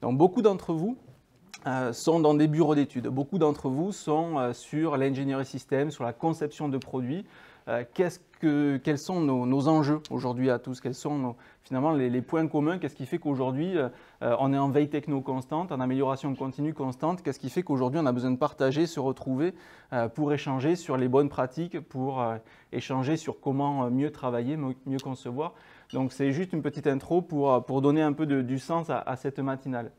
Donc beaucoup d'entre vous euh, sont dans des bureaux d'études. Beaucoup d'entre vous sont euh, sur l'ingénierie système, sur la conception de produits. Euh, quels sont nos, enjeux aujourd'hui à tous Quels sont finalement les, les, points communs Qu'est-ce qui fait qu'aujourd'hui on est en veille techno constante, en amélioration continue constante Qu'est-ce qui fait qu'aujourd'hui on a besoin de partager, se retrouver pour échanger sur les bonnes pratiques, pour échanger sur comment mieux travailler, mieux concevoir donc c'est juste une petite intro euh, pour, donner un peu de, du sens à, cette matinale.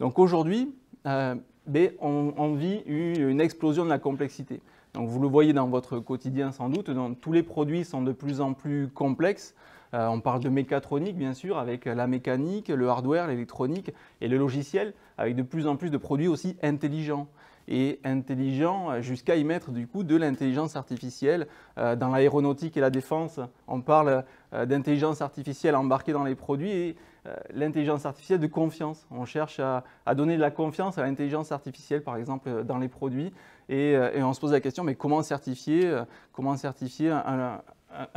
Donc aujourd'hui, euh, ben, on, vit une explosion de la complexité. Donc vous le voyez dans votre quotidien sans doute, tous les produits sont de plus en plus complexes. Euh, on parle de mécatronique bien sûr, avec la mécanique, le hardware, l'électronique et le logiciel, avec de plus en plus de produits aussi intelligents et intelligent jusqu'à y mettre du coup de l'intelligence artificielle. Euh, dans l'aéronautique et la défense, on parle euh, d'intelligence artificielle embarquée dans les produits et euh, l'intelligence artificielle de confiance. On cherche à, donner de la confiance à l'intelligence artificielle, par exemple, dans les produits. Et, on se pose la question, mais comment certifier, comment certifier un,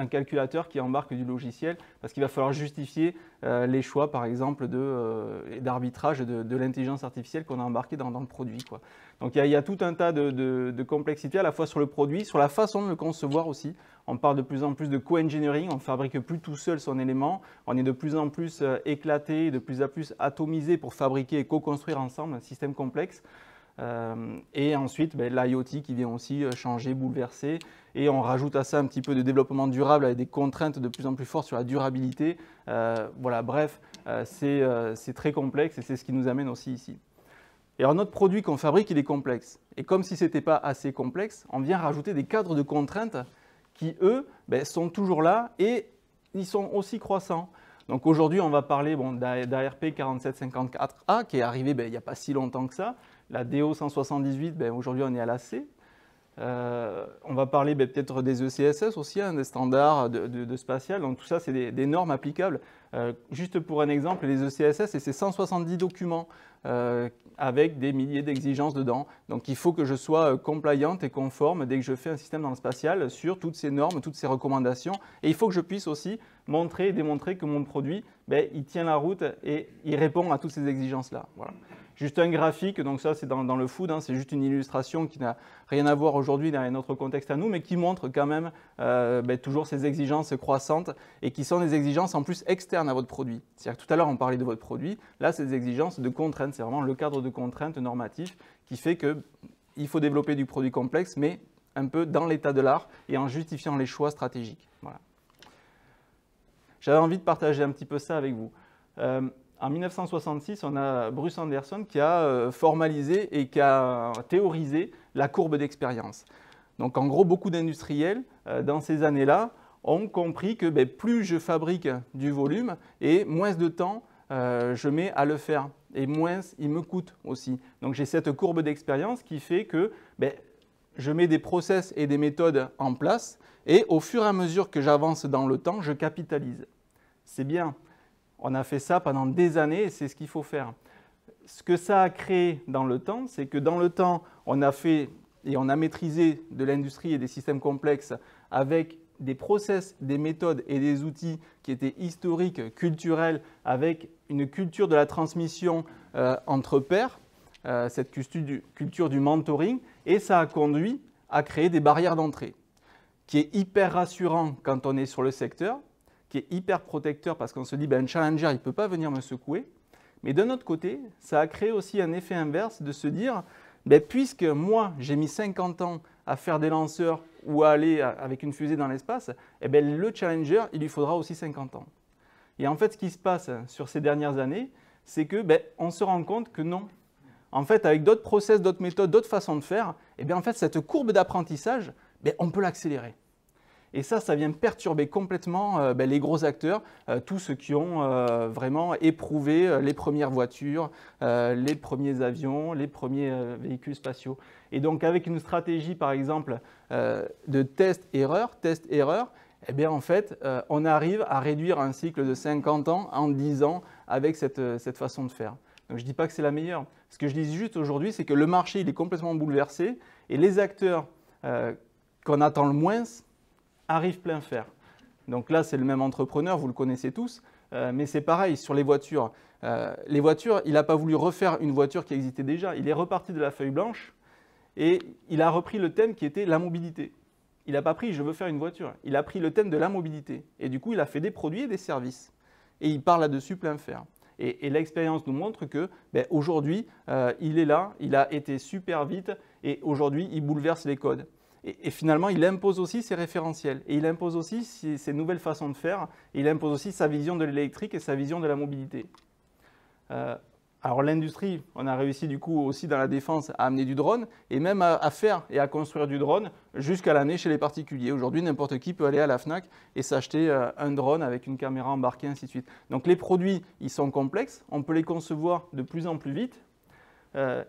calculateur qui embarque du logiciel Parce qu'il va falloir justifier les choix, par exemple, d'arbitrage de, l'intelligence artificielle qu'on a embarqué dans, le produit. Donc il y, a, tout un tas de, complexités à la fois sur le produit, sur la façon de le concevoir aussi. On parle de plus en plus de co-engineering, on ne fabrique plus tout seul son élément, on est de plus en plus euh, éclaté, de plus en plus atomisé pour fabriquer et co-construire ensemble un système complexe. Euh, et ensuite, ben, l'IoT qui vient aussi euh, changer, bouleverser. Et on rajoute à ça un petit peu de développement durable avec des contraintes de plus en plus fortes sur la durabilité. voilà, bref, c'est très complexe et c'est ce qui nous amène aussi ici. Et alors notre produit qu'on fabrique, il est complexe. Et comme si ce n'était pas assez complexe, on vient rajouter des cadres de contraintes qui, eux, ben, sont toujours là et ils sont aussi croissants. Donc aujourd'hui, on va parler bon, d'ARP 4754A qui est arrivé ben, il n'y a pas si longtemps que ça. La DO 178, ben, aujourd'hui on est à la C. Euh, on va parler ben, peut-être des ECSS aussi, un hein, des standards de, spatial. Donc tout ça, c'est des, normes applicables. Euh, juste pour un exemple, les ECSS, c'est 170 documents euh, avec des milliers d'exigences dedans. Donc il faut que je sois compliante et conforme dès que je fais un système dans le spatial sur toutes ces normes, toutes ces recommandations. Et il faut que je puisse aussi montrer et démontrer que mon produit, ben, il tient la route et il répond à toutes ces exigences-là juste un graphique, donc ça c'est dans, le food, hein, c'est juste une illustration qui n'a rien à voir aujourd'hui dans notre contexte à nous, mais qui montre quand même euh, ben, toujours ces exigences croissantes et qui sont des exigences en plus externes à votre produit. C'est-à-dire tout à l'heure on parlait de votre produit, là c'est des exigences de contraintes, c'est vraiment le cadre de contraintes normatif qui fait qu'il faut développer du produit complexe, mais un peu dans l'état de l'art et en justifiant les choix stratégiques. Voilà. J'avais envie de partager un petit peu ça avec vous. Euh, en 1966, on a Bruce Anderson qui a euh, formalisé et qui a théorisé la courbe d'expérience. Donc en gros, beaucoup d'industriels, euh, dans ces années-là, ont compris que ben, plus je fabrique du volume et moins de temps euh, je mets à le faire et moins il me coûte aussi. Donc j'ai cette courbe d'expérience qui fait que ben, je mets des process et des méthodes en place et au fur et à mesure que j'avance dans le temps, je capitalise. C'est bien, on a fait ça pendant des années et c'est ce qu'il faut faire. Ce que ça a créé dans le temps, c'est que dans le temps, on a fait et on a maîtrisé de l'industrie et des systèmes complexes avec des process, des méthodes et des outils qui étaient historiques, culturels, avec une culture de la transmission euh, entre pairs, euh, cette culture du mentoring, et ça a conduit à créer des barrières d'entrée, qui est hyper rassurant quand on est sur le secteur, qui est hyper protecteur parce qu'on se dit, ben, un challenger, il ne peut pas venir me secouer. Mais d'un autre côté, ça a créé aussi un effet inverse de se dire, ben, puisque moi, j'ai mis 50 ans à faire des lanceurs ou à aller avec une fusée dans l'espace, eh ben, le challenger, il lui faudra aussi 50 ans. Et en fait, ce qui se passe sur ces dernières années, c'est que ben, on se rend compte que non. En fait, avec d'autres process, d'autres méthodes, d'autres façons de faire, eh ben, en fait, cette courbe d'apprentissage, on peut l'accélérer. Et ça, ça vient perturber complètement euh, ben, les gros acteurs, euh, tous ceux qui ont euh, vraiment éprouvé les premières voitures, les premiers avions, les premiers véhicules spatiaux. Et donc avec une stratégie, par exemple, de test-erreur, test-erreur, eh bien en fait, on arrive à réduire un cycle de 50 ans en 10 ans avec cette, cette façon de faire. Donc je ne dis pas que c'est la meilleure. Ce que je dis juste aujourd'hui, c'est que le marché, il est complètement bouleversé et les acteurs qu'on attend le moins, arrive plein fer. Donc là, c'est le même entrepreneur, vous le connaissez tous, euh, mais c'est pareil sur les voitures. Euh, les voitures, il n'a pas voulu refaire une voiture qui existait déjà. Il est reparti de la feuille blanche et il a repris le thème qui était la mobilité. Il n'a pas pris je veux faire une voiture. Il a pris le thème de la mobilité. Et du coup, il a fait des produits et des services. Et il part là-dessus plein fer. Et, l'expérience nous montre que ben, aujourd'hui, euh, il est là, il a été super vite et aujourd'hui, il bouleverse les codes et, finalement, il impose aussi ses référentiels, et il impose aussi ses, nouvelles façons de faire, et il impose aussi sa vision de l'électrique et sa vision de la mobilité. Euh, alors l'industrie, on a réussi du coup aussi dans la défense à amener du drone et même à, faire et à construire du drone jusqu'à l'année chez les particuliers. Aujourd'hui, n'importe qui peut aller à la FNAC et s'acheter euh, un drone avec une caméra embarquée, ainsi de suite. Donc les produits, ils sont complexes, on peut les concevoir de plus en plus vite. Euh,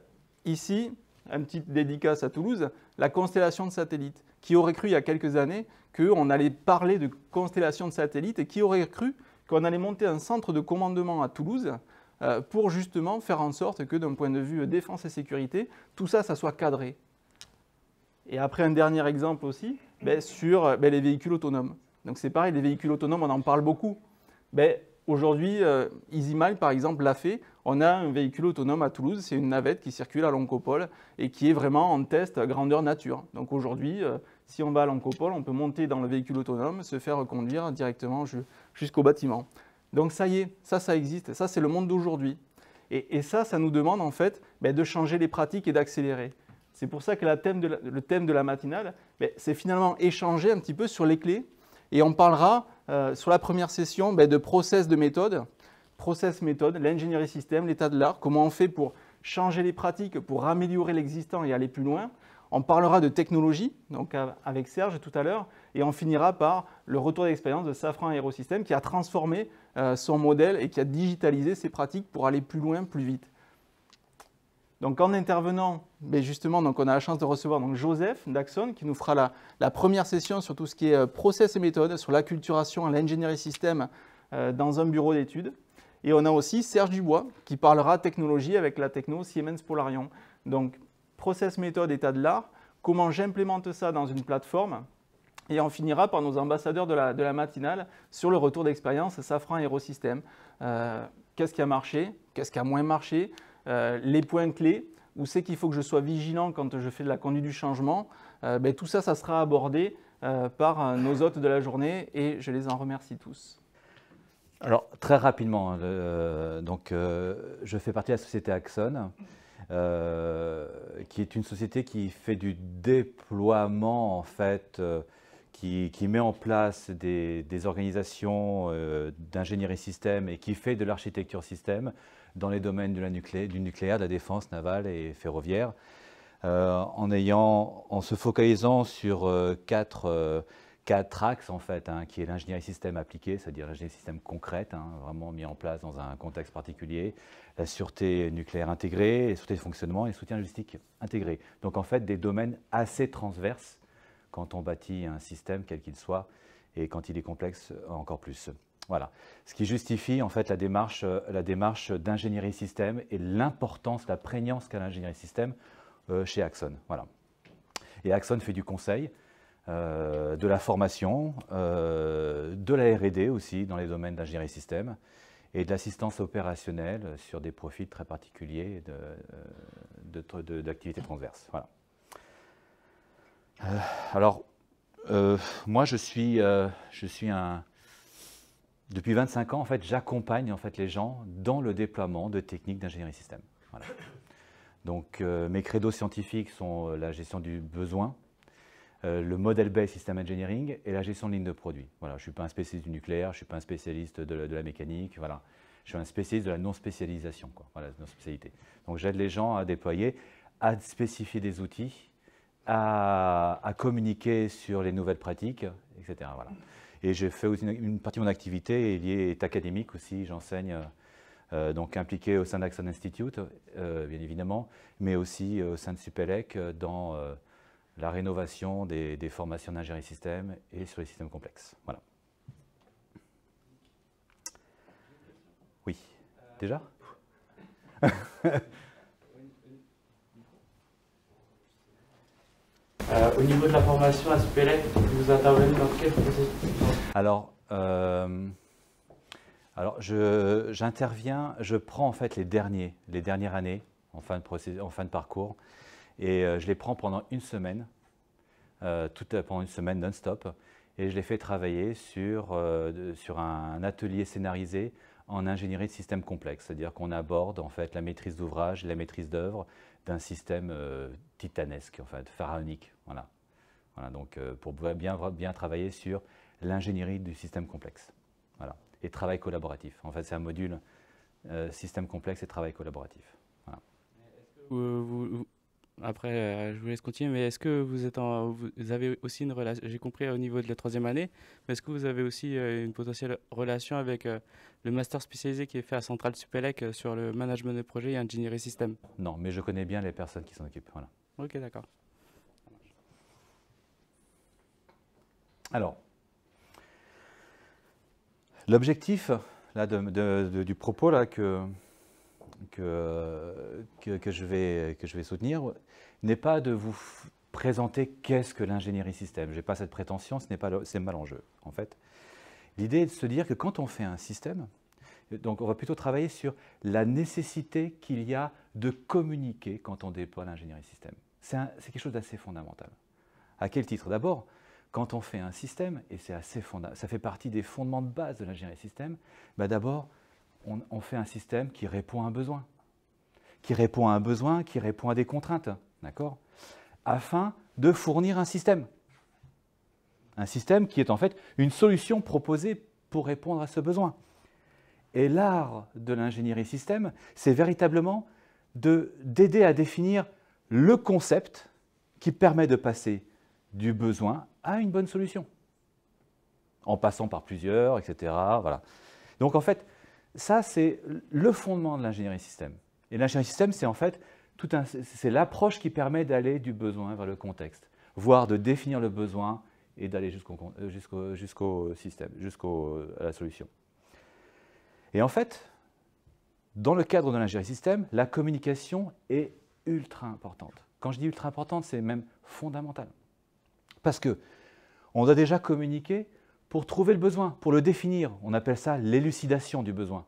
ici, un petit dédicace à Toulouse, la constellation de satellites. Qui aurait cru il y a quelques années qu'on allait parler de constellation de satellites et qui aurait cru qu'on allait monter un centre de commandement à Toulouse euh, pour justement faire en sorte que d'un point de vue euh, défense et sécurité, tout ça, ça soit cadré. Et après, un dernier exemple aussi, ben, sur euh, ben, les véhicules autonomes. Donc c'est pareil, les véhicules autonomes, on en parle beaucoup. Ben, Aujourd'hui, euh, EasyMile, par exemple, l'a fait on a un véhicule autonome à Toulouse, c'est une navette qui circule à l'Oncopole et qui est vraiment en test grandeur nature. Donc aujourd'hui, euh, si on va à l'Oncopole, on peut monter dans le véhicule autonome, se faire conduire directement jusqu'au bâtiment. Donc ça y est, ça, ça existe, ça c'est le monde d'aujourd'hui. Et, ça, ça nous demande en fait ben, de changer les pratiques et d'accélérer. C'est pour ça que le thème de la matinale, ben, c'est finalement échanger un petit peu sur les clés. Et on parlera euh, sur la première session ben, de process de méthode, process méthode, l'ingénierie système, l'état de l'art, comment on fait pour changer les pratiques, pour améliorer l'existant et aller plus loin. On parlera de technologie, donc avec Serge tout à l'heure, et on finira par le retour d'expérience de Safran Aérosystème qui a transformé euh, son modèle et qui a digitalisé ses pratiques pour aller plus loin, plus vite. Donc en intervenant, mais justement, donc on a la chance de recevoir donc Joseph Daxon qui nous fera la, première session sur tout ce qui est euh, process et méthodes, sur l'acculturation à l'ingénierie système euh, dans un bureau d'études. Et on a aussi Serge Dubois qui parlera technologie avec la techno Siemens Polarion. Donc, process, méthode, état de l'art, comment j'implémente ça dans une plateforme. Et on finira par nos ambassadeurs de la, matinale sur le retour d'expérience Safran Aerosystem. Euh, qu'est-ce qui a marché Qu'est-ce qui a moins marché euh, Les points clés Où c'est qu'il faut que je sois vigilant quand je fais de la conduite du changement euh, ben, Tout ça, ça sera abordé euh, par nos hôtes de la journée et je les en remercie tous. Alors, très rapidement, hein, euh, donc, euh, je fais partie de la société Axon, euh, qui est une société qui fait du déploiement, en fait, qui, met en place des, organisations d'ingénierie système et qui fait de l'architecture système dans les domaines de la du nucléaire, de la défense navale et ferroviaire, en, ayant, en se focalisant sur quatre quatre axes en fait, hein, qui est l'ingénierie système appliquée, c'est-à-dire l'ingénierie système concrète, hein, vraiment mis en place dans un contexte particulier, la sûreté nucléaire intégrée, la sûreté de fonctionnement et le soutien logistique intégré. Donc en fait des domaines assez transverses quand on bâtit un système quel qu'il soit et quand il est complexe encore plus. Voilà, ce qui justifie en fait la démarche, la démarche d'ingénierie système et l'importance, la prégnance qu'a l'ingénierie système euh, chez Axon. Voilà. Et Axon fait du conseil, euh, de la formation, euh, de la RD aussi dans les domaines d'ingénierie système et de l'assistance opérationnelle sur des profils très particuliers euh, d'activités transverses. Voilà. alors, moi, je suis, je suis un. Depuis 25 ans, en fait, j'accompagne en fait, les gens dans le déploiement de techniques d'ingénierie système. Donc, mes credos scientifiques sont la gestion du besoin, euh, le model based system engineering et la gestion de ligne de produits. Voilà, je ne suis pas un spécialiste du nucléaire, je ne suis pas un spécialiste de la, mécanique, voilà. Je suis un spécialiste de la non-spécialisation, voilà, non-spécialité. Donc j'aide les gens à déployer, à spécifier des outils, à, communiquer sur les nouvelles pratiques, etc. Voilà. Et j'ai fait une, partie de mon activité il liée est académique aussi, j'enseigne euh, euh, donc impliqué au sein d'Axon Institute, bien évidemment, mais aussi au sein de Supelec dans la rénovation des, formations d'ingénierie système et sur les systèmes complexes. Voilà. Oui, déjà euh, au niveau de la formation à vous intervenez dans quel processus Alors, euh, alors j'interviens, je, prends en fait les derniers, les dernières années en fin de, en fin de parcours. Et euh, je les prends pendant une semaine, euh, toute, euh, pendant une semaine non-stop. Et je les fais travailler sur, sur un atelier scénarisé en ingénierie de système complexe. c'est-à-dire qu'on aborde en fait la maîtrise d'ouvrage, la maîtrise d'œuvre d'un système titanesque, en fait, pharaonique. Voilà. Voilà, donc pour bien, bien travailler sur l'ingénierie du système complexe. Voilà. Et travail collaboratif. En fait, c'est un module système complexe et travail collaboratif. Voilà. que vous, après, euh, je vous laisse continuer, mais est-ce que vous, êtes vous avez aussi une relation, j'ai compris au niveau de la troisième année, mais est-ce que vous avez aussi euh, une potentielle relation avec euh, le master spécialisé qui est fait à Centrale Supélec sur le management de projets et ingénierie système Non, mais je connais bien les personnes qui s'en occupent. Voilà. Ok, d'accord. Alors, l'objectif là, de, du propos là, que, que, que, je vais, soutenir n'est pas de vous présenter qu'est-ce que l'ingénierie système. Je n'ai pas cette prétention, ce n'est pas, c'est mal en jeu, en fait. L'idée est de se dire que quand on fait un système, donc on va plutôt travailler sur la nécessité qu'il y a de communiquer quand on déploie l'ingénierie système. C'est, quelque chose d'assez fondamental. À quel titre D'abord, quand on fait un système, et c'est assez fondamental, ça fait partie des fondements de base de l'ingénierie système, bah d'abord, on, fait un système qui répond à un besoin, qui répond à un besoin, qui répond à des contraintes, d'accord Afin de fournir un système. Un système qui est en fait une solution proposée pour répondre à ce besoin. Et l'art de l'ingénierie système, c'est véritablement d'aider à définir le concept qui permet de passer du besoin à une bonne solution, en passant par plusieurs, etc. Voilà. Donc en fait, ça, c'est le fondement de l'ingénierie système. Et l'ingénierie système, c'est en fait c'est l'approche qui permet d'aller du besoin vers le contexte, voire de définir le besoin et d'aller jusqu'au euh, système, jusqu'à euh, la solution. Et en fait, dans le cadre de l'ingénierie système, la communication est ultra importante. Quand je dis ultra importante, c'est même fondamental. Parce que on doit déjà communiquer pour trouver le besoin, pour le définir. On appelle ça l'élucidation du besoin.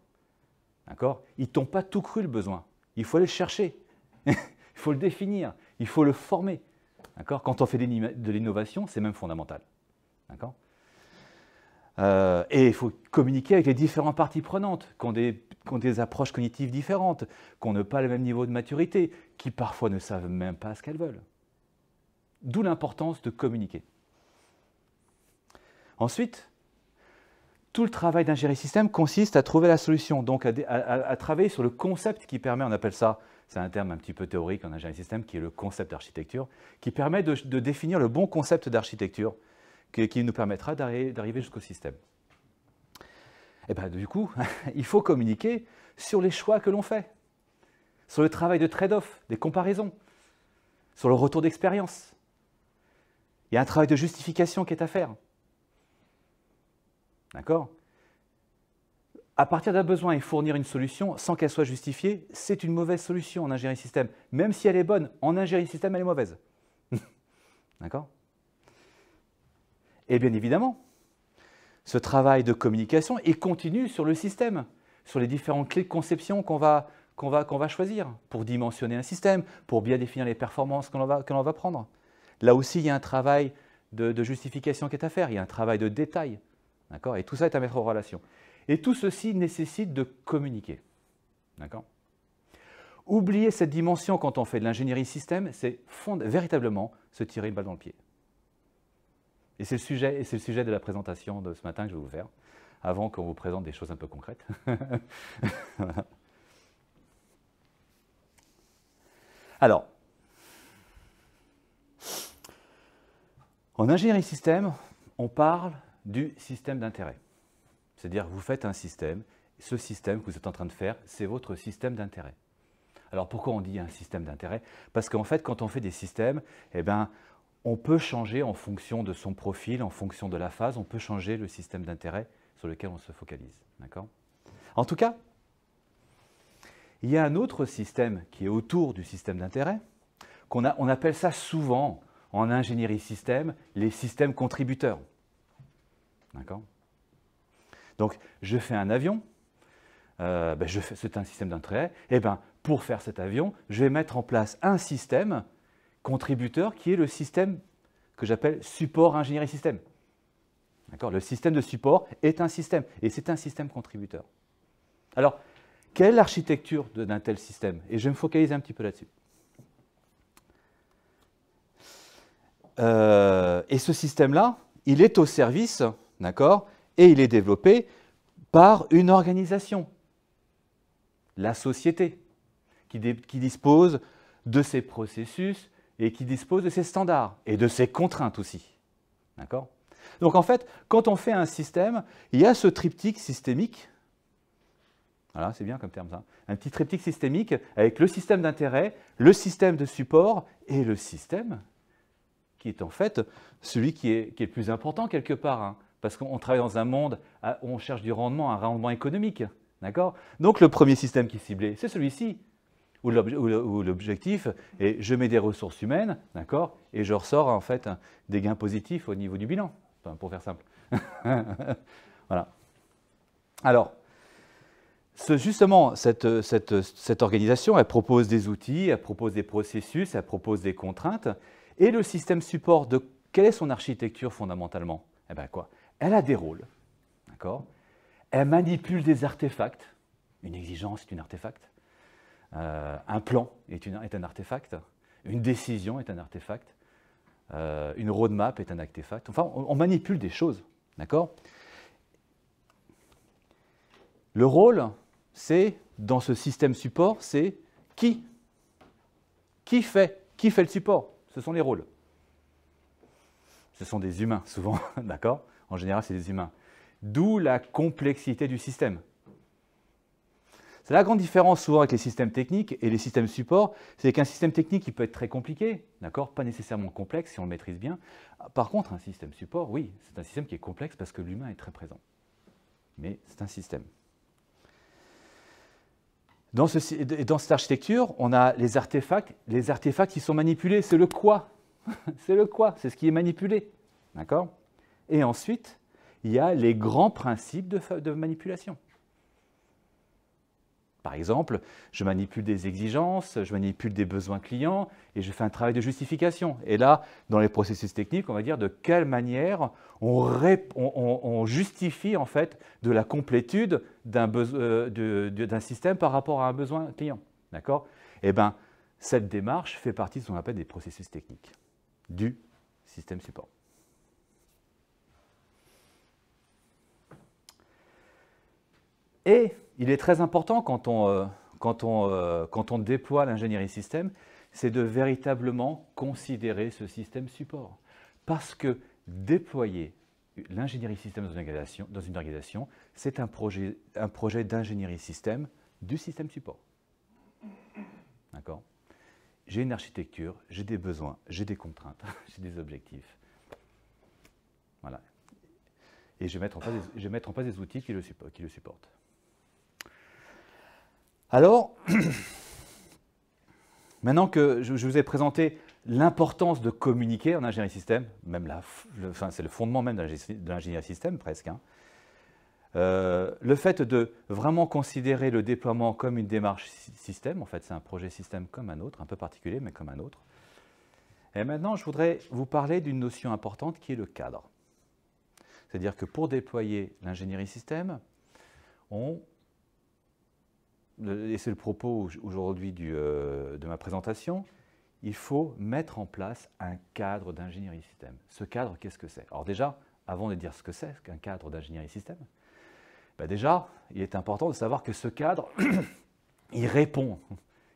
D'accord Il ne pas tout cru le besoin. Il faut aller le chercher. il faut le définir. Il faut le former. D'accord Quand on fait de l'innovation, c'est même fondamental. D'accord euh, et il faut communiquer avec les différentes parties prenantes, des, qui ont des approches cognitives différentes, qui n'ont pas le même niveau de maturité, qui parfois ne savent même pas ce qu'elles veulent. D'où l'importance de communiquer. Ensuite, tout le travail d'ingénierie système consiste à trouver la solution, donc à, travailler sur le concept qui permet, on appelle ça, c'est un terme un petit peu théorique en ingénierie système, qui est le concept d'architecture, qui permet de, définir le bon concept d'architecture qui, nous permettra d'arriver jusqu'au système. Et eh ben, du coup, il faut communiquer sur les choix que l'on fait, sur le travail de trade-off, des comparaisons, sur le retour d'expérience. Il y a un travail de justification qui est à faire. D'accord À partir d'un besoin et fournir une solution sans qu'elle soit justifiée, c'est une mauvaise solution en ingénierie système. Même si elle est bonne, en ingénierie système, elle est mauvaise. D'accord Et bien évidemment, ce travail de communication est continu sur le système, sur les différentes clés de conception qu'on va, choisir pour dimensionner un système, pour bien définir les performances que l'on va, prendre. Là aussi, il y a un travail de, de justification qui est à faire, il y a un travail de détail. Et tout ça est à mettre en relation. Et tout ceci nécessite de communiquer. D'accord Oublier cette dimension quand on fait de l'ingénierie système, c'est véritablement se tirer une balle dans le pied. Et c'est le sujet, et c'est le sujet de la présentation de ce matin que je vais vous faire, avant qu'on vous présente des choses un peu concrètes. Alors, en ingénierie système, on parle du système d'intérêt. C'est-à-dire, vous faites un système, ce système que vous êtes en train de faire, c'est votre système d'intérêt. Alors pourquoi on dit un système d'intérêt Parce qu'en fait, quand on fait des systèmes, eh ben, on peut changer en fonction de son profil, en fonction de la phase, on peut changer le système d'intérêt sur lequel on se focalise. D'accord En tout cas, il y a un autre système qui est autour du système d'intérêt, qu'on on appelle ça souvent en ingénierie système les systèmes contributeurs. D'accord Donc, je fais un avion, euh, ben, c'est un système d'entrée. et bien, pour faire cet avion, je vais mettre en place un système contributeur qui est le système que j'appelle support ingénierie système. D'accord Le système de support est un système, et c'est un système contributeur. Alors, quelle est l'architecture d'un tel système Et je vais me focaliser un petit peu là-dessus. Euh, et ce système-là, il est au service D'accord Et il est développé par une organisation, la société, qui, dispose de ses processus et qui dispose de ses standards et de ses contraintes aussi. D'accord Donc en fait, quand on fait un système, il y a ce triptyque systémique. Voilà, c'est bien comme terme ça. Un petit triptyque systémique avec le système d'intérêt, le système de support et le système qui est en fait celui qui est, qui est le plus important quelque part. Hein parce qu'on travaille dans un monde où on cherche du rendement, un rendement économique. D'accord Donc le premier système qui est ciblé, c'est celui-ci, où l'objectif est je mets des ressources humaines, d'accord, et je ressors en fait des gains positifs au niveau du bilan, pour faire simple. voilà. Alors, justement, cette, cette organisation, elle propose des outils, elle propose des processus, elle propose des contraintes, et le système support de quelle est son architecture fondamentalement eh bien quoi elle a des rôles, d'accord Elle manipule des artefacts, une exigence est un artefact, euh, un plan est, un artefact, une décision est un artefact, euh, une roadmap est un artefact. Enfin, on, on manipule des choses, d'accord Le rôle, c'est, dans ce système support, c'est qui Qui fait Qui fait le support Ce sont les rôles. Ce sont des humains, souvent, d'accord en général, c'est des humains. D'où la complexité du système. C'est la grande différence souvent avec les systèmes techniques et les systèmes supports, c'est qu'un système technique peut être très compliqué, d'accord, pas nécessairement complexe si on le maîtrise bien. Par contre, un système support, oui, c'est un système qui est complexe parce que l'humain est très présent. Mais c'est un système. Dans, dans cette architecture, on a les artefacts, les artefacts qui sont manipulés, c'est le quoi. c'est le quoi, c'est ce qui est manipulé. D'accord et ensuite, il y a les grands principes de, manipulation. Par exemple, je manipule des exigences, je manipule des besoins clients et je fais un travail de justification. Et là, dans les processus techniques, on va dire de quelle manière on, justifie en fait de la complétude euh, d'un système par rapport à un besoin client. D'accord Eh bien, cette démarche fait partie de ce qu'on appelle des processus techniques du système support. Et il est très important euh, euh, quand on, déploie l'ingénierie système, c'est de véritablement considérer ce système support. Parce que déployer l'ingénierie système dans une organisation, c'est un projet, d'ingénierie système du système support. D'accord J'ai une architecture, j'ai des besoins, j'ai des contraintes, j'ai des objectifs. Voilà. Et je vais mettre en place des, outils qui le supportent. Alors, maintenant que je vous ai présenté l'importance de communiquer en ingénierie système, même c'est le fondement même de l'ingénierie système presque, hein. euh, le fait de vraiment considérer le déploiement comme une démarche système, en fait c'est un projet système comme un autre, un peu particulier mais comme un autre. Et maintenant je voudrais vous parler d'une notion importante qui est le cadre. C'est-à-dire que pour déployer l'ingénierie système, on et c'est le propos aujourd'hui euh, de ma présentation, il faut mettre en place un cadre d'ingénierie système. Ce cadre, qu'est-ce que c'est Alors déjà, avant de dire ce que c'est qu'un cadre d'ingénierie système, bah déjà, il est important de savoir que ce cadre, il répond.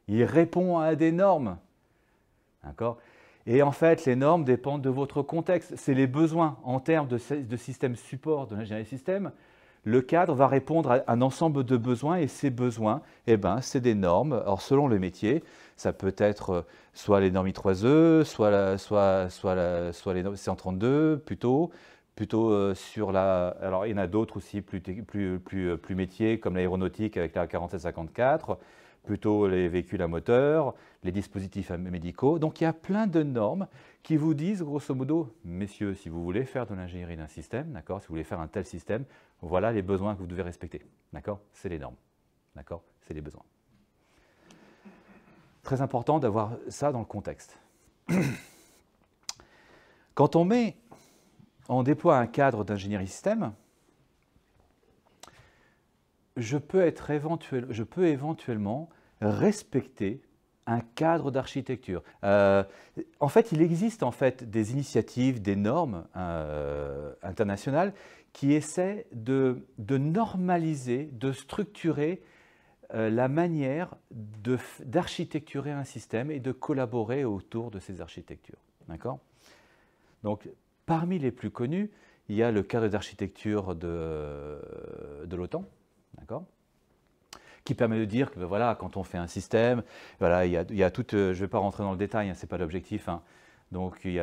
Il répond à des normes. D'accord Et en fait, les normes dépendent de votre contexte. C'est les besoins en termes de système support de l'ingénierie système le cadre va répondre à un ensemble de besoins et ces besoins, eh ben, c'est des normes. Alors selon le métier, ça peut être euh, soit les normes I3E, soit, les normes 132 plutôt, plutôt euh, sur la... Alors il y en a d'autres aussi plus, plus, plus, euh, plus métiers comme l'aéronautique avec la 4754 plutôt les véhicules à moteur, les dispositifs médicaux. Donc il y a plein de normes qui vous disent, grosso modo, messieurs, si vous voulez faire de l'ingénierie d'un système, d'accord, si vous voulez faire un tel système, voilà les besoins que vous devez respecter. D'accord C'est les normes. D'accord C'est les besoins. Très important d'avoir ça dans le contexte. Quand on met, on déploie un cadre d'ingénierie système, je peux, être éventuel, je peux éventuellement respecter un cadre d'architecture. Euh, en fait, il existe en fait des initiatives, des normes euh, internationales qui essaient de, normaliser, de structurer euh, la manière d'architecturer un système et de collaborer autour de ces architectures. D'accord Donc, parmi les plus connus, il y a le cadre d'architecture de l'OTAN, D'accord qui permet de dire que ben voilà, quand on fait un système, voilà, il y a, euh, je ne vais pas rentrer dans le détail, hein, ce n'est pas l'objectif. Hein. Donc il y,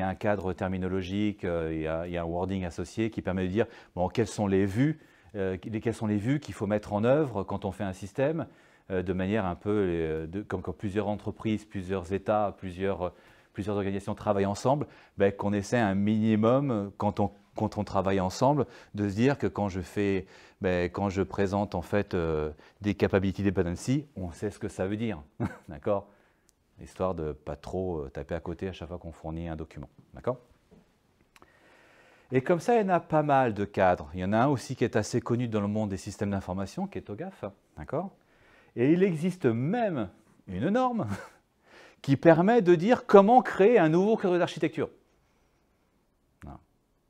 a un cadre terminologique, euh, il, y a, un wording associé qui permet de dire bon, quelles sont les vues, euh, sont les vues qu'il faut mettre en œuvre quand on fait un système, de manière un peu comme quand plusieurs entreprises, plusieurs États, plusieurs plusieurs organisations travaillent ensemble, ben, qu'on essaie un minimum, quand on, travaille ensemble, de se dire que quand je, fais, ben, quand je présente en fait euh, des capabilities dependency, on sait ce que ça veut dire, d'accord Histoire de ne pas trop euh, taper à côté à chaque fois qu'on fournit un document, d'accord et comme ça, il y en a pas mal de cadres. Il y en a un aussi qui est assez connu dans le monde des systèmes d'information, qui est OGAF, d'accord Et il existe même une norme qui permet de dire comment créer un nouveau cadre d'architecture.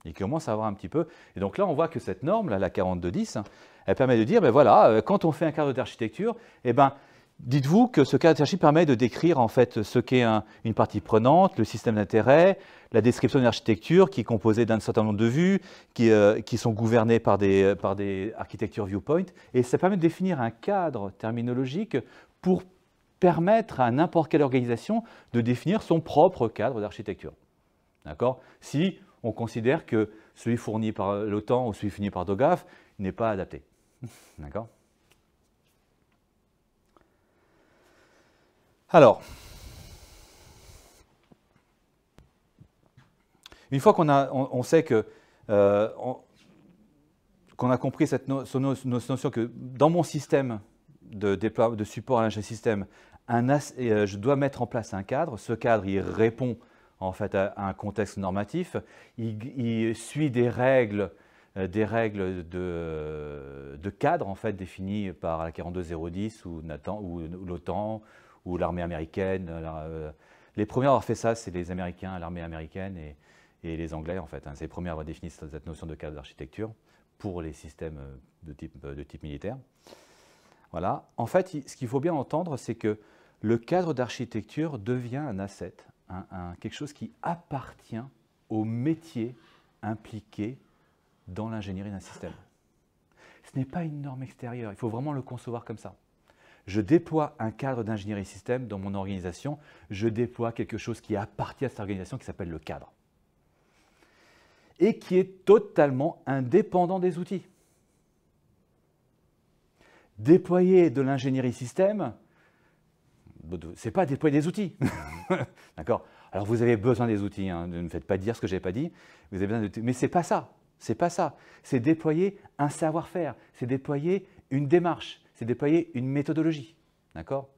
Il commence à avoir un petit peu. Et donc là, on voit que cette norme, là, la 4210, hein, elle permet de dire, ben voilà, euh, quand on fait un cadre d'architecture, eh ben, dites-vous que ce cadre d'architecture permet de décrire en fait ce qu'est une partie prenante, le système d'intérêt, la description d'une architecture qui est composée d'un certain nombre de vues, qui, euh, sont gouvernées par des, par des architectures viewpoint. Et ça permet de définir un cadre terminologique pour permettre à n'importe quelle organisation de définir son propre cadre d'architecture. D'accord Si on considère que celui fourni par l'OTAN ou celui fourni par DOGAF n'est pas adapté. D'accord Alors, une fois qu'on a, on, sait que euh, qu'on a compris cette, notion que dans mon système de, de support à l'ingénierie système, euh, je dois mettre en place un cadre. Ce cadre, il répond en fait à, un contexte normatif. Il, suit des règles, euh, des règles de, de, cadre en fait définies par la 42010 ou, ou l'OTAN ou l'armée américaine. Euh, les premiers à avoir fait ça, c'est les Américains, l'armée américaine et, les Anglais en fait. Hein. c'est les premiers à avoir défini cette notion de cadre d'architecture pour les systèmes de type, de type militaire. Voilà. En fait, ce qu'il faut bien entendre, c'est que le cadre d'architecture devient un asset, quelque chose qui appartient au métier impliqué dans l'ingénierie d'un système. Ce n'est pas une norme extérieure, il faut vraiment le concevoir comme ça. Je déploie un cadre d'ingénierie système dans mon organisation, je déploie quelque chose qui appartient à cette organisation qui s'appelle le cadre. Et qui est totalement indépendant des outils. Déployer de l'ingénierie système, c'est pas déployer des outils. D'accord Alors vous avez besoin des outils, hein, ne me faites pas dire ce que je n'ai pas dit, vous avez besoin de... Mais c'est pas ça, c'est pas ça. C'est déployer un savoir-faire, c'est déployer une démarche, c'est déployer une méthodologie, d'accord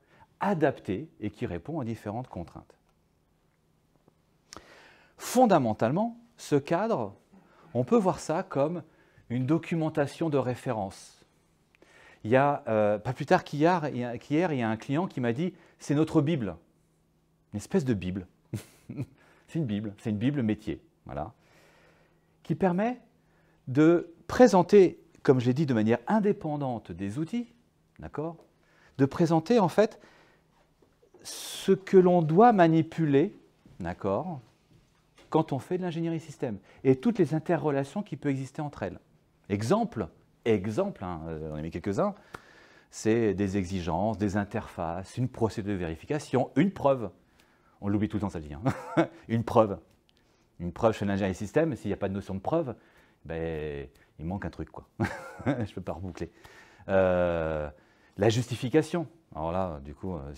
Adaptée et qui répond à différentes contraintes. Fondamentalement, ce cadre, on peut voir ça comme une documentation de référence il y a, euh, pas plus tard qu'hier, il y a un client qui m'a dit c'est notre Bible. Une espèce de Bible. c'est une Bible, c'est une Bible métier. Voilà. Qui permet de présenter, comme je l'ai dit, de manière indépendante des outils, d'accord De présenter en fait ce que l'on doit manipuler, d'accord Quand on fait de l'ingénierie système et toutes les interrelations qui peuvent exister entre elles. Exemple, Exemple, on hein, euh, a mis quelques-uns, c'est des exigences, des interfaces, une procédure de vérification, une preuve. On l'oublie tout le temps, ça dit. Hein. une preuve. Une preuve chez l'ingénieur système, s'il n'y a pas de notion de preuve, ben, il manque un truc. Quoi. Je ne peux pas reboucler. Euh, la justification. Alors là, du coup, euh,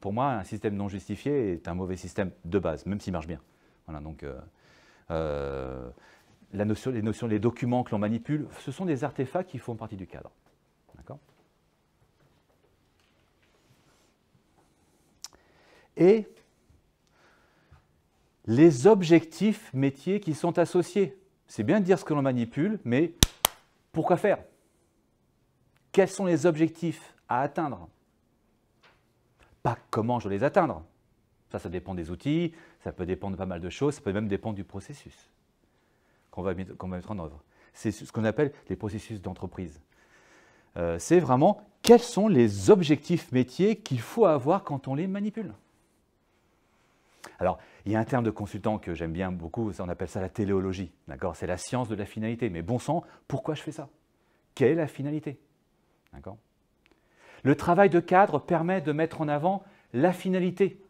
pour moi, un système non justifié est un mauvais système de base, même s'il marche bien. Voilà, donc les notions, les documents que l'on manipule, ce sont des artefacts qui font partie du cadre. D'accord Et les objectifs métiers qui sont associés. C'est bien de dire ce que l'on manipule, mais pourquoi faire Quels sont les objectifs à atteindre Pas comment je les atteindre. Ça, ça dépend des outils, ça peut dépendre de pas mal de choses, ça peut même dépendre du processus qu'on va, mettre en œuvre. C'est ce qu'on appelle les processus d'entreprise. Euh, c'est vraiment quels sont les objectifs métiers qu'il faut avoir quand on les manipule. Alors, il y a un terme de consultant que j'aime bien beaucoup, on appelle ça la téléologie. D'accord C'est la science de la finalité. Mais bon sang, pourquoi je fais ça Quelle est la finalité Le travail de cadre permet de mettre en avant la finalité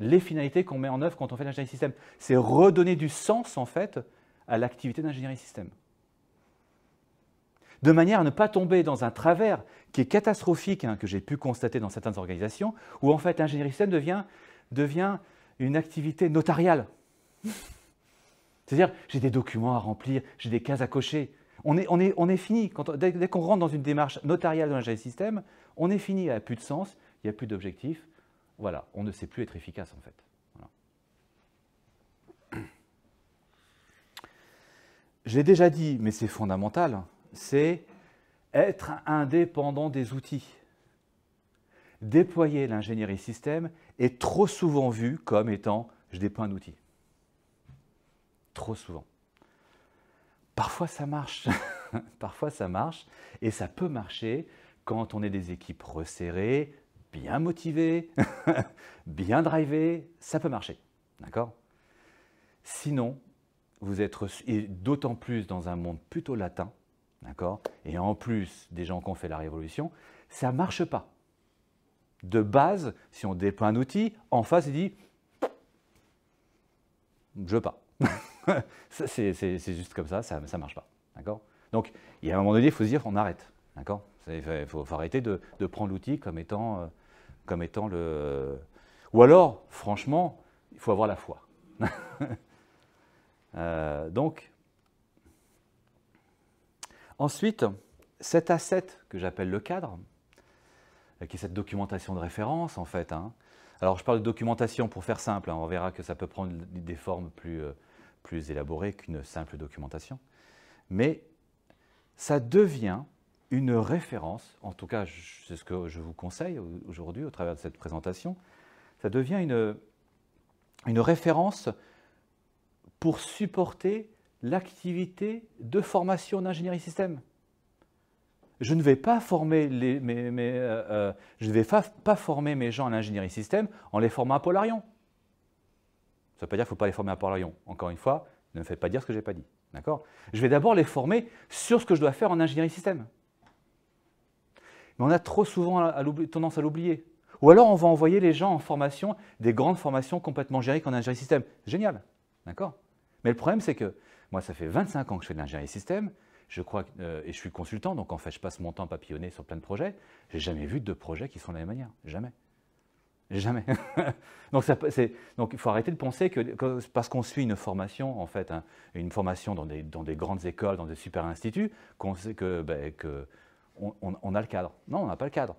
les finalités qu'on met en œuvre quand on fait l'ingénierie système. C'est redonner du sens, en fait, à l'activité d'ingénierie système. De manière à ne pas tomber dans un travers qui est catastrophique, hein, que j'ai pu constater dans certaines organisations, où en fait l'ingénierie système devient, devient une activité notariale. C'est-à-dire, j'ai des documents à remplir, j'ai des cases à cocher. On est, fini. Quand dès, qu'on rentre dans une démarche notariale dans l'ingénierie système, on est fini. il n'y a plus de sens, il n'y a plus d'objectif, voilà, on ne sait plus être efficace en fait. J'ai déjà dit, mais c'est fondamental, c'est être indépendant des outils. Déployer l'ingénierie système est trop souvent vu comme étant je un outil ». Trop souvent. Parfois ça marche, parfois ça marche, et ça peut marcher quand on est des équipes resserrées, bien motivé, bien drivé, ça peut marcher. D'accord Sinon, vous êtes d'autant plus dans un monde plutôt latin, d'accord Et en plus, des gens qui ont fait la révolution, ça ne marche pas. De base, si on déploie un outil, en face, il dit Je veux pas. c'est juste comme ça, ça ne marche pas. D'accord Donc, il y a un moment donné, il faut se dire On arrête. D'accord Il faut, arrêter de, prendre l'outil comme étant. Euh, comme étant le... Ou alors, franchement, il faut avoir la foi. Euh, donc, ensuite, cet asset que j'appelle le cadre, euh, qui est cette documentation de référence en fait. Hein. Alors je parle de documentation pour faire simple, hein, on verra que ça peut prendre des formes plus, euh, plus élaborées qu'une simple documentation. Mais ça devient une référence, en tout cas c'est ce que je vous conseille aujourd'hui au travers de cette présentation, ça devient une, une référence pour supporter l'activité de formation en ingénierie système. Je ne vais pas former les, mes, euh, euh, vais former mes gens en ingénierie système en les formant à Polarion. Ça ne veut pas dire qu'il ne faut pas les former à Polarion. Encore une fois, ne me faites pas dire ce que je n'ai pas dit. D'accord Je vais d'abord les former sur ce que je dois faire en ingénierie système. Mais on a trop souvent tendance à l'oublier. Ou alors on va envoyer les gens en formation, des grandes formations complètement gérées en ingénierie système. Génial, d'accord Mais le problème c'est que moi ça fait 25 ans que je fais de l'ingénierie système, je crois, euh, et je suis consultant, donc en fait je passe mon temps à papillonner sur plein de projets, Je n'ai jamais vu de projets qui sont de la même manière, jamais. Jamais. donc, ça, donc, il faut arrêter de penser que, parce qu'on suit une formation, en fait, hein, une formation dans des, grandes écoles, dans des super instituts, qu'on sait que ben, on, a le cadre. Non, on n'a pas le cadre.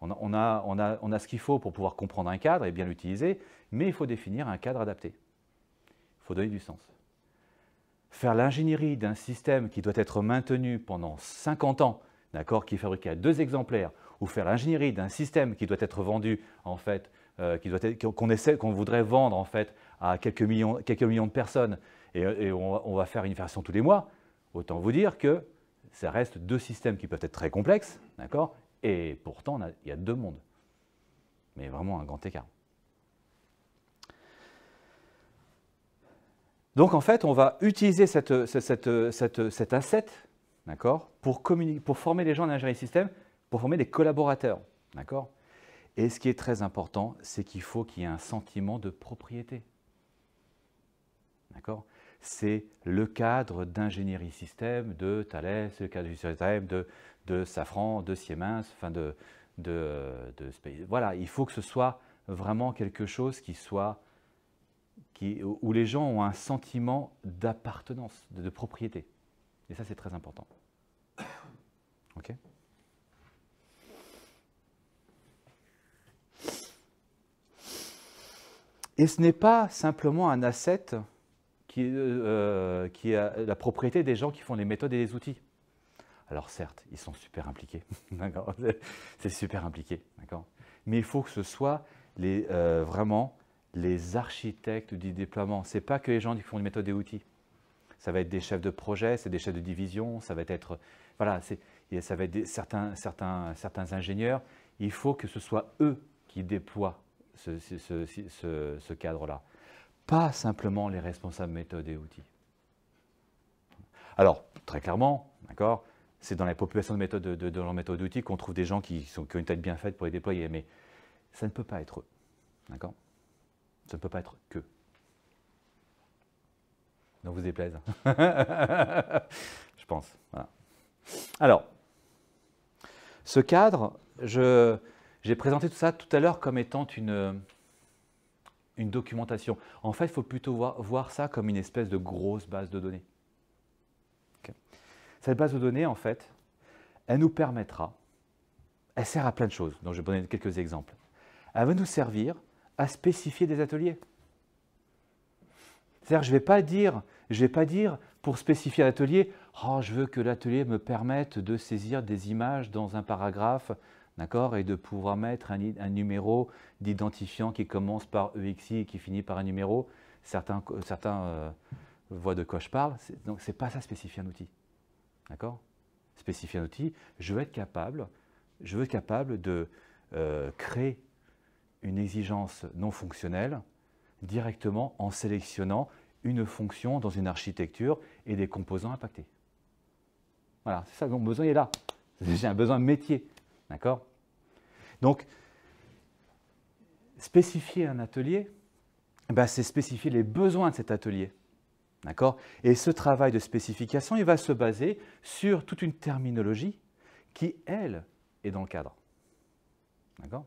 On a, ce qu'il faut pour pouvoir comprendre un cadre et bien l'utiliser, mais il faut définir un cadre adapté. Il faut donner du sens. Faire l'ingénierie d'un système qui doit être maintenu pendant 50 ans, d'accord, qui est fabriqué à deux exemplaires, ou faire l'ingénierie d'un système qui doit être vendu, en fait, euh, qu'on voudrait vendre, en fait, à quelques millions, de personnes, et, on va faire une version tous les mois, autant vous dire que ça reste deux systèmes qui peuvent être très complexes, d'accord Et pourtant, il y a deux mondes. Mais vraiment un grand écart. Donc en fait, on va utiliser cette, cette, cet asset d'accord, pour, pour, former les gens en ingénierie système, pour former des collaborateurs. D'accord Et ce qui est très important, c'est qu'il faut qu'il y ait un sentiment de propriété. D'accord c'est le cadre d'ingénierie système de Thales, le cadre système de, Safran, de Siemens, enfin de, de, euh, Voilà, il faut que ce soit vraiment quelque chose qui soit. où les gens ont un sentiment d'appartenance, de propriété. Et ça, c'est très important. OK Et ce n'est pas simplement un asset qui, euh, euh, qui est euh, la propriété des gens qui font les méthodes et les outils. Alors certes, ils sont super impliqués, c'est super impliqué, mais il faut que ce soit euh, vraiment les architectes du déploiement. Ce n'est pas que les gens qui font les méthodes et outils. Ça va être des chefs de projet, c'est des chefs de division, ça va être, voilà, ça va être certains, certains, certains ingénieurs. Il faut que ce soit eux qui déploient ce cadre-là pas simplement les responsables méthodes et outils. Alors, très clairement, d'accord, c'est dans la population de méthodes de, outils qu'on trouve des gens qui, ont une tête bien faite pour les déployer, mais ça ne peut pas être eux. D'accord Ça ne peut pas être que. Non, vous déplaise. je pense. Alors, ce cadre, j'ai présenté tout ça tout à l'heure comme étant une, une documentation. En fait, il faut plutôt voir, ça comme une espèce de grosse base de données. Cette base de données, en fait, elle nous permettra, elle sert à plein de choses, donc je vais donner quelques exemples. Elle va nous servir à spécifier des ateliers. C'est-à-dire, je ne vais pas dire, je vais pas dire pour spécifier l'atelier, oh, je veux que l'atelier me permette de saisir des images dans un paragraphe d'accord Et de pouvoir mettre un, numéro d'identifiant qui commence par EXI et qui finit par un numéro. Certains, euh, certains euh, voient de quoi je parle. Donc, ce n'est pas ça spécifier un outil, d'accord Spécifier un outil, je veux être capable, je veux être capable de euh, créer une exigence non fonctionnelle directement en sélectionnant une fonction dans une architecture et des composants impactés. Voilà, c'est ça, mon besoin est là. J'ai un besoin métier. D'accord Donc, spécifier un atelier, eh ben c'est spécifier les besoins de cet atelier. D'accord Et ce travail de spécification, il va se baser sur toute une terminologie qui, elle, est dans le cadre. D'accord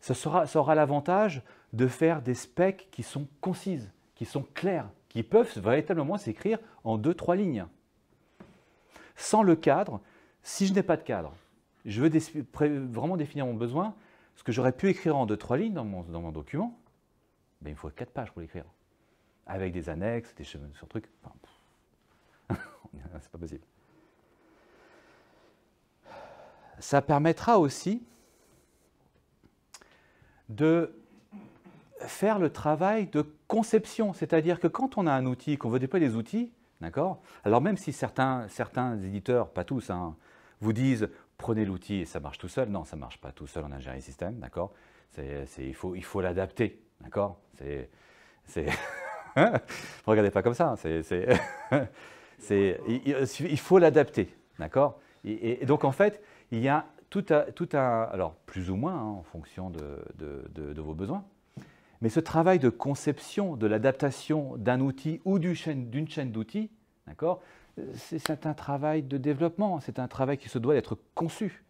ça, ça aura l'avantage de faire des specs qui sont concises, qui sont claires, qui peuvent véritablement s'écrire en deux, trois lignes. Sans le cadre, si je n'ai pas de cadre, je veux vraiment définir mon besoin, ce que j'aurais pu écrire en deux, trois lignes dans mon, document, ben, il me faut quatre pages pour l'écrire. Avec des annexes, des chemins sur trucs. C'est pas possible. Ça permettra aussi de faire le travail de conception. C'est-à-dire que quand on a un outil, qu'on veut déployer des outils, d'accord Alors même si certains, certains éditeurs, pas tous, hein, vous disent prenez l'outil et ça marche tout seul. Non, ça ne marche pas tout seul en ingénierie système, d'accord il faut, il faut l'adapter, d'accord C'est, regardez pas comme ça. Hein, il, faut l'adapter, d'accord et, donc en fait, il y a tout un, tout un alors plus ou moins hein, en fonction de, de, de vos besoins, mais ce travail de conception, de l'adaptation d'un outil ou d'une chaîne, d'outils, d'accord c'est un travail de développement, c'est un travail qui se doit d'être conçu.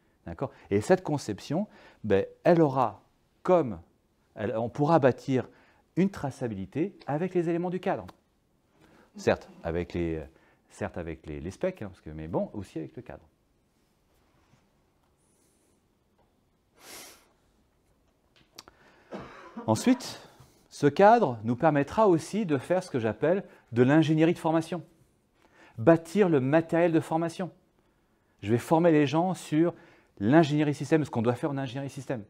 Et cette conception, ben, elle aura comme, on pourra bâtir une traçabilité avec les éléments du cadre. Certes, avec les, certes avec les, specs, hein, mais bon, aussi avec le cadre. Ensuite, ce cadre nous permettra aussi de faire ce que j'appelle de l'ingénierie de formation bâtir le matériel de formation. Je vais former les gens sur l'ingénierie système, ce qu'on doit faire en ingénierie système.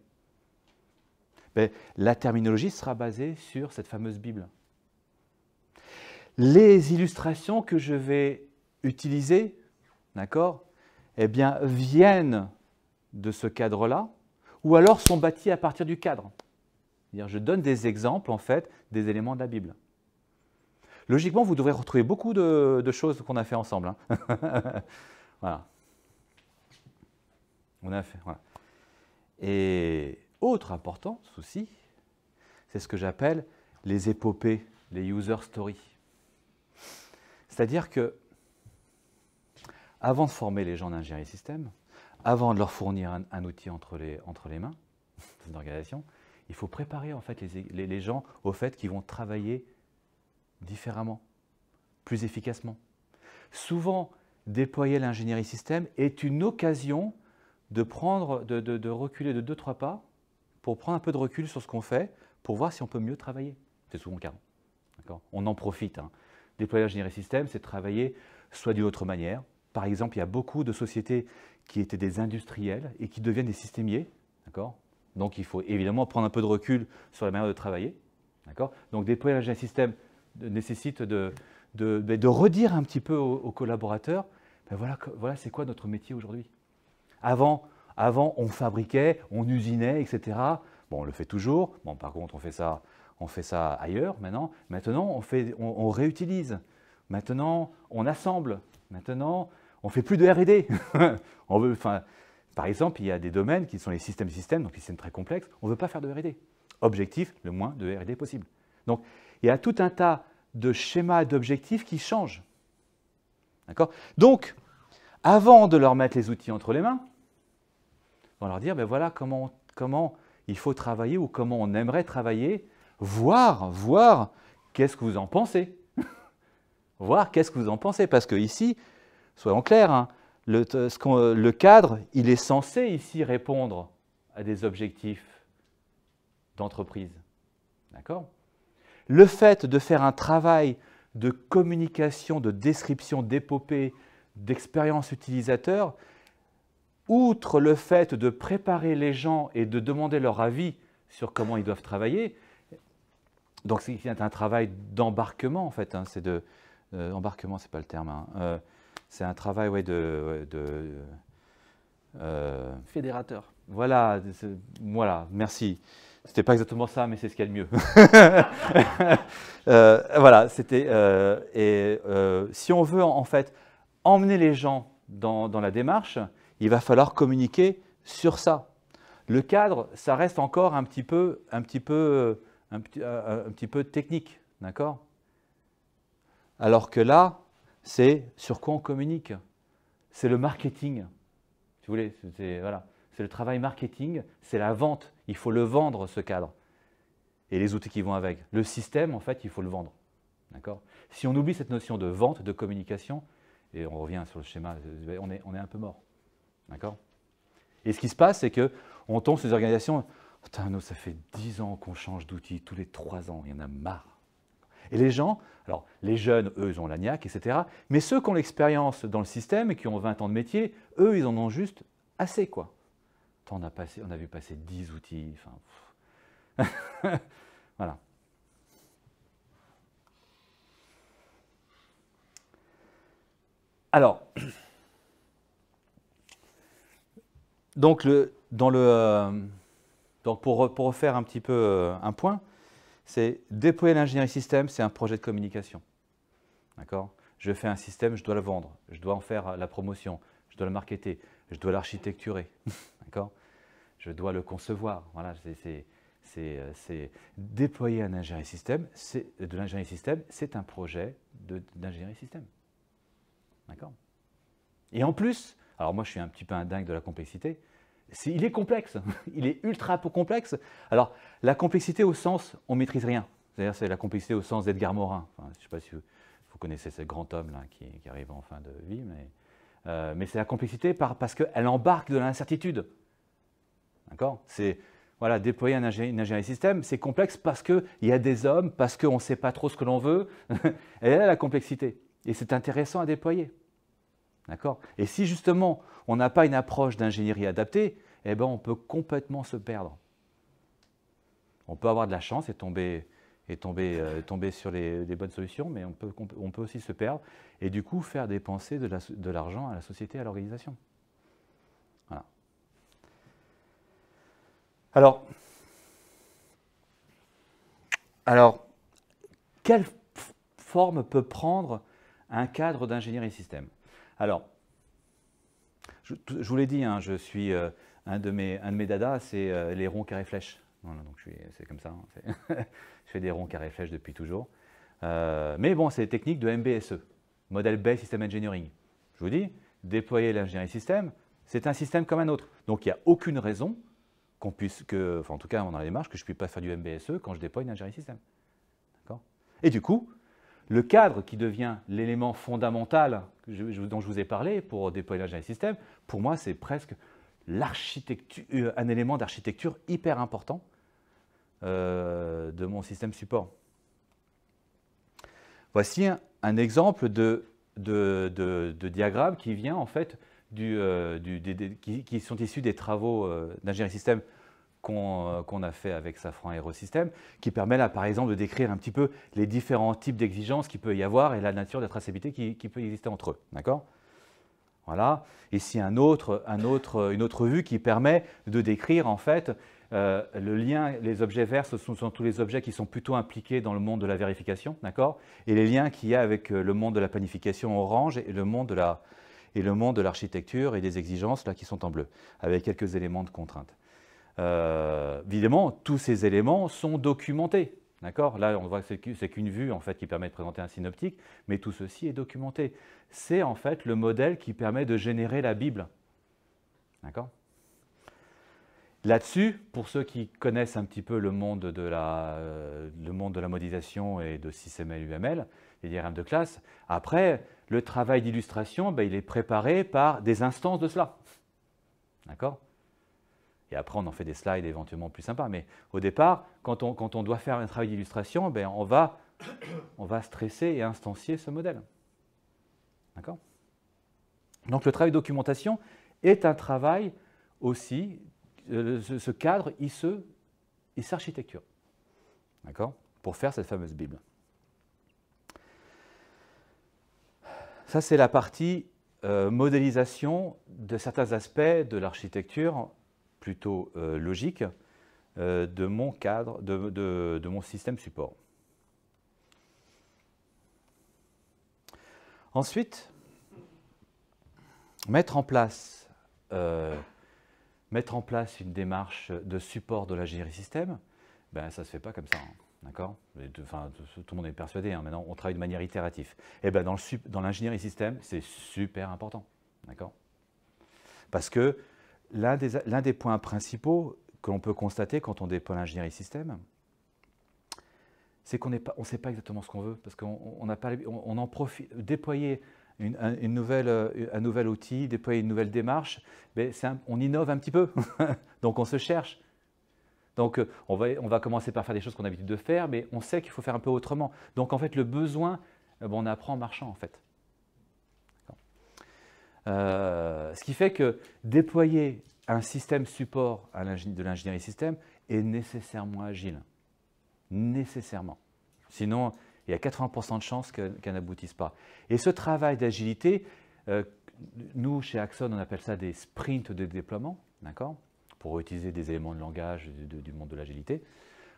la terminologie sera basée sur cette fameuse Bible. Les illustrations que je vais utiliser, d'accord, eh bien, viennent de ce cadre-là, ou alors sont bâties à partir du cadre. je donne des exemples, en fait, des éléments de la Bible. Logiquement, vous devrez retrouver beaucoup de, choses qu'on a fait ensemble. Hein. voilà. On a fait, voilà. Et autre important souci, c'est ce que j'appelle les épopées, les user stories. C'est-à-dire que, avant de former les gens en ingénierie système, avant de leur fournir un, outil entre les, entre les mains, c'est organisation, il faut préparer en fait les, les gens au fait qu'ils vont travailler différemment, plus efficacement. Souvent, déployer l'ingénierie système est une occasion de, prendre, de, reculer de deux, trois pas pour prendre un peu de recul sur ce qu'on fait, pour voir si on peut mieux travailler. C'est souvent le cas. On en profite. Hein. Déployer l'ingénierie système, c'est travailler soit d'une autre manière. Par exemple, il y a beaucoup de sociétés qui étaient des industriels et qui deviennent des systémiers. Donc il faut évidemment prendre un peu de recul sur la manière de travailler. Donc déployer l'ingénierie système, nécessite de, de, de, redire un petit peu aux, collaborateurs, ben voilà, voilà c'est quoi notre métier aujourd'hui. Avant, avant, on fabriquait, on usinait, etc. Bon, on le fait toujours. Bon, par contre, on fait ça, on fait ça ailleurs maintenant. Maintenant, on, fait, on, réutilise. Maintenant, on assemble. Maintenant, on fait plus de R&D. on veut, enfin, par exemple, il y a des domaines qui sont les systèmes-systèmes, donc les systèmes très complexes. On ne veut pas faire de R&D. Objectif, le moins de R&D possible. Donc, il y a tout un tas de schémas d'objectifs qui changent. D'accord Donc, avant de leur mettre les outils entre les mains, on va leur dire, ben voilà comment, il faut travailler ou comment on aimerait travailler, voir, voir qu'est-ce que vous en pensez. voir qu'est-ce que vous en pensez, parce que ici, soyons clairs, hein, le, le cadre, il est censé ici répondre à des objectifs d'entreprise. D'accord le fait de faire un travail de communication, de description d'épopée, d'expérience utilisateur, outre le fait de préparer les gens et de demander leur avis sur comment ils doivent travailler, donc c'est un travail d'embarquement en fait, hein, c'est de... Euh, c'est pas le terme. Hein, euh, c'est un travail de... Euh, Fédérateur. Voilà, voilà, merci. C'était pas exactement ça, mais c'est ce qu'il y a de mieux. Euh, voilà, c'était. Euh, et euh, si on veut en fait emmener les gens dans, la démarche, il va falloir communiquer sur ça. Le cadre, ça reste encore un petit peu, un petit peu, un petit, peu technique, d'accord Alors que là, c'est sur quoi on communique. C'est le marketing. Si vous voulez, voilà, c'est le travail marketing, c'est la vente il faut le vendre, ce cadre. Et les outils qui vont avec. Le système, en fait, il faut le vendre. D'accord Si on oublie cette notion de vente, de communication, et on revient sur le schéma, on est, un peu mort. D'accord Et ce qui se passe, c'est qu'on tombe sur ces organisations. Putain, ça fait 10 ans qu'on change d'outils tous les 3 ans, il y en a marre. Et les gens, alors les jeunes, eux, ils ont la niaque, etc. Mais ceux qui ont l'expérience dans le système et qui ont 20 ans de métier, eux, ils en ont juste assez, quoi on a, on a vu passer 10 outils. Enfin, voilà. Alors, donc, le, dans le, euh, pour, pour refaire un petit peu euh, un point, c'est déployer l'ingénierie système, c'est un projet de communication. D'accord Je fais un système, je dois le vendre, je dois en faire la promotion, je dois le marketer, je dois l'architecturer. D'accord Je dois le concevoir. Voilà, c'est euh, déployer un ingénierie système. Euh, de l'ingénierie système, c'est un projet d'ingénierie système. D'accord Et en plus, alors moi je suis un petit peu un dingue de la complexité, il est complexe, il est ultra complexe. Alors la complexité au sens, on maîtrise rien. C'est-à-dire c'est la complexité au sens d'Edgar Morin. je ne sais pas si vous, connaissez ce grand homme qui, arrive en fin de vie, mais, euh, c'est la complexité parce qu'elle embarque de l'incertitude. D'accord C'est voilà, déployer un une ingénierie système, c'est complexe parce qu'il y a des hommes, parce qu'on ne sait pas trop ce que l'on veut. Elle a la complexité. Et c'est intéressant à déployer. D'accord Et si justement on n'a pas une approche d'ingénierie adaptée, eh ben on peut complètement se perdre. On peut avoir de la chance et tomber, et tomber, euh, tomber sur les, bonnes solutions, mais on peut, aussi se perdre et du coup faire dépenser de l'argent à la société, à l'organisation. Alors, alors, quelle forme peut prendre un cadre d'ingénierie système Alors, je, vous l'ai dit, hein, je suis euh, un, de mes, un de mes dadas, c'est euh, les ronds carrés flèches. c'est comme ça, hein, je fais des ronds carrés flèches depuis toujours. Euh, mais bon, c'est les techniques de MBSE, Model Based System Engineering. Je vous dis, déployer l'ingénierie système, c'est un système comme un autre. Donc il n'y a aucune raison qu'on puisse, que, enfin en tout cas on a la démarche, que je ne puisse pas faire du MBSE quand je déploie une ingénierie système. Et du coup, le cadre qui devient l'élément fondamental dont je vous ai parlé pour déployer l'ingénierie système, pour moi c'est presque l'architecture, euh, un élément d'architecture hyper important euh, de mon système support. Voici un, exemple de, de, diagramme qui vient en fait du, euh, qui, sont issus des travaux d'ingénierie système euh, qu'on a fait avec Safran Aerosystem, qui permet là, par exemple, de décrire un petit peu les différents types d'exigences qui peut y avoir et la nature de la traçabilité qui, peut exister entre eux. D'accord Voilà. Ici, un une autre vue qui permet de décrire, en fait, euh, le lien, les objets verts, ce sont, tous les objets qui sont plutôt impliqués dans le monde de la vérification, d'accord Et les liens qu'il y a avec euh, le monde de la planification orange et le monde de et le monde de l'architecture et des exigences là qui sont en bleu, avec quelques éléments de contraintes. Euh, évidemment, tous ces éléments sont documentés. D'accord Là, on voit que c'est qu'une vue en fait, qui permet de présenter un synoptique, mais tout ceci est documenté. C'est en fait le modèle qui permet de générer la Bible. D'accord Là-dessus, pour ceux qui connaissent un petit peu le monde de la, euh, le monde de la modélisation et de 6ML, UML, les diagrammes de classe, après, le travail d'illustration, ben, il est préparé par des instances de cela. D'accord et après, on en fait des slides éventuellement plus sympas. Mais au départ, quand on, quand on doit faire un travail d'illustration, ben, on, va, on va stresser et instancier ce modèle. D'accord Donc le travail de documentation est un travail aussi, euh, ce, cadre, cadre se s'architecture. architecture. D'accord Pour faire cette fameuse Bible. Ça, c'est la partie euh, modélisation de certains aspects de l'architecture plutôt euh, logique euh, de mon cadre, de, mon système support. Ensuite, mettre en place, euh, mettre en place une démarche de support de l'ingénierie système, ben, ça ne se fait pas comme ça. Hein, d'accord enfin, Tout le monde est persuadé, hein, maintenant on travaille de manière itérative. Et eh ben, dans l'ingénierie dans système, c'est super important. D'accord Parce que L'un des, points principaux que l'on peut constater quand on déploie l'ingénierie système, c'est qu'on ne sait pas exactement ce qu'on veut, parce qu'on a pas, profite, déployer une, nouvelle, euh, un nouvel outil, déployer une nouvelle démarche, mais on innove un petit peu, donc on se cherche. Donc euh, on va, commencer par faire des choses qu'on a l'habitude de faire, mais on sait qu'il faut faire un peu autrement. Donc en fait, le besoin, euh, ben, on apprend en marchant en fait. Euh, ce qui fait que déployer un système support de l'ingénierie système est nécessairement agile. Nécessairement. Sinon, il y a 80% de chances qu'elle n'aboutisse pas. Et ce travail d'agilité, euh, nous, chez Axon, on appelle ça des sprints de déploiement, d'accord Pour utiliser des éléments de langage du, du monde de l'agilité.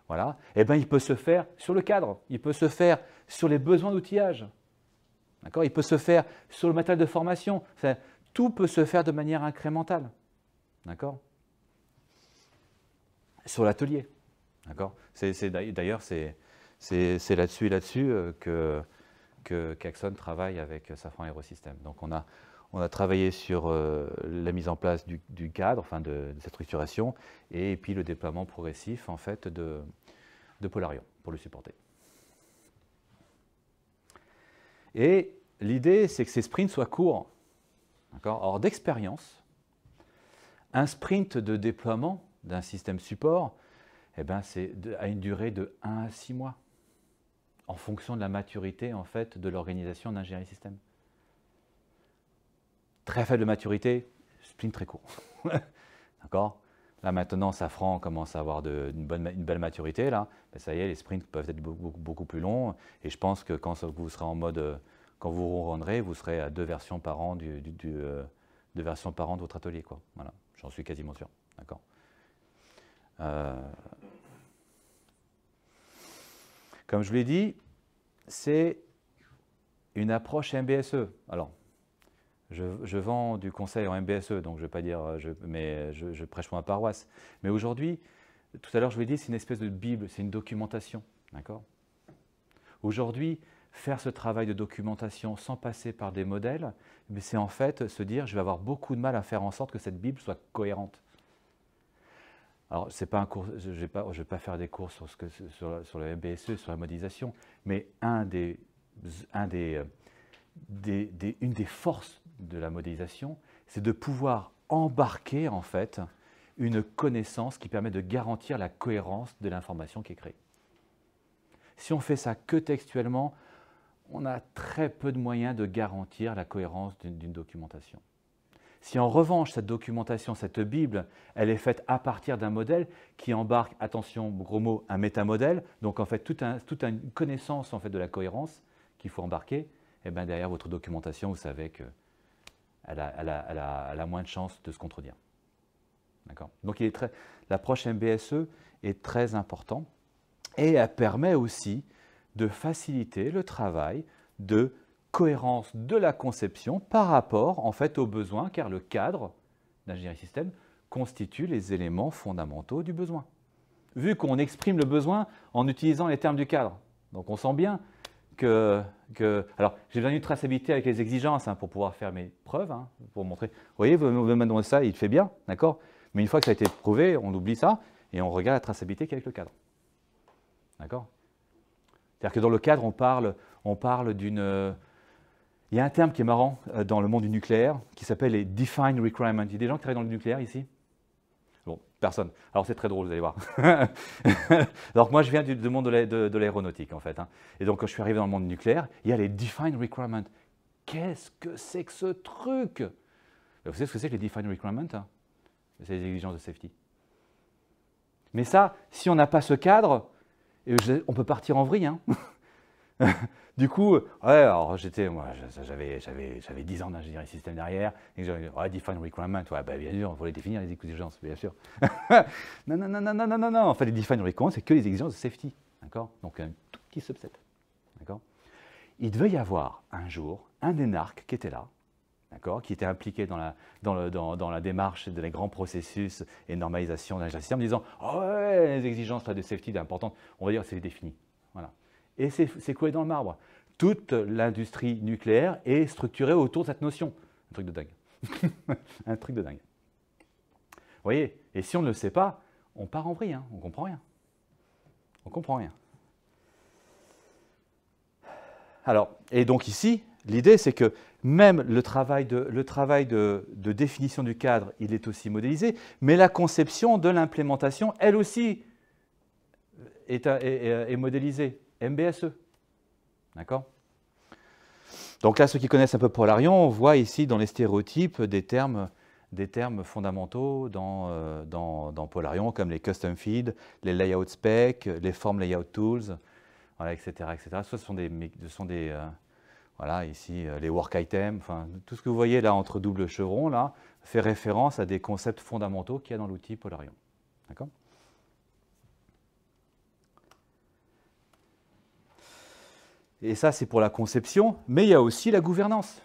Voilà. Eh bien, il peut se faire sur le cadre, il peut se faire sur les besoins d'outillage. Il peut se faire sur le matériel de formation. tout peut se faire de manière incrémentale. D'accord Sur l'atelier. D'accord D'ailleurs, c'est là-dessus là-dessus euh, que, que Caxon travaille avec Safran Aérosystème. Donc, on a, on a travaillé sur euh, la mise en place du, cadre, enfin de, de, cette structuration, et puis le déploiement progressif en fait de, de Polarion pour le supporter. Et l'idée, c'est que ces sprints soient courts. Or, d'expérience, un sprint de déploiement d'un système support, eh ben, c'est à une durée de 1 à 6 mois, en fonction de la maturité en fait, de l'organisation d'ingénierie système. Très faible maturité, sprint très court. D'accord Là maintenant, Safran commence à avoir une, belle maturité. Là, ça y est, les sprints peuvent être beaucoup, plus longs. Et je pense que quand vous serez en mode, euh, quand vous rendrez, vous serez à deux versions par an euh, par an de votre atelier. j'en suis quasiment sûr. Euh, comme je vous l'ai dit, c'est une approche MBSE. Alors, je, vends du conseil en MBSE, donc je ne vais pas dire, euh, je, mais je, prêche pour ma paroisse. Mais aujourd'hui, tout à l'heure, je vous ai dit, c'est une espèce de Bible, c'est une documentation. D'accord Aujourd'hui, faire ce travail de documentation sans passer par des modèles, c'est en fait se dire je vais avoir beaucoup de mal à faire en sorte que cette Bible soit cohérente. Alors, c'est pas un cours, je ne vais, pas faire des cours sur, le MBSE, sur la modélisation, mais un des, un des, euh, une des forces de la modélisation, c'est de pouvoir embarquer en fait une connaissance qui permet de garantir la cohérence de l'information qui est créée. Si on fait ça que textuellement, on a très peu de moyens de garantir la cohérence d'une documentation. Si en revanche cette documentation, cette Bible, elle est faite à partir d'un modèle qui embarque, attention, gros mot, un métamodèle, donc en fait toute, toute une connaissance en fait de la cohérence qu'il faut embarquer, et eh bien derrière votre documentation, vous savez que elle a, moins de chances de se contredire. D'accord Donc l'approche MBSE est très importante et elle permet aussi de faciliter le travail de cohérence de la conception par rapport en fait aux besoins, car le cadre d'ingénierie système constitue les éléments fondamentaux du besoin. Vu qu'on exprime le besoin en utilisant les termes du cadre, donc on sent bien que, alors j'ai besoin d'une traçabilité avec les exigences hein, pour pouvoir faire mes preuves, hein, pour montrer. Vous voyez, vous me demandez ça, il fait bien, d'accord Mais une fois que ça a été prouvé, on oublie ça et on regarde la traçabilité avec le cadre. D'accord C'est-à-dire que dans le cadre, on parle, on parle d'une. Euh, il y a un terme qui est marrant euh, dans le monde du nucléaire qui s'appelle les defined requirements. Il y a des gens qui travaillent dans le nucléaire ici Bon, personne. Alors c'est très drôle, vous allez voir. Alors moi, je viens du, monde de l'aéronautique, en fait. Hein. Et donc quand je suis arrivé dans le monde nucléaire, il y a les Defined Requirements. Qu'est-ce que c'est que ce truc Vous savez ce que c'est que les Defined Requirements hein? C'est les exigences de safety. Mais ça, si on n'a pas ce cadre, eh, on peut partir en vrille. Hein. du coup, j'avais, j'avais, 10 ans d'ingénierie système derrière, et j'avais, ouais, define requirement, ouais, bah, bien sûr, on voulait définir, les exigences, bien sûr. non, non, non, non, non, non, non, en fait, les define requirements, c'est que les exigences de safety, d'accord Donc, un tout petit subset, d'accord Il devait y avoir un jour un énarque qui était là, d'accord Qui était impliqué dans la, dans, le, dans, dans démarche grands processus et normalisation d'ingénierie système en disant, ah les exigences de safety, importantes, on va dire, c'est défini. Voilà et c'est coulé dans le marbre. Toute l'industrie nucléaire est structurée autour de cette notion. Un truc de dingue. un truc de dingue. Vous voyez Et si on ne le sait pas, on part en vrille, hein. on ne comprend rien. On ne comprend rien. Alors, et donc ici, l'idée c'est que même le travail, de, le travail de, définition du cadre, il est aussi modélisé, mais la conception de l'implémentation, elle aussi, est modélisée. MBSE. D'accord Donc là, ceux qui connaissent un peu Polarion, on voit ici dans les stéréotypes des termes, des termes fondamentaux dans, euh, dans, Polarion, comme les custom feeds, les layout specs, les form layout tools, voilà, etc., etc. Ce sont des, ce sont des euh, voilà, ici, euh, les work items, enfin, tout ce que vous voyez là entre double chevron, là, fait référence à des concepts fondamentaux qu'il y a dans l'outil Polarion. D'accord Et ça, c'est pour la conception, mais il y a aussi la gouvernance.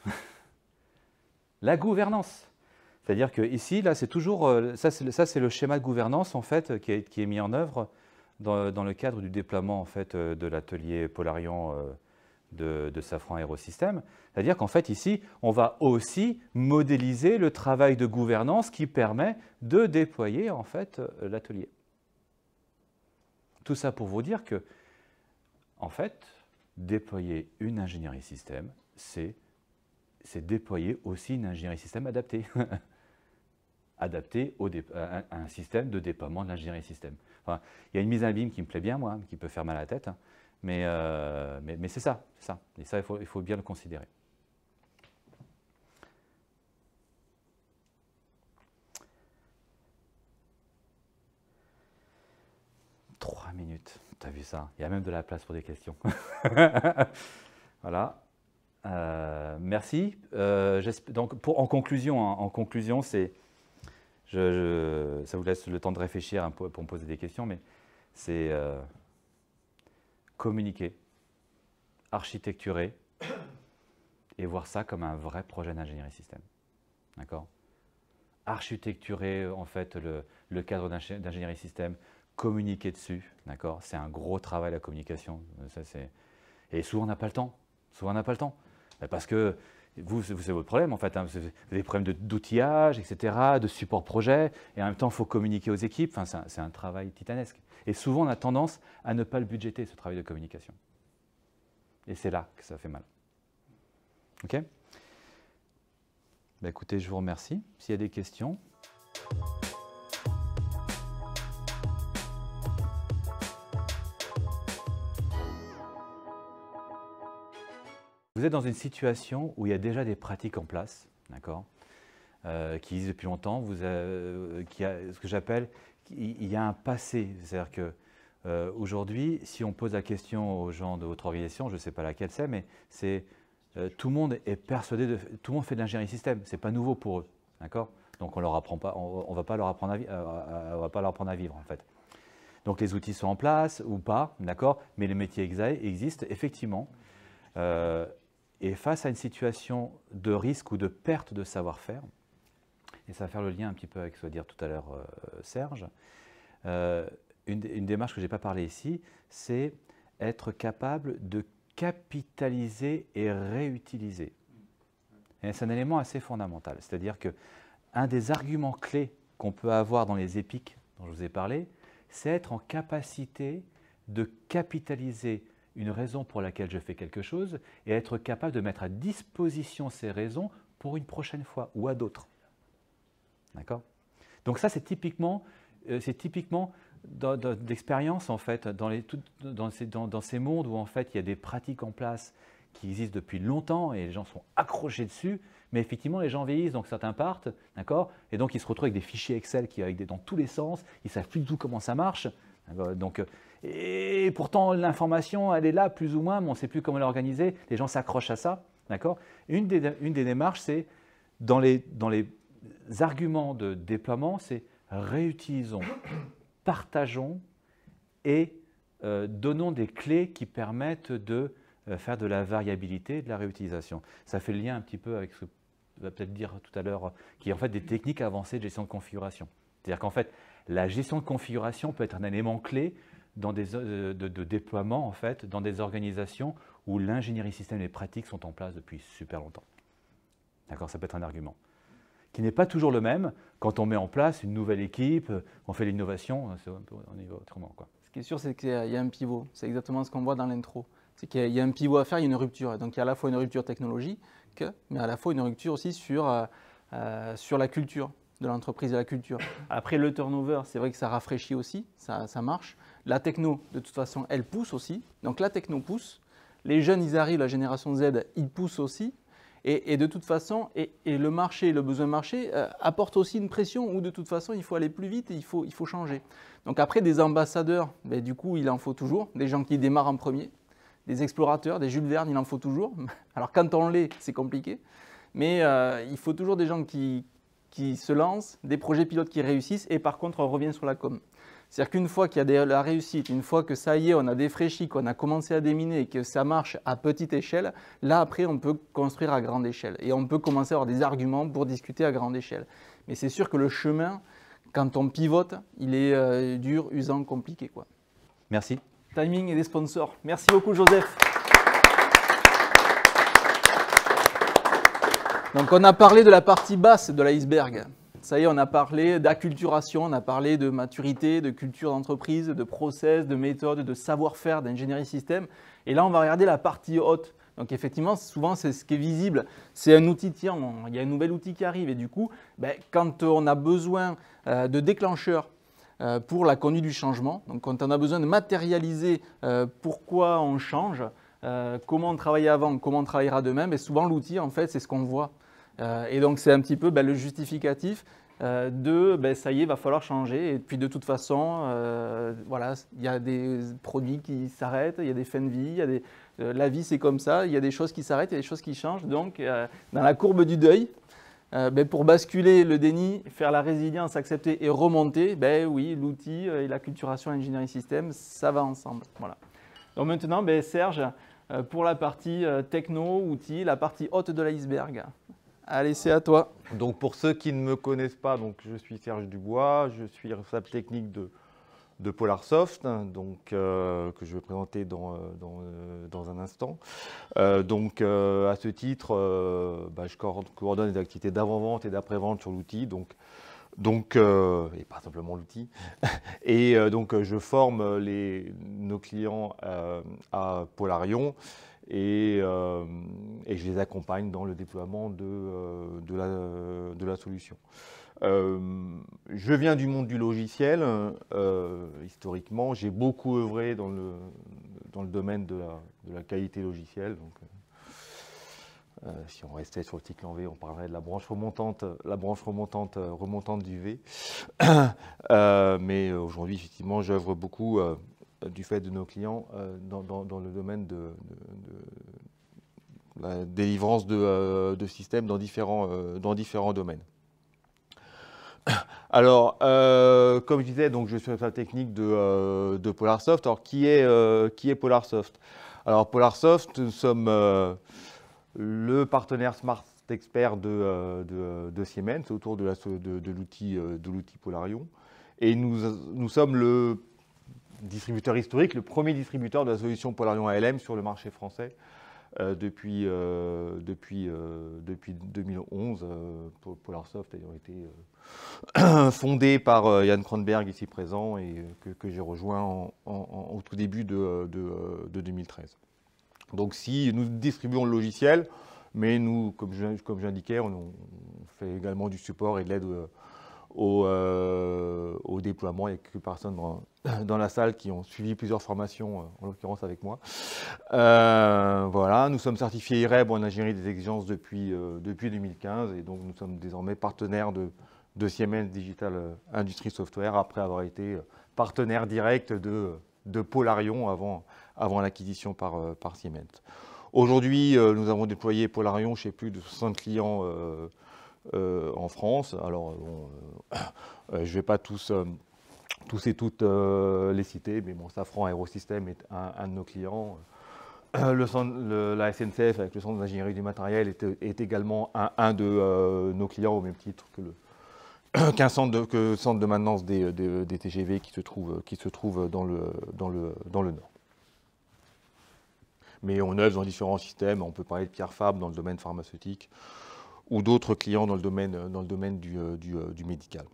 la gouvernance. C'est-à-dire que ici, là, c'est toujours euh, ça, c'est le schéma de gouvernance en fait qui est, mis en œuvre dans, le cadre du déploiement en fait euh, de l'atelier Polarion euh, de, de, Safran Aérosystème. C'est-à-dire qu'en fait ici, on va aussi modéliser le travail de gouvernance qui permet de déployer en fait l'atelier. Tout ça pour vous dire que, en fait, déployer une ingénierie système, c'est déployer aussi une ingénierie système adaptée. adaptée au à un système de déploiement de l'ingénierie système. il y a une mise à l'abîme qui me plaît bien, moi, hein, qui peut faire mal à la tête, hein. euh, mais, mais, c'est ça, ça. Et ça, il faut, il faut bien le considérer. Trois minutes. T'as vu ça Il y a même de la place pour des questions. voilà. Euh, merci. Euh, donc, en conclusion, hein, en conclusion, c'est, ça vous laisse le temps de réfléchir pour, me poser des questions, mais c'est euh, communiquer, architecturer et voir ça comme un vrai projet d'ingénierie système. D'accord Architecturer en fait le cadre d'ingénierie système, communiquer dessus, d'accord C'est un gros travail la communication, ça Et souvent on n'a pas le temps, souvent on n'a pas le temps, parce que vous, vous c'est votre problème en fait, vous hein. avez des problèmes d'outillage, etc., de support projet, et en même temps il faut communiquer aux équipes, enfin, c'est un, travail titanesque. Et souvent on a tendance à ne pas le budgéter, ce travail de communication. Et c'est là que ça fait mal. Ok ben écoutez, je vous remercie. S'il y a des questions. Vous êtes dans une situation où il y a déjà des pratiques en place, d'accord euh, qui existent depuis longtemps, vous euh, qui a, ce que j'appelle, il y a un passé. C'est-à-dire que euh, aujourd'hui, si on pose la question aux gens de votre organisation, je ne sais pas laquelle c'est, mais c'est tout le monde est persuadé de, tout le monde fait de l'ingénierie système. C'est pas nouveau pour eux, d'accord Donc on leur apprend pas, on, va pas leur apprendre à, on va pas leur apprendre à vivre en fait. Donc les outils sont en place ou pas, d'accord Mais les métiers existent effectivement. Et face à une situation de risque ou de perte de savoir-faire, et ça va faire le lien un petit peu avec ce que dire tout à l'heure euh, Serge, euh, une, démarche que je n'ai pas parlé ici, c'est être capable de capitaliser et réutiliser. Et c'est un élément assez fondamental. C'est-à-dire que un des arguments clés qu'on peut avoir dans les épiques dont je vous ai parlé, c'est être en capacité de capitaliser une raison pour laquelle je fais quelque chose et être capable de mettre à disposition ces raisons pour une prochaine fois ou à d'autres. D'accord Donc ça, c'est typiquement, euh, c'est typiquement d'expérience en fait, dans, les, dans, ces, dans, ces, mondes où en fait il y a des pratiques en place qui existent depuis longtemps et les gens sont accrochés dessus, mais effectivement les gens vieillissent, donc certains partent, d'accord Et donc ils se retrouvent avec des fichiers Excel qui avec des, dans tous les sens, ils savent plus du tout comment ça marche. Donc euh, et pourtant, l'information, elle est là, plus ou moins, mais on ne sait plus comment l'organiser. Les gens s'accrochent à ça. D'accord une des, une des, démarches, c'est dans les, dans les arguments de déploiement, c'est réutilisons, partageons et euh, donnons des clés qui permettent de euh, faire de la variabilité, de la réutilisation. Ça fait le lien un petit peu avec ce que va peut-être dire tout à l'heure, qui est en fait des techniques avancées de gestion de configuration. C'est-à-dire qu'en fait, la gestion de configuration peut être un élément clé dans des, euh, de, de, déploiement, en fait, dans des organisations où l'ingénierie système et les pratiques sont en place depuis super longtemps. D'accord Ça peut être un argument. Qui n'est pas toujours le même quand on met en place une nouvelle équipe, on fait l'innovation, euh, on y va autrement. Quoi. Ce qui est sûr, c'est qu'il y a un pivot. C'est exactement ce qu'on voit dans l'intro. C'est qu'il y a un pivot à faire, il y a une rupture. donc, il y a à la fois une rupture technologique, mais à la fois une rupture aussi sur, euh, sur la culture de l'entreprise et la culture. Après, le turnover, c'est vrai que ça rafraîchit aussi, ça marche. La techno, de toute façon, elle pousse aussi. Donc la techno pousse. Les jeunes, ils arrivent, la génération Z, ils poussent aussi. Et, de toute façon, et, le marché, le besoin marché euh, apporte aussi une pression où de toute façon, il faut aller plus vite et il faut, changer. Donc après, des ambassadeurs, ben, du coup, il en faut toujours. Des gens qui démarrent en premier. Des explorateurs, des Jules Verne, il en faut toujours. Alors quand on l'est, c'est compliqué. Mais euh, il faut toujours des gens qui, qui se lancent, des projets pilotes qui réussissent, et par contre, on revient sur la com. C'est-à-dire qu'une fois qu'il y a la réussite, une fois que ça y est, on a défraîchi, qu'on a commencé à déminer et que ça marche à petite échelle, là après on peut construire à grande échelle et on peut commencer à avoir des arguments pour discuter à grande échelle. Mais c'est sûr que le chemin, quand on pivote, il est euh, dur, usant, compliqué. Quoi. Merci. Timing et des sponsors. Merci beaucoup Joseph. Donc on a parlé de la partie basse de l'iceberg. Ça y est, on a parlé d'acculturation, on a parlé de maturité, de culture d'entreprise, de process, de méthode, de savoir-faire, d'ingénierie système. Et là, on va regarder la partie haute. Donc effectivement, souvent, c'est ce qui est visible. C'est un outil, tiens, il y a un nouvel outil qui arrive. Et du coup, ben, quand on a besoin euh, de déclencheurs euh, pour la conduite du changement, donc quand on a besoin de matérialiser euh, pourquoi on change, comment on travaillait avant, comment on travaillera demain, mais ben, souvent l'outil, en fait, c'est ce qu'on voit. et donc c'est un petit peu ben, le justificatif, euh, de ben, ça y est, va falloir changer. Et puis de toute façon, euh, voilà, il y a des produits qui s'arrêtent, il y a des fins de vie, y a des, euh, la vie c'est comme ça, il y a des choses qui s'arrêtent, il y a des choses qui changent. Donc euh, dans la courbe du deuil, ben, pour basculer le déni, faire la résilience, accepter et remonter, ben oui, l'outil et la culturation, l'ingénierie système, ça va ensemble. Voilà. Donc maintenant, ben, Serge, pour la partie techno, outil la partie haute de l'iceberg. Allez, c'est à toi. Donc pour ceux qui ne me connaissent pas, donc je suis Serge Dubois, je suis responsable technique de, Polarsoft, donc, euh, que je vais présenter dans, euh, euh, un instant. donc à ce titre, bah, je coordonne les activités d'avant-vente et d'après-vente sur l'outil. Donc, donc, et pas simplement l'outil. et donc, je forme les, nos clients à Polarion euh, et, je les accompagne dans le déploiement de, euh, la, solution. Euh, je viens du monde du logiciel. historiquement, j'ai beaucoup œuvré dans le, domaine de la, qualité logicielle. Donc, si on restait sur le titre en V, on parlerait de la branche remontante, la branche remontante, remontante du V. mais aujourd'hui, effectivement, j'œuvre beaucoup euh, du fait de nos clients euh, dans, le domaine de, la délivrance euh, de, systèmes dans différents, dans différents domaines. Alors, comme je disais, donc, je suis la technique de, de, PolarSoft. Alors, qui est, qui est PolarSoft Alors, PolarSoft, nous sommes le partenaire Smart Expert de, de, de Siemens autour de l'outil de, l'outil Polarion. Et nous, nous sommes le distributeur historique, le premier distributeur de la solution Polarion ALM sur le marché français euh, depuis, euh, depuis, euh, depuis 2011. Polarsoft a été fondé par Yann Kronberg ici présent et que, j'ai rejoint au tout début de, 2013. Donc si nous distribuons le logiciel, mais nous, comme j'indiquais, comme on, on, fait également du support et de l'aide au, euh, au, déploiement. Il n'y a quelques personnes dans, la salle qui ont suivi plusieurs formations, euh, en l'occurrence avec moi. Euh, voilà, nous sommes certifiés IREB en ingénierie des exigences depuis, depuis 2015 et donc nous sommes désormais partenaires de, de Siemens Digital Industry Software après avoir été partenaire direct de, de Polarion avant, avant l'acquisition par, par Siemens. Aujourd'hui, nous avons déployé Polarion chez plus de 60 clients euh, en France. Alors, euh, euh, je ne vais pas tous et toutes les citer, mais bon, Safran Aérosystème est un, de nos clients. la SNCF avec le centre d'ingénierie du matériel est, également un, de nos clients au même titre que le qu'un centre de, maintenance des, TGV qui se trouve dans le dans le nord. Mais on œuvre dans différents systèmes. On peut parler de Pierre Fabre dans le domaine pharmaceutique ou d'autres clients dans le domaine, euh, dans le domaine du, euh, euh, médical.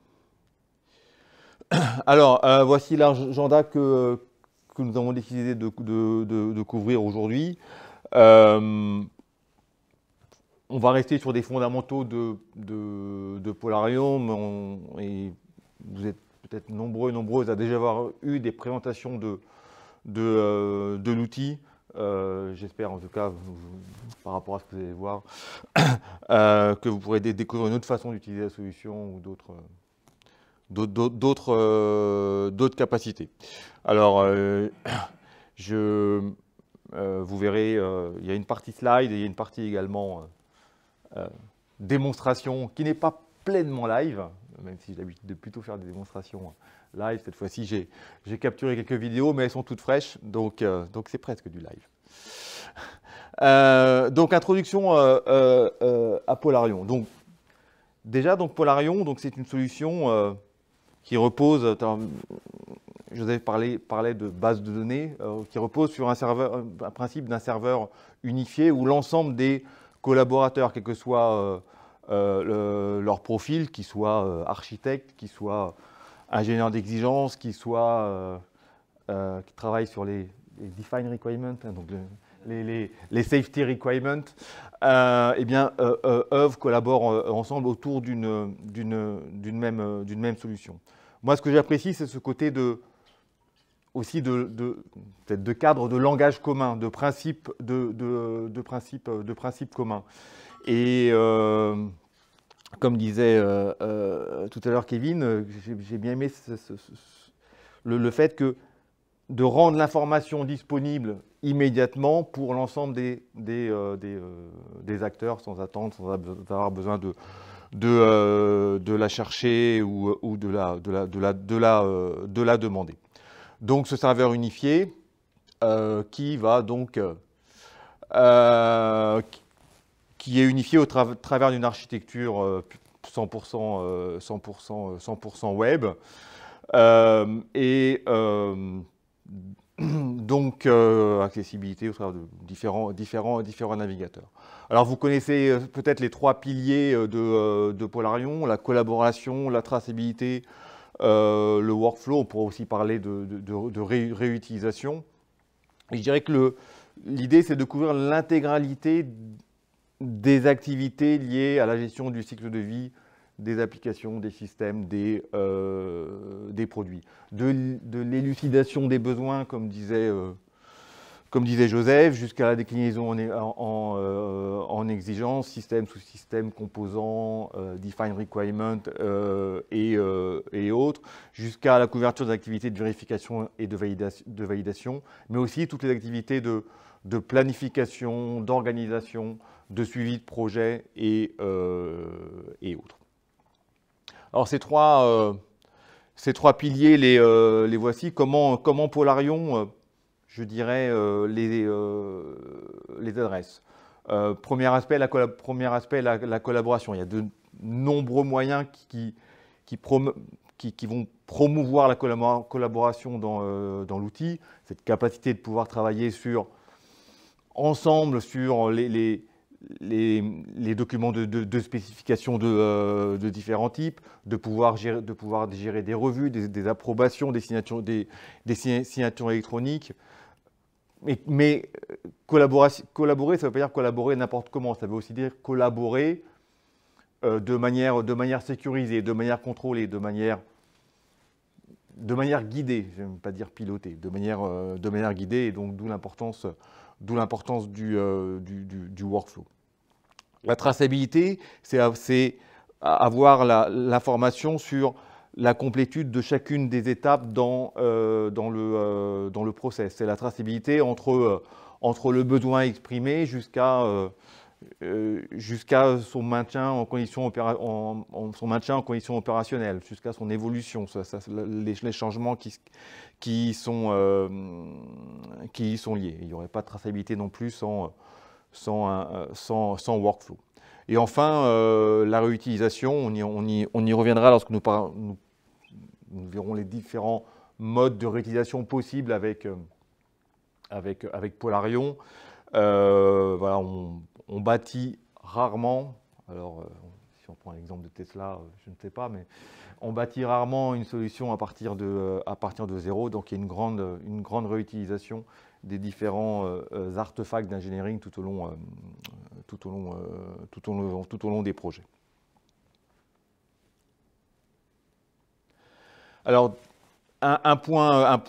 Alors, voici l'agenda que, nous avons décidé de, couvrir aujourd'hui. on va rester sur des fondamentaux de, Polarium. et vous êtes peut-être nombreux et nombreuses à déjà avoir eu des présentations de, l'outil. Euh, j'espère en tout cas, par rapport à ce que vous allez voir, euh, que vous pourrez découvrir une autre façon d'utiliser la solution ou d'autres euh, capacités. Alors, je, vous verrez, il y a une partie slide et il y a une partie également démonstration qui n'est pas pleinement live, même si j'ai l'habitude de plutôt faire des démonstrations hein, live cette fois-ci. J'ai, capturé quelques vidéos, mais elles sont toutes fraîches, donc, euh, donc c'est presque du live. Euh, donc introduction euh, à Polarion. Donc déjà donc Polarion donc c'est une solution qui repose. Je Joseph parlait, parlait de base de données qui repose sur un serveur, un principe d'un serveur unifié où l'ensemble des collaborateurs, quel que soit leur profil, qu'ils soient architectes, qu'ils soient ingénieurs d'exigence qui soit euh, euh, qui travaille sur les, requirements, hein, donc les, safety requirements, euh, eh bien, euh, œuvrent, collaborent ensemble autour d'une même, même, solution. Moi, ce que j'apprécie, c'est ce côté de, aussi de, de, cadre de langage commun, de principe, de, principe, commun. Et comme disait euh, euh, tout à l'heure Kevin, euh, j'ai bien aimé le, fait que de rendre l'information disponible immédiatement pour l'ensemble des, acteurs sans attendre, sans avoir besoin de, la chercher ou, de, la, demander. Donc ce serveur unifié qui va donc qui est unifié au travers d'une architecture 100%, euh, 100%, euh, euh, web. et donc, accessibilité au travers de différents, différents, différents navigateurs. Alors, vous connaissez peut-être les trois piliers de, Polarion, la collaboration, la traçabilité, le workflow. On pourrait aussi parler de, réutilisation. je dirais que l'idée, c'est de couvrir l'intégralité des activités liées à la gestion du cycle de vie des applications, des systèmes, des, euh, produits. De, l'élucidation des besoins, euh, comme disait, Joseph, jusqu'à la déclinaison en, en, euh, exigence, système, sous-système, composants, define requirement et, autres, jusqu'à la couverture des activités de vérification et de validation, mais aussi toutes les activités de planification, d'organisation, de suivi de projet et, euh, et autres. Alors ces trois, euh, ces trois piliers, les, euh, les voici. Comment, comment Polarion, je dirais, les, les adresse premier aspect, la, premier aspect la, collaboration. Il y a de nombreux moyens qui, qui, qui, vont promouvoir la collaboration dans, l'outil, cette capacité de pouvoir travailler sur, ensemble sur les, les, documents de, de spécification euh, de, différents types, de pouvoir gérer, de pouvoir gérer des revues, des, approbations, des signatures, électroniques. Mais, euh, collaborer, ça ne veut pas dire collaborer n'importe comment, ça veut aussi dire collaborer euh, de, manière, sécurisée, de manière contrôlée, de manière, guidée, je ne vais pas dire pilotée, de manière, guidée, et donc d'où l'importance du, workflow. La traçabilité, c'est avoir l'information sur la complétude de chacune des étapes dans, euh, euh, le, process. C'est la traçabilité entre, euh, le besoin exprimé jusqu'à son, maintien en condition en, opérationnelle, jusqu'à son évolution, les, changements qui, qui y sont liés. Il n'y aurait pas de traçabilité non plus sans euh, sans, workflow. Et enfin, euh, la réutilisation, on y, reviendra lorsque nous, verrons les différents modes de réutilisation possibles avec, euh, Polarion. on, bâtit rarement, alors si on prend l'exemple de Tesla, je ne sais pas, mais on bâtit rarement une solution à partir de, à partir de zéro, donc il y a une grande, une grande réutilisation des différents euh, euh, artefacts d'engineering tout au long, euh, au tout, des projets. Alors, un, point,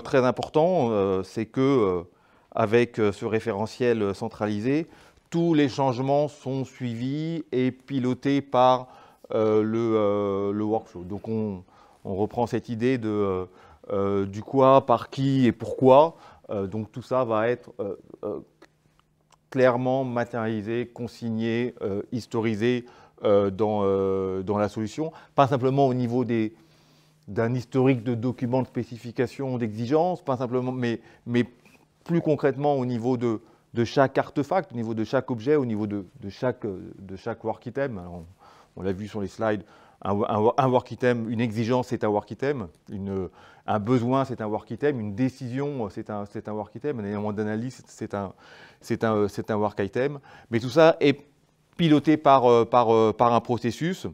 très important, c'est que avec ce référentiel centralisé, tous les changements sont suivis et pilotés par le, workflow. Donc on, reprend cette idée de, du quoi, par qui et pourquoi euh, donc tout ça va être euh, euh, clairement matérialisé, consigné, historisé dans, la solution, pas simplement au niveau des, d'un historique de documents de spécification, d'exigence, simplement, mais, plus concrètement au niveau de, chaque artefact, au niveau de chaque objet, au niveau de, chaque, de chaque work item. on l'a vu sur les slides, un, work item, une exigence, c'est un work item, un besoin, c'est un work item, une décision, c'est un, un work item, un élément d'analyse, c'est un, un, work item. Mais tout ça est piloté euh, euh, par, un processus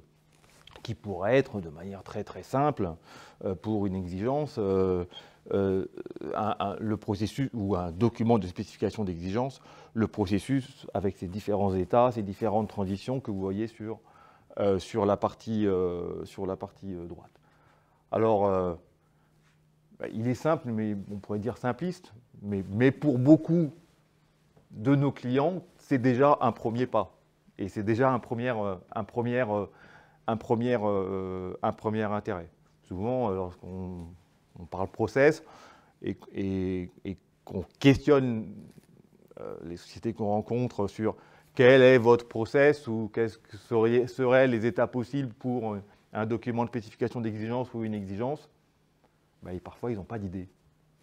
qui pourrait être de manière très très simple euh, pour une exigence, le processus ou un document de spécification d'exigence, le processus avec ses différents états, ses différentes transitions que vous voyez sur euh, sur la partie, euh, sur la partie euh, droite. Alors, bah, il est simple, mais on pourrait dire simpliste, mais, mais pour beaucoup de nos clients, c'est déjà un premier pas. Et c'est déjà un premier, un un un intérêt. Souvent, lorsqu'on on parle process et, et, et qu'on questionne les sociétés qu'on rencontre sur quel est votre process ou quelles seraient les étapes possibles pour un document de spécification d'exigence ou une exigence, ben, parfois ils n'ont pas d'idée.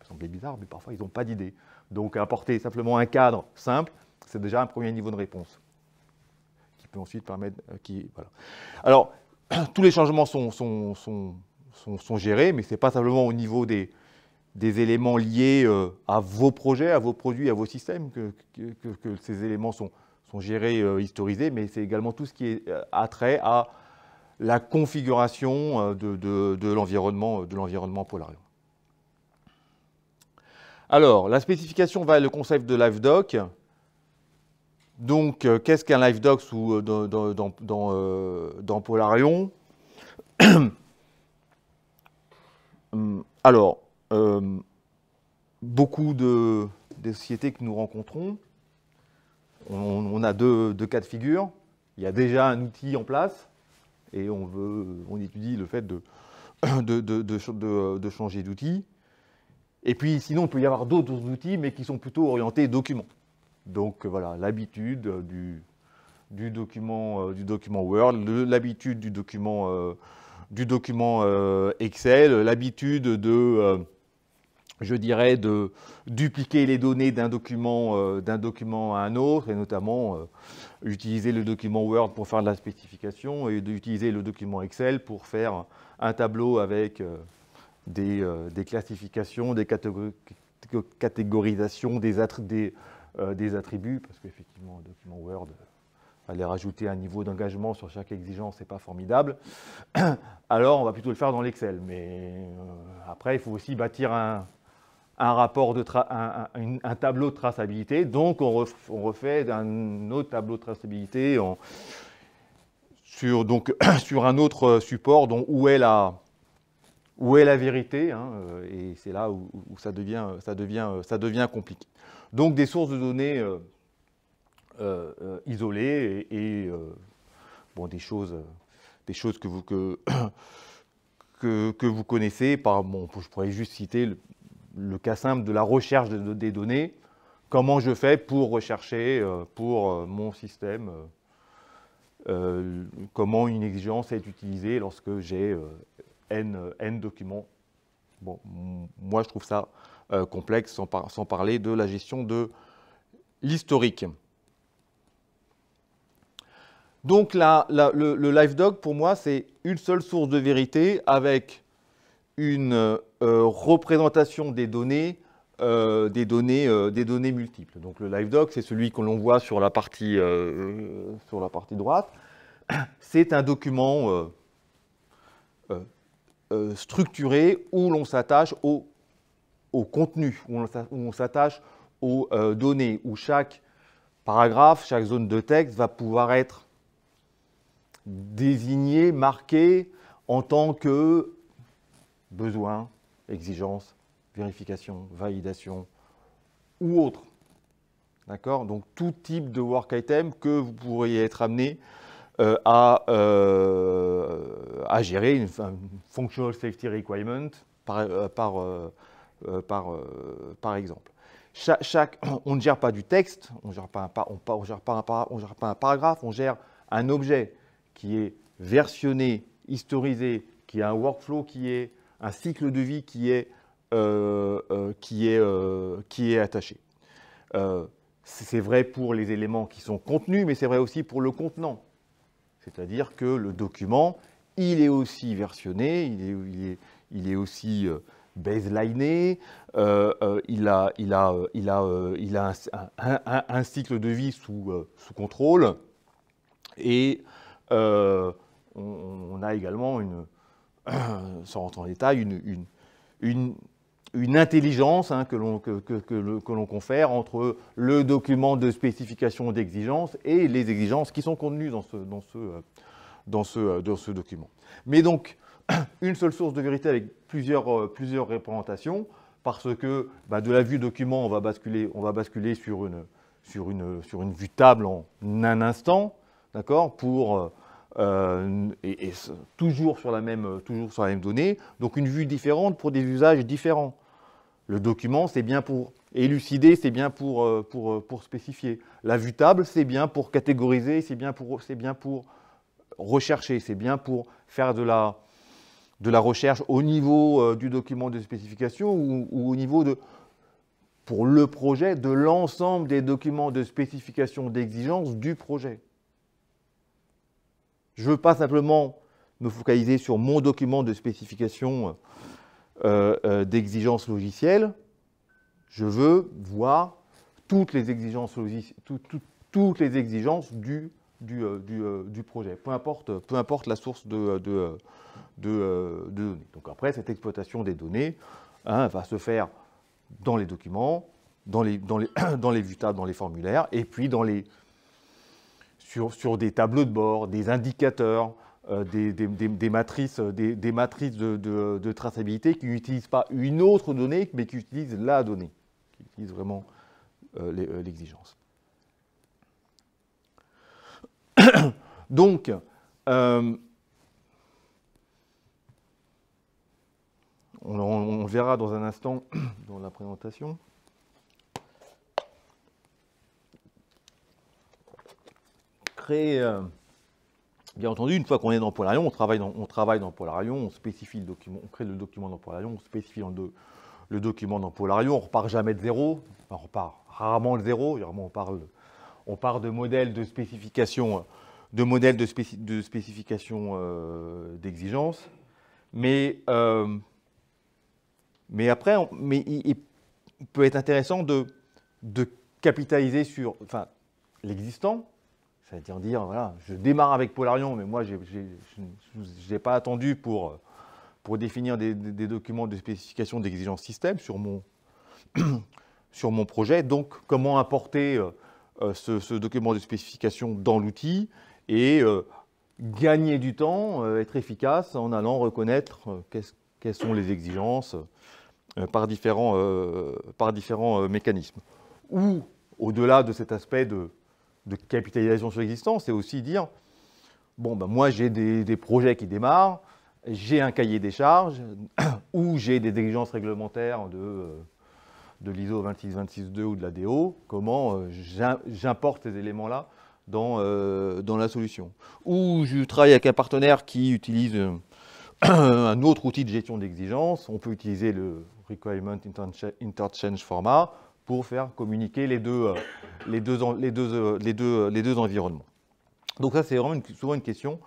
Ça sembler bizarre, mais parfois ils n'ont pas d'idée. Donc apporter simplement un cadre simple, c'est déjà un premier niveau de réponse qui peut ensuite permettre. Euh, voilà. Alors, tous les changements sont, gérés, mais ce n'est pas simplement au niveau des, éléments liés euh, à vos projets, à vos produits, à vos systèmes que, que ces éléments sont, sont gérés, euh, historisés, mais c'est également tout ce qui est euh, attrait à la configuration euh, de, de, de l'environnement Polarion. Alors, la spécification va être le concept de live doc. Donc, qu'est-ce qu'un LiveDoc sous, dans, dans, dans, Polarion hmm, Alors, beaucoup de, des sociétés que nous rencontrons on, a deux, cas de figure. Il y a déjà un outil en place et on, veut, on étudie le fait de, de, changer d'outil. Et puis sinon, il peut y avoir d'autres outils, mais qui sont plutôt orientés documents. Donc voilà, l'habitude du, du, document, euh, du document Word, l'habitude du document, euh, du document euh, Excel, l'habitude de je dirais, de dupliquer les données d'un document, euh, document à un autre, et notamment euh, utiliser le document Word pour faire de la spécification et d'utiliser le document Excel pour faire un tableau avec euh, des, classifications, des catégorisations, des, attributs, parce qu'effectivement, un document Word, aller rajouter un niveau d'engagement sur chaque exigence, n'est pas formidable. Alors, on va plutôt le faire dans l'Excel. Mais après, il faut aussi bâtir un, un, rapport de un, un, un, tableau de traçabilité. Donc, on, on refait un autre tableau de traçabilité en, sur, donc, sur un autre euh, support dont où est la, où est la vérité. Hein, euh, et c'est là où, ça, devient, ça, devient, euh, ça devient compliqué. Donc, des sources de données isolées et, bon, des choses, des choses que vous... Que, Que, vous connaissez. Par, bon, je pourrais juste citer le, le cas simple de la recherche des données. Comment je fais pour rechercher euh, pour euh, mon système euh, Comment une exigence est utilisée lorsque j'ai n, n, documents Bon, moi, je trouve ça complexe, sans, parler de la gestion de l'historique. Donc la, le, live dog pour moi, c'est une seule source de vérité avec une euh, représentation des données euh, euh, des, données, multiples. Donc le live doc, c'est celui que l'on voit sur la partie, sur la partie droite. C'est un document structuré où l'on s'attache au, au, contenu, où on, s'attache aux données, où chaque paragraphe, chaque zone de texte va pouvoir être désigné, marqué en tant que besoin, exigence, vérification, validation ou autre. D'accord Donc tout type de work item que vous pourriez être amené euh, euh, à, gérer, une, functional safety requirement par, euh, par, par, exemple. on ne gère pas du texte, on ne gère, pas on, on gère pas un paragraphe, on gère un objet qui est versionné, historisé, qui a un workflow qui est un cycle de vie qui est, euh, euh, qui est, euh, qui est attaché. c'est vrai pour les éléments qui sont contenus, mais c'est vrai aussi pour le contenant. C'est-à-dire que le document, il est aussi versionné, il est, il est, il est aussi baseliné, il a, il a, il a, il a un, cycle de vie sous, sous contrôle, et on, a également une, sans rentrer en détail, une, une, intelligence hein, que l'on confère entre le document de spécification d'exigence et les exigences qui sont contenues dans ce, dans, dans, ce, document. Mais donc, une seule source de vérité avec plusieurs, euh, plusieurs représentations, parce que bah, de la vue document, on va basculer, on va basculer sur, une, sur, sur une vue table en un instant, d'accord, pour euh, euh, et, toujours, sur la même, euh, toujours sur la même donnée, donc une vue différente pour des usages différents. Le document, c'est bien pour élucider, c'est bien pour, euh, pour, pour spécifier. La vue table, c'est bien pour catégoriser, c'est bien pour, c'est bien pour rechercher, c'est bien pour faire de la, de la recherche au niveau du document de spécification ou, ou, au niveau de, pour le projet, de l'ensemble des documents de spécification d'exigence du projet. Je ne veux pas simplement me focaliser sur mon document de spécification euh, euh, d'exigences logicielles. d'exigence logicielle. Je veux voir toutes les exigences, toutes les exigences du, euh, projet, peu importe, la source de, données. Donc après, cette exploitation des données hein, va se faire dans les documents, dans les, dans dans dans les formulaires, et puis dans les, sur, des tableaux de bord, des indicateurs, euh, des, matrices, euh, de, traçabilité qui n'utilisent pas une autre donnée, mais qui utilisent la donnée, qui utilisent vraiment euh, l'exigence. Donc, on verra dans un instant dans la présentation. Euh, bien entendu, une fois qu'on est dans Polarion, on travaille dans, on travaille dans Polarion, on spécifie le document, on crée le document dans Polarion, on spécifie le, document dans Polarion, on repart jamais de zéro, on repart rarement de zéro, on parle part de modèles de spécification, de modèles de, spécification euh, d'exigence, mais, euh, mais après, mais il, il, peut être intéressant de, de capitaliser sur enfin, l'existant, c'est-à-dire dire, voilà, je démarre avec Polarion, mais moi, je n'ai pas attendu pour, euh, pour définir des, documents de spécification d'exigence système sur mon, sur mon projet. Donc, comment apporter euh, euh, ce, document de spécification dans l'outil et gagner du temps, être efficace en allant reconnaître quelles sont les exigences par différents, par différents mécanismes. Ou, au-delà de cet aspect de de capitalisation sur l'existence, c'est aussi dire, bon, ben moi j'ai des, projets qui démarrent, j'ai un cahier des charges, ou j'ai des exigences réglementaires de, euh, de l'ISO 26262 ou de la DO, comment euh, j'importe ces éléments-là dans, euh, dans la solution. Ou je travaille avec un partenaire qui utilise un autre outil de gestion d'exigence, on peut utiliser le Requirement Interchange Format, pour faire communiquer les deux, euh, les deux, les deux, euh, les deux, les deux environnements. Donc ça, c'est vraiment souvent une question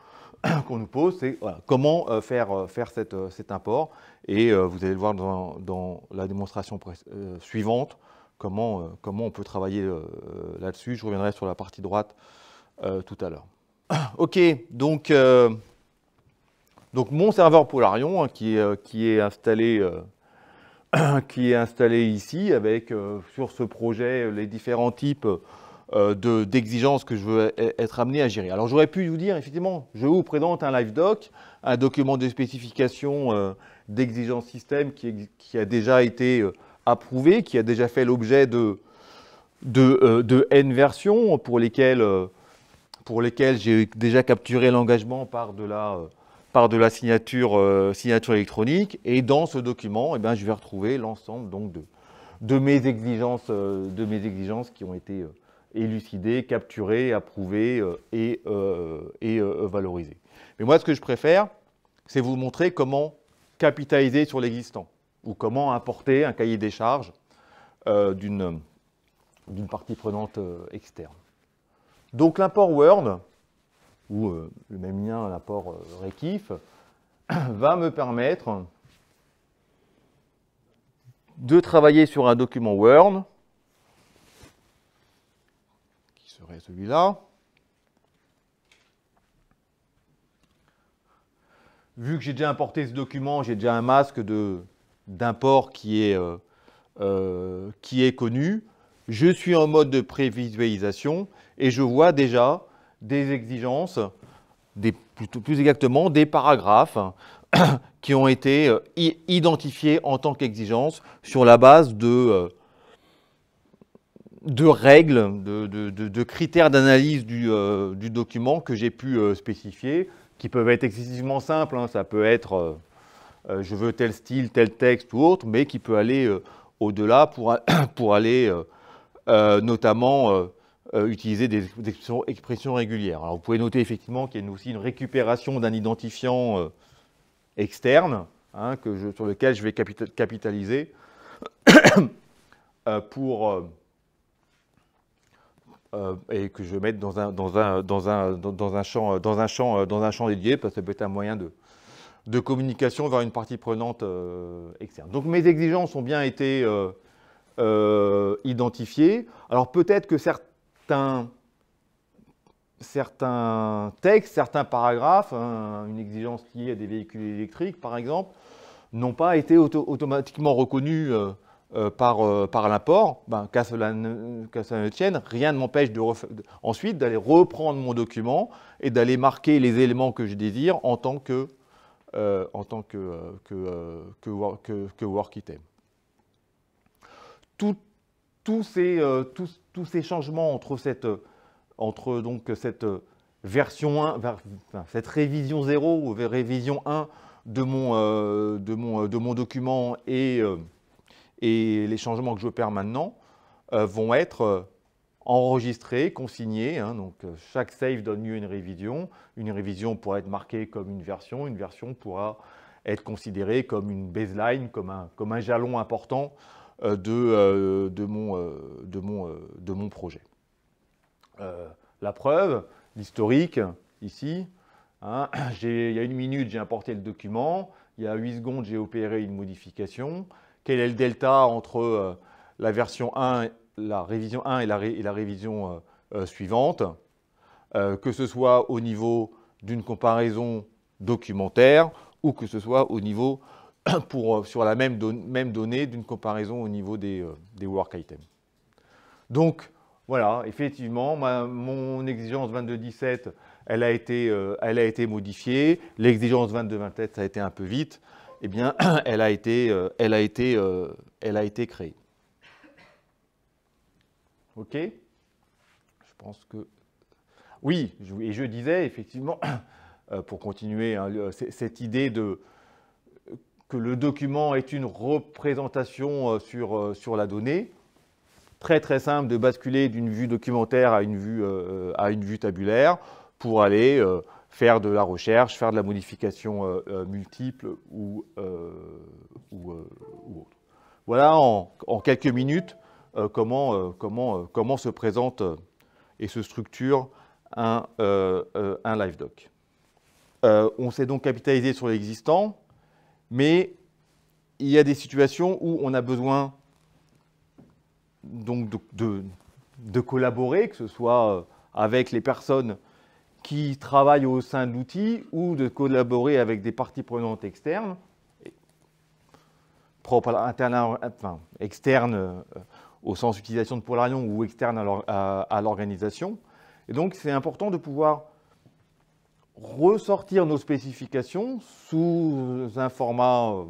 qu'on nous pose, c'est comment euh, faire, faire cette, cet import. Et vous allez le voir dans, la démonstration suivante, comment, comment on peut travailler là-dessus. Je reviendrai sur la partie droite tout à l'heure. Ok, donc, donc mon serveur Polarion, hein, qui, est, qui est installé... qui est installé ici avec euh, sur ce projet euh, les différents types euh, d'exigences que je veux e-, e-, être amené à gérer. Alors j'aurais pu vous dire, effectivement, je vous présente un live doc, un document de spécification d'exigence système qui, a déjà été approuvé, qui a déjà fait l'objet de, de, de, N versions pour lesquelles, pour lesquelles j'ai déjà capturé l'engagement par de la par de la euh, signature, électronique. Et dans ce document, eh bien, je vais retrouver l'ensemble de, mes exigences, euh, de mes exigences qui ont été euh, élucidées, capturées, approuvées et, valorisées. Mais moi, ce que je préfère, c'est vous montrer comment capitaliser sur l'existant ou comment importer un cahier des charges d'une partie prenante externe. Donc l'import Word, ou euh, le même lien, à l'apport euh, Rekif, va me permettre de travailler sur un document Word, qui serait celui-là. Vu que j'ai déjà importé ce document, j'ai déjà un masque d'import qui, euh, qui est connu. Je suis en mode de prévisualisation et je vois déjà des exigences, plus exactement des paragraphes qui ont été euh, identifiés en tant qu'exigences sur la base de, euh, règles, de, critères d'analyse euh, du, document que j'ai pu spécifier, qui peuvent être excessivement simples, hein. ça peut être je veux tel style, tel texte ou autre, mais qui peut aller au-delà pour, aller notamment euh, utiliser des, expressions, régulières. Alors vous pouvez noter effectivement qu'il y a aussi une récupération d'un identifiant euh, externe hein, que sur lequel je vais capitaliser euh, pour, et que je vais mettre dans un, dans un, dans un, dans un, champ, dans un, champ, dans un champ dédié, parce que ça peut être un moyen de, de communication vers une partie prenante externe. Donc mes exigences ont bien été identifiées. Alors peut-être que certains certains, textes, certains paragraphes, hein, une exigence liée à des véhicules électriques par exemple, n'ont pas été automatiquement reconnus euh, euh, par, euh, par l'import, ben, qu'à cela, ne tienne, rien ne m'empêche ensuite d'aller reprendre mon document et d'aller marquer les éléments que je désire en tant que, en tant que, que, work, que work item. Tout, euh, tous ces, changements entre cette, euh, euh, version 1, cette révision 0 ou révision 1 de mon, document et, les changements que je perds maintenant vont être enregistrés, consignés. Hein. donc chaque save donne lieu à une révision. Une révision pourra être marquée comme une version. Une version pourra être considérée comme une baseline, comme un jalon important euh, euh, euh, de, mon, projet. la preuve, l'historique, ici, hein, il y a une minute, j'ai importé le document, il y a 8 secondes, j'ai opéré une modification. Quel est le delta entre la version 1, la révision 1 et et la révision suivante Que ce soit au niveau d'une comparaison documentaire ou que ce soit au niveau pour, euh, sur la même, même donnée d'une comparaison au niveau des, euh, des work items. Donc, voilà, effectivement, mon exigence 22.17, elle, a été, euh, elle a été modifiée. L'exigence 22.27, ça a été un peu vite. Eh bien, elle a été, elle a été, elle a été créée. OK Je pense que... Oui, et je disais, effectivement, pour continuer, hein, cette idée de, que le document est une représentation euh, euh, sur, la donnée. Très très simple de basculer d'une vue documentaire à une vue, euh, à une vue tabulaire pour aller faire de la recherche, faire de la modification multiple ou, autre. Voilà en, quelques minutes comment, se présente et se structure un, un live doc. on s'est donc capitalisé sur l'existant mais il y a des situations où on a besoin donc de, collaborer, que ce soit euh, avec les personnes qui travaillent au sein de l'outil ou de collaborer avec des parties prenantes externes, externes euh, au sens utilisation de Polarion ou externes à l'organisation. Et donc c'est important de pouvoir ressortir nos spécifications sous un format, euh,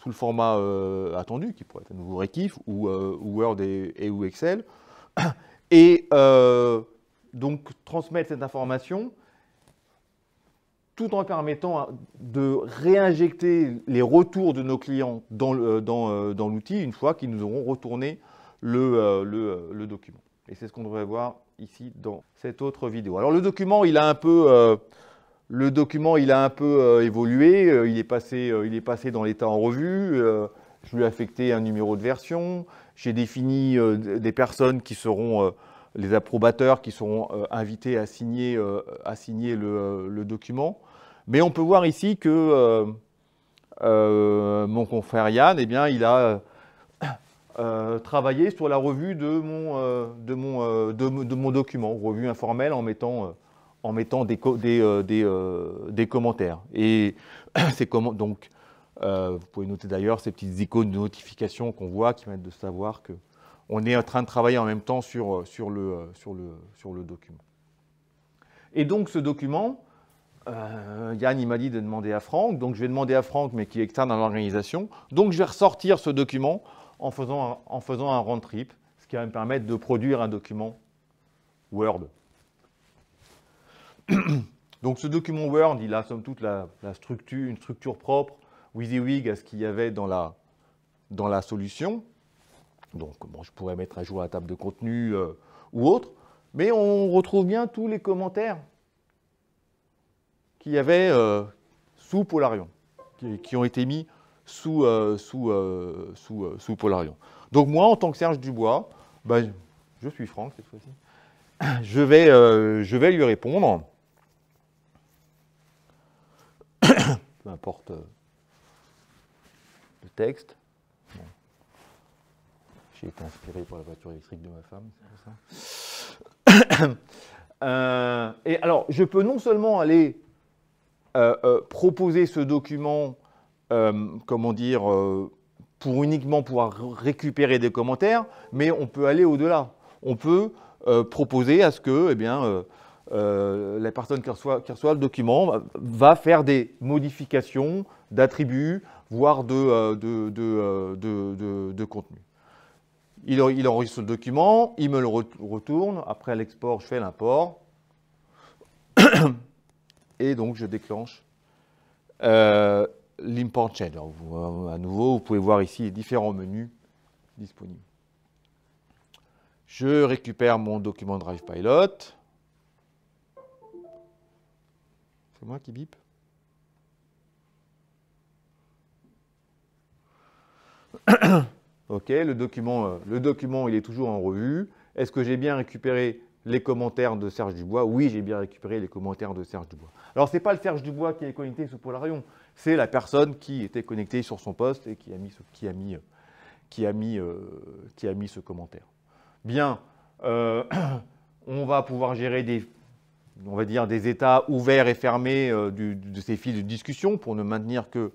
sous le format euh, attendu, qui pourrait être un nouveau ReKIF euh, ou, Word et, ou Excel, et donc transmettre cette information tout en permettant hein, de réinjecter les retours de nos clients dans, dans, l'outil une fois qu'ils nous auront retourné le, le, le document. Et c'est ce qu'on devrait voir ici dans cette autre vidéo. Alors le document, il a un peu, euh, le document, il a un peu euh, évolué, euh, il, est passé, il est passé dans l'état en revue, je lui ai affecté un numéro de version, j'ai défini des personnes qui seront les approbateurs qui seront invités à signer, à signer le, le, document. Mais on peut voir ici que mon confrère Yann, eh bien, il a euh, travailler sur la revue de mon, euh, euh, de mon, document, revue informelle en mettant, en mettant des, commentaires. Et c'est comment donc vous pouvez noter d'ailleurs ces petites icônes de notification qu'on voit qui permettent de savoir qu'on on est en train de travailler en même temps sur, le, document. Et donc ce document, Yann, il m'a dit de demander à Franck, donc je vais demander à Franck, mais qui est externe à l'organisation. Donc je vais ressortir ce document en faisant un, en faisant un round trip, ce qui va me permettre de produire un document Word. Donc ce document Word, il a somme toute la, structure, une structure propre, WYSIWYG à ce qu'il y avait dans la, dans la solution. Donc je pourrais mettre à jour la table de contenu euh, ou autre, mais on retrouve bien tous les commentaires qu'il y avait euh, sous Polarion, qui ont été mis sous, euh, sous, euh, euh, sous, Polarion. Donc moi, en tant que Serge Dubois, ben, je suis franc cette fois-ci, je, vais, je vais lui répondre. Peu importe le texte. J'ai été inspiré par la voiture électrique de ma femme, et alors, je peux non seulement aller proposer ce document euh, comment dire, euh, pour uniquement pouvoir récupérer des commentaires, mais on peut aller au-delà. On peut euh, proposer à ce que, eh bien, la personne qui reçoit, le document va faire des modifications d'attributs, voire de, de, contenu. Il, enregistre le document, il me le retourne, après l'export, je fais l'import, et donc je déclenche alors, euh, À nouveau, vous pouvez voir ici les différents menus disponibles. Je récupère mon document Drive Pilot. C'est moi qui bip. ok, le document, euh, le document, il est toujours en revue. Est-ce que j'ai bien récupéré les commentaires de Serge Dubois Oui, j'ai bien récupéré les commentaires de Serge Dubois. Alors, ce n'est pas le Serge Dubois qui est connecté sous Polarion c'est la personne qui était connectée sur son poste et qui a mis ce, commentaire. Bien, euh, on va pouvoir gérer des, on va dire, des états ouverts et fermés euh, de ces fils de discussion pour ne maintenir que,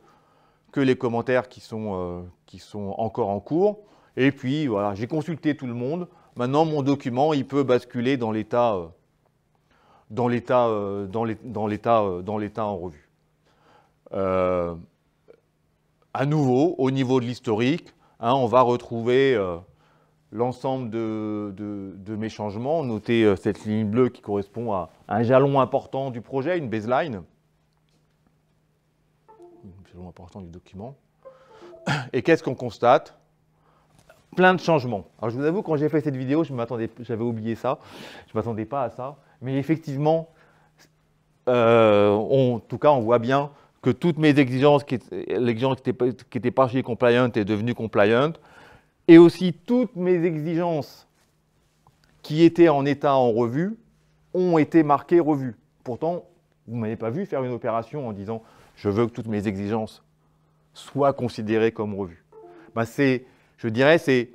que les commentaires qui sont, euh, qui sont encore en cours. Et puis, voilà, j'ai consulté tout le monde. Maintenant, mon document, il peut basculer dans l'état dans l'état en revue. Euh, à nouveau, au niveau de l'historique, hein, on va retrouver euh, l'ensemble de, mes changements. Notez euh, cette ligne bleue qui correspond à un jalon important du projet, une baseline. Un jalon important du document. Et qu'est-ce qu'on constate Plein de changements. Alors je vous avoue, quand j'ai fait cette vidéo, j'avais oublié ça. Je ne m'attendais pas à ça. Mais effectivement, en tout cas, on voit bien que toutes mes exigences, qui, l'exigence qui était, chez compliant est devenue compliant, et aussi toutes mes exigences qui étaient en état en revue ont été marquées revues. Pourtant, vous ne m'avez pas vu faire une opération en disant je veux que toutes mes exigences soient considérées comme revues. Bah, c'est, je dirais, c'est,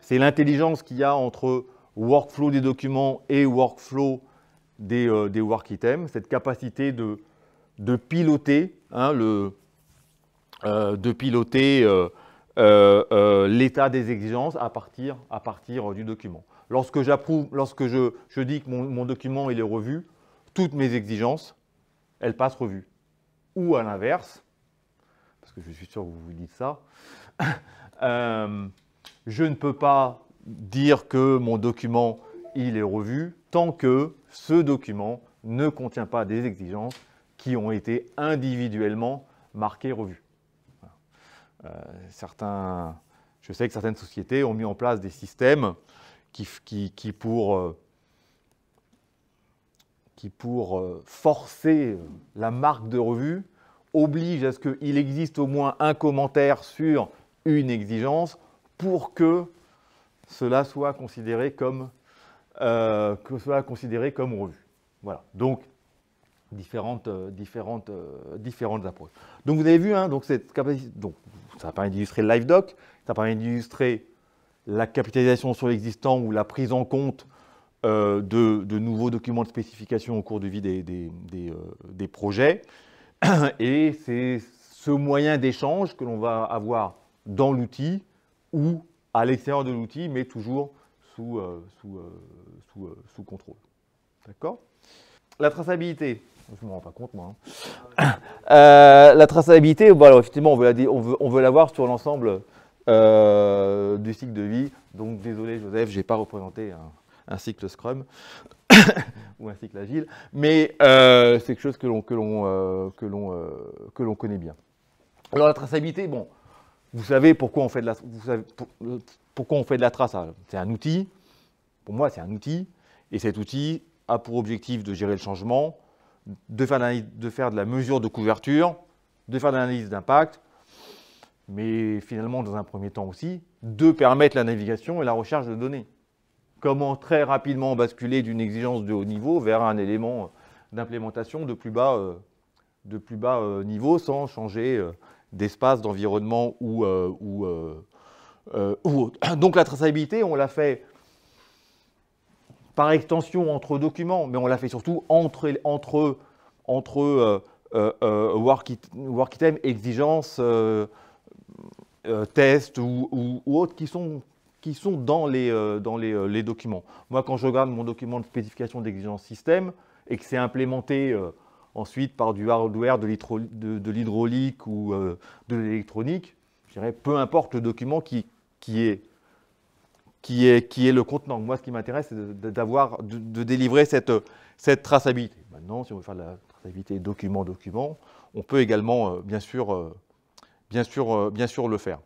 c'est l'intelligence qu'il y a entre workflow des documents et workflow des, euh, des work items, cette capacité de, de piloter, hein, le, euh, de piloter euh, euh, l'état des exigences à partir, à partir du document. Lorsque j'approuve, lorsque je, dis que mon, document il est revu, toutes mes exigences, elles passent revues. Ou à l'inverse, parce que je suis sûr que vous vous dites ça, je ne peux pas dire que mon document il est revu tant que ce document ne contient pas des exigences qui ont été individuellement marqués, revus. Euh, certains, je sais que certaines sociétés ont mis en place des systèmes qui, pour, qui pour euh, euh, forcer la marque de revue, oblige à ce qu'il existe au moins un commentaire sur une exigence pour que cela soit considéré comme, que cela soit considéré comme revue. Voilà. Donc, différentes, euh, différentes, euh, différentes approches. Donc vous avez vu, hein, donc cette ça permet d'illustrer le live doc, ça permet d'illustrer la capitalisation sur l'existant ou la prise en compte euh, de, de, nouveaux documents de spécification au cours de vie des, des, projets. Et c'est ce moyen d'échange que l'on va avoir dans l'outil ou à l'extérieur de l'outil, mais toujours sous, sous, sous contrôle. D'accord La traçabilité, je ne me rends pas compte, moi. Hein. Euh, la traçabilité, bah, effectivement, on veut la, on veut, on veut l'avoir sur l'ensemble euh, du cycle de vie. Donc, désolé, Joseph, je n'ai pas représenté un, cycle Scrum ou un cycle agile, mais euh, c'est quelque chose que l'on que l'on que que connaît bien. Alors, la traçabilité, bon, vous savez pourquoi on fait de la, vous pourquoi on fait de la trace. Ah, c'est un outil. Pour moi, c'est un outil. Et cet outil a pour objectif de gérer le changement, de faire, de la mesure de couverture, de faire de l'analyse d'impact, mais finalement, dans un premier temps aussi, de permettre la navigation et la recherche de données. Comment très rapidement basculer d'une exigence de haut niveau vers un élément d'implémentation de plus bas, euh, de plus bas euh, niveau sans changer euh, d'espace, d'environnement ou, ou, ou autre. Donc la traçabilité, on l'a fait par extension entre documents, mais on l'a fait surtout entre, entre, entre euh, euh, euh, work, work item, exigence, test ou, autres qui sont, qui sont dans, les, dans les, documents. Moi, quand je regarde mon document de spécification d'exigence système et que c'est implémenté ensuite par du hardware, de l'hydraulique ou de l'électronique, je dirais peu importe le document qui, qui est qui est, qui est le contenant. Moi, ce qui m'intéresse, c'est de, délivrer cette, cette traçabilité. Maintenant, si on veut faire de la traçabilité document-document, on peut également, euh, bien, sûr, euh, bien, sûr, euh, bien sûr, le faire.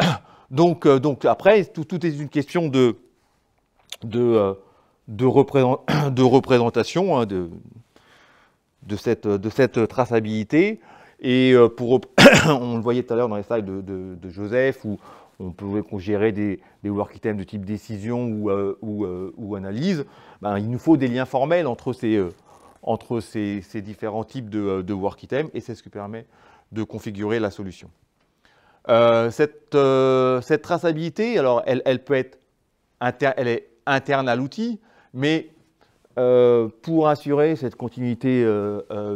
Donc, donc après, tout, est une question de, de, de représentation hein, de, de, cette, de cette traçabilité. Et pour, on le voyait tout à l'heure dans les slides de, de Joseph, ou on pouvait gérer des, des, work items de type décision ou, euh, euh, analyse, ben, il nous faut des liens formels entre ces, euh, différents types de, work items et c'est ce qui permet de configurer la solution. Cette, traçabilité, alors elle, peut est interne à l'outil, mais pour assurer cette continuité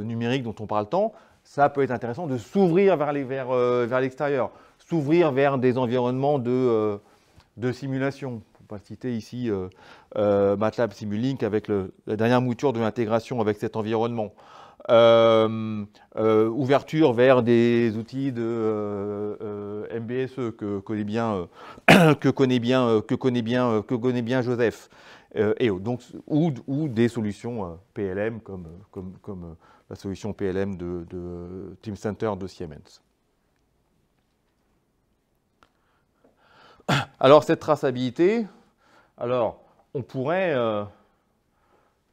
numérique dont on parle tant, ça peut être intéressant de s'ouvrir vers l'extérieur s'ouvrir vers des environnements de, euh, de simulation. On va citer ici euh, euh, MATLAB Simulink avec la dernière mouture de l'intégration avec cet environnement. ouverture vers des outils de euh, MBSE que connaît bien que connaît bien que connaît bien Joseph et donc ou, des solutions PLM comme, comme, la solution PLM de, de Team Center de Siemens. Alors cette traçabilité, alors on pourrait, euh,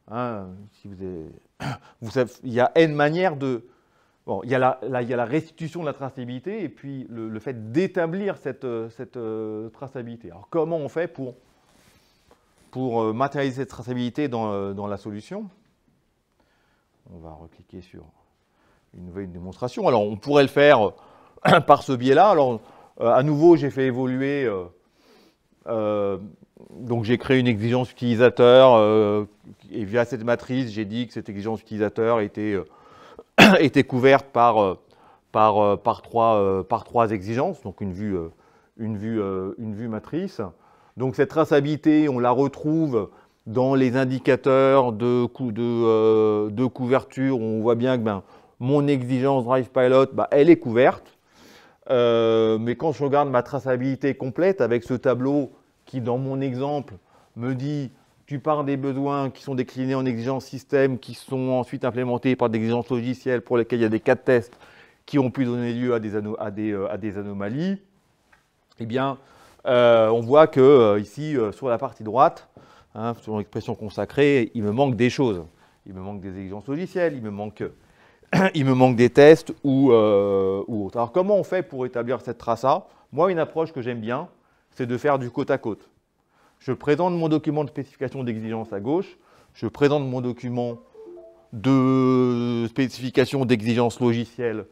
hein, vous, il y a n manières de, bon, il y a la, restitution de la traçabilité et puis le, fait d'établir cette, euh, euh, traçabilité. Alors comment on fait pour matérialiser cette traçabilité dans, dans la solution On va recliquer sur une nouvelle démonstration. Alors on pourrait le faire par ce biais-là. Alors euh, à nouveau, j'ai fait évoluer. Euh, euh, donc j'ai créé une exigence utilisateur et via cette matrice, j'ai dit que cette exigence utilisateur était, était couverte par, par, par, trois, par trois exigences, donc une vue, une vue, une vue matrice. Donc cette traçabilité, on la retrouve dans les indicateurs de, cou de, de couverture. On voit bien que ben, mon exigence Drive Pilot, ben, elle est couverte. Euh, mais quand je regarde ma traçabilité complète avec ce tableau qui, dans mon exemple, me dit tu pars des besoins qui sont déclinés en exigences système, qui sont ensuite implémentés par des exigences logicielles pour lesquelles il y a des cas de test qui ont pu donner lieu à des, euh, anomalies, eh bien, euh, on voit que ici, sur la partie droite, selon hein, l'expression consacrée, il me manque des choses. Il me manque des exigences logicielles, il me manque il me manque des tests euh, ou, autre. Alors comment on fait pour établir cette trace Moi, une approche que j'aime bien, c'est de faire du côte à côte. Je présente mon document de spécification d'exigence à gauche, je présente mon document de spécification d'exigence logicielle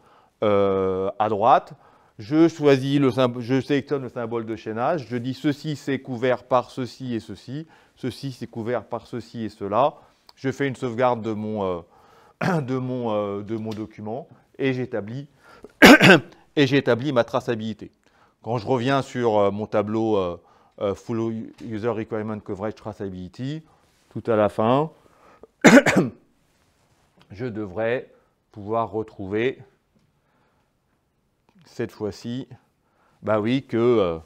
euh, à droite, je, choisis le je sélectionne le symbole de chaînage, je dis ceci c'est couvert par ceci et ceci, ceci c'est couvert par ceci et cela, je fais une sauvegarde de mon... Euh, de mon, euh, de mon document et j'établis et ma traçabilité. Quand je reviens sur euh, mon tableau euh, Full User Requirement Coverage Traceability, tout à la fin, je devrais pouvoir retrouver cette fois-ci, bah oui, que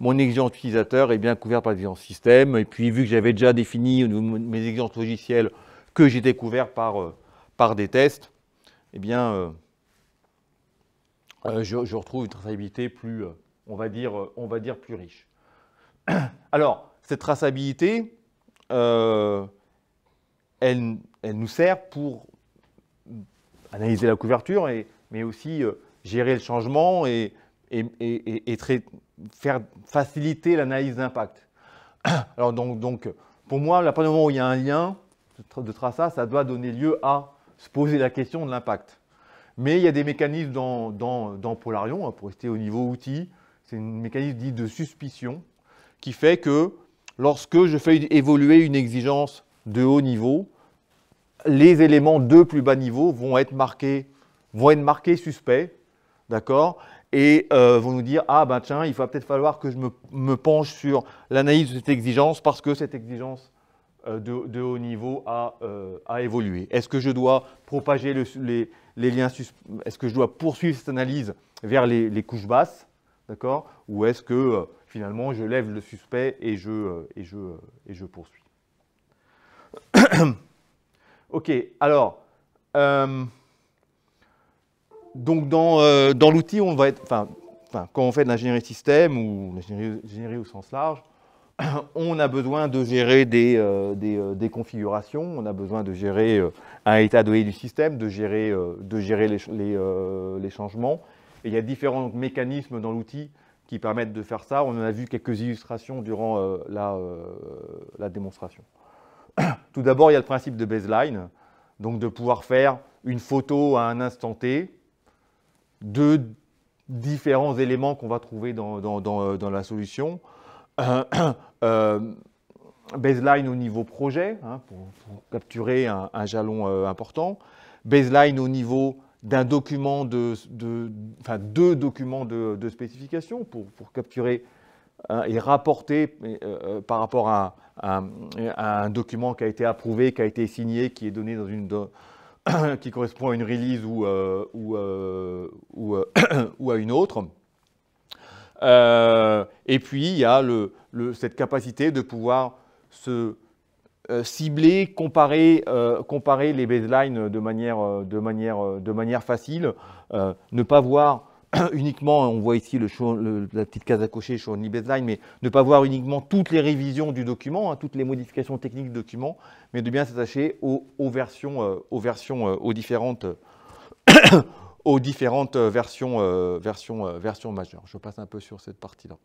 mon exigence utilisateur est bien couvert par l'exigence système. Et puis, vu que j'avais déjà défini mes exigences logicielles, que j'étais couvert par par des tests, eh bien, euh, euh, je, retrouve une traçabilité plus, euh, on va dire, on va dire plus riche. Alors, cette traçabilité, elle, nous sert pour analyser la couverture, et, mais aussi gérer le changement et, et, faire faciliter l'analyse d'impact. Alors donc, donc, pour moi, à partir du moment où il y a un lien de traçage, ça doit donner lieu à se poser la question de l'impact. Mais il y a des mécanismes dans, Polarion, hein, pour rester au niveau outil, c'est un mécanisme dit de suspicion, qui fait que lorsque je fais évoluer une exigence de haut niveau, les éléments de plus bas niveau vont être marqués, vont être marqués suspects, d'accord et euh, vont nous dire ah ben tiens il va peut-être falloir que je me penche sur l'analyse de cette exigence parce que cette exigence euh, de, haut niveau à, euh, évoluer. Est-ce que je dois propager les, liens Est-ce que je dois poursuivre cette analyse vers les, couches basses D'accord Ou est-ce que euh, finalement je lève le suspect et je, et je, poursuis Ok, alors. donc dans, l'outil, on va être. Enfin, quand on fait de l'ingénierie système ou l'ingénierie au sens large, on a besoin de gérer euh, euh, des, configurations, on a besoin de gérer euh, un état donné du système, de gérer, de gérer les, changements. Et il y a différents mécanismes dans l'outil qui permettent de faire ça. On en a vu quelques illustrations durant la, démonstration. Tout d'abord, il y a le principe de baseline, donc de pouvoir faire une photo à un instant T de différents éléments qu'on va trouver dans la solution. Euh, baseline au niveau projet, hein, pour, capturer un, jalon euh, important. Baseline au niveau d'un document de, enfin deux documents de, spécification pour, capturer euh, et rapporter par rapport à, un document qui a été approuvé, qui a été signé, qui est donné dans une qui correspond à une release ou, ou à une autre. et puis il y a le, cette capacité de pouvoir se euh, cibler, euh, comparer, les baselines de manière, euh, facile, ne pas voir uniquement, on voit ici la petite case à cocher sur une baseline, mais ne pas voir uniquement toutes les révisions du document, hein, toutes les modifications techniques du document, mais de bien s'attacher aux, versions, aux différentes, versions majeures. Je passe un peu sur cette partie-là.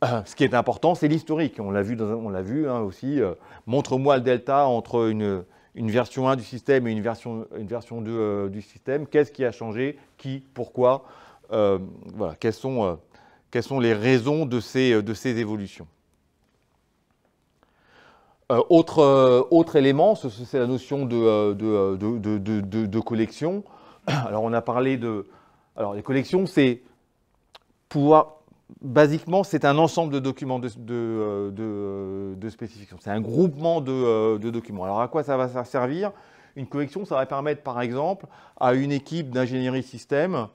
ce qui est important, c'est l'historique. On l'a vu, hein, aussi. Euh, montre-moi le delta entre une, version 1 du système et une version, 2 euh, du système. Qu'est-ce qui a changé Qui Pourquoi euh, Quelles sont, les raisons de ces, évolutions autre, élément, c'est la notion de, collection. Alors, on a parlé de. Alors, les collections, c'est pouvoir, basiquement, c'est un ensemble de documents de, euh, euh, spécification. C'est un groupement euh, de, documents. Alors, à quoi ça va servir Une collection, ça va permettre, par exemple, à une équipe d'ingénierie système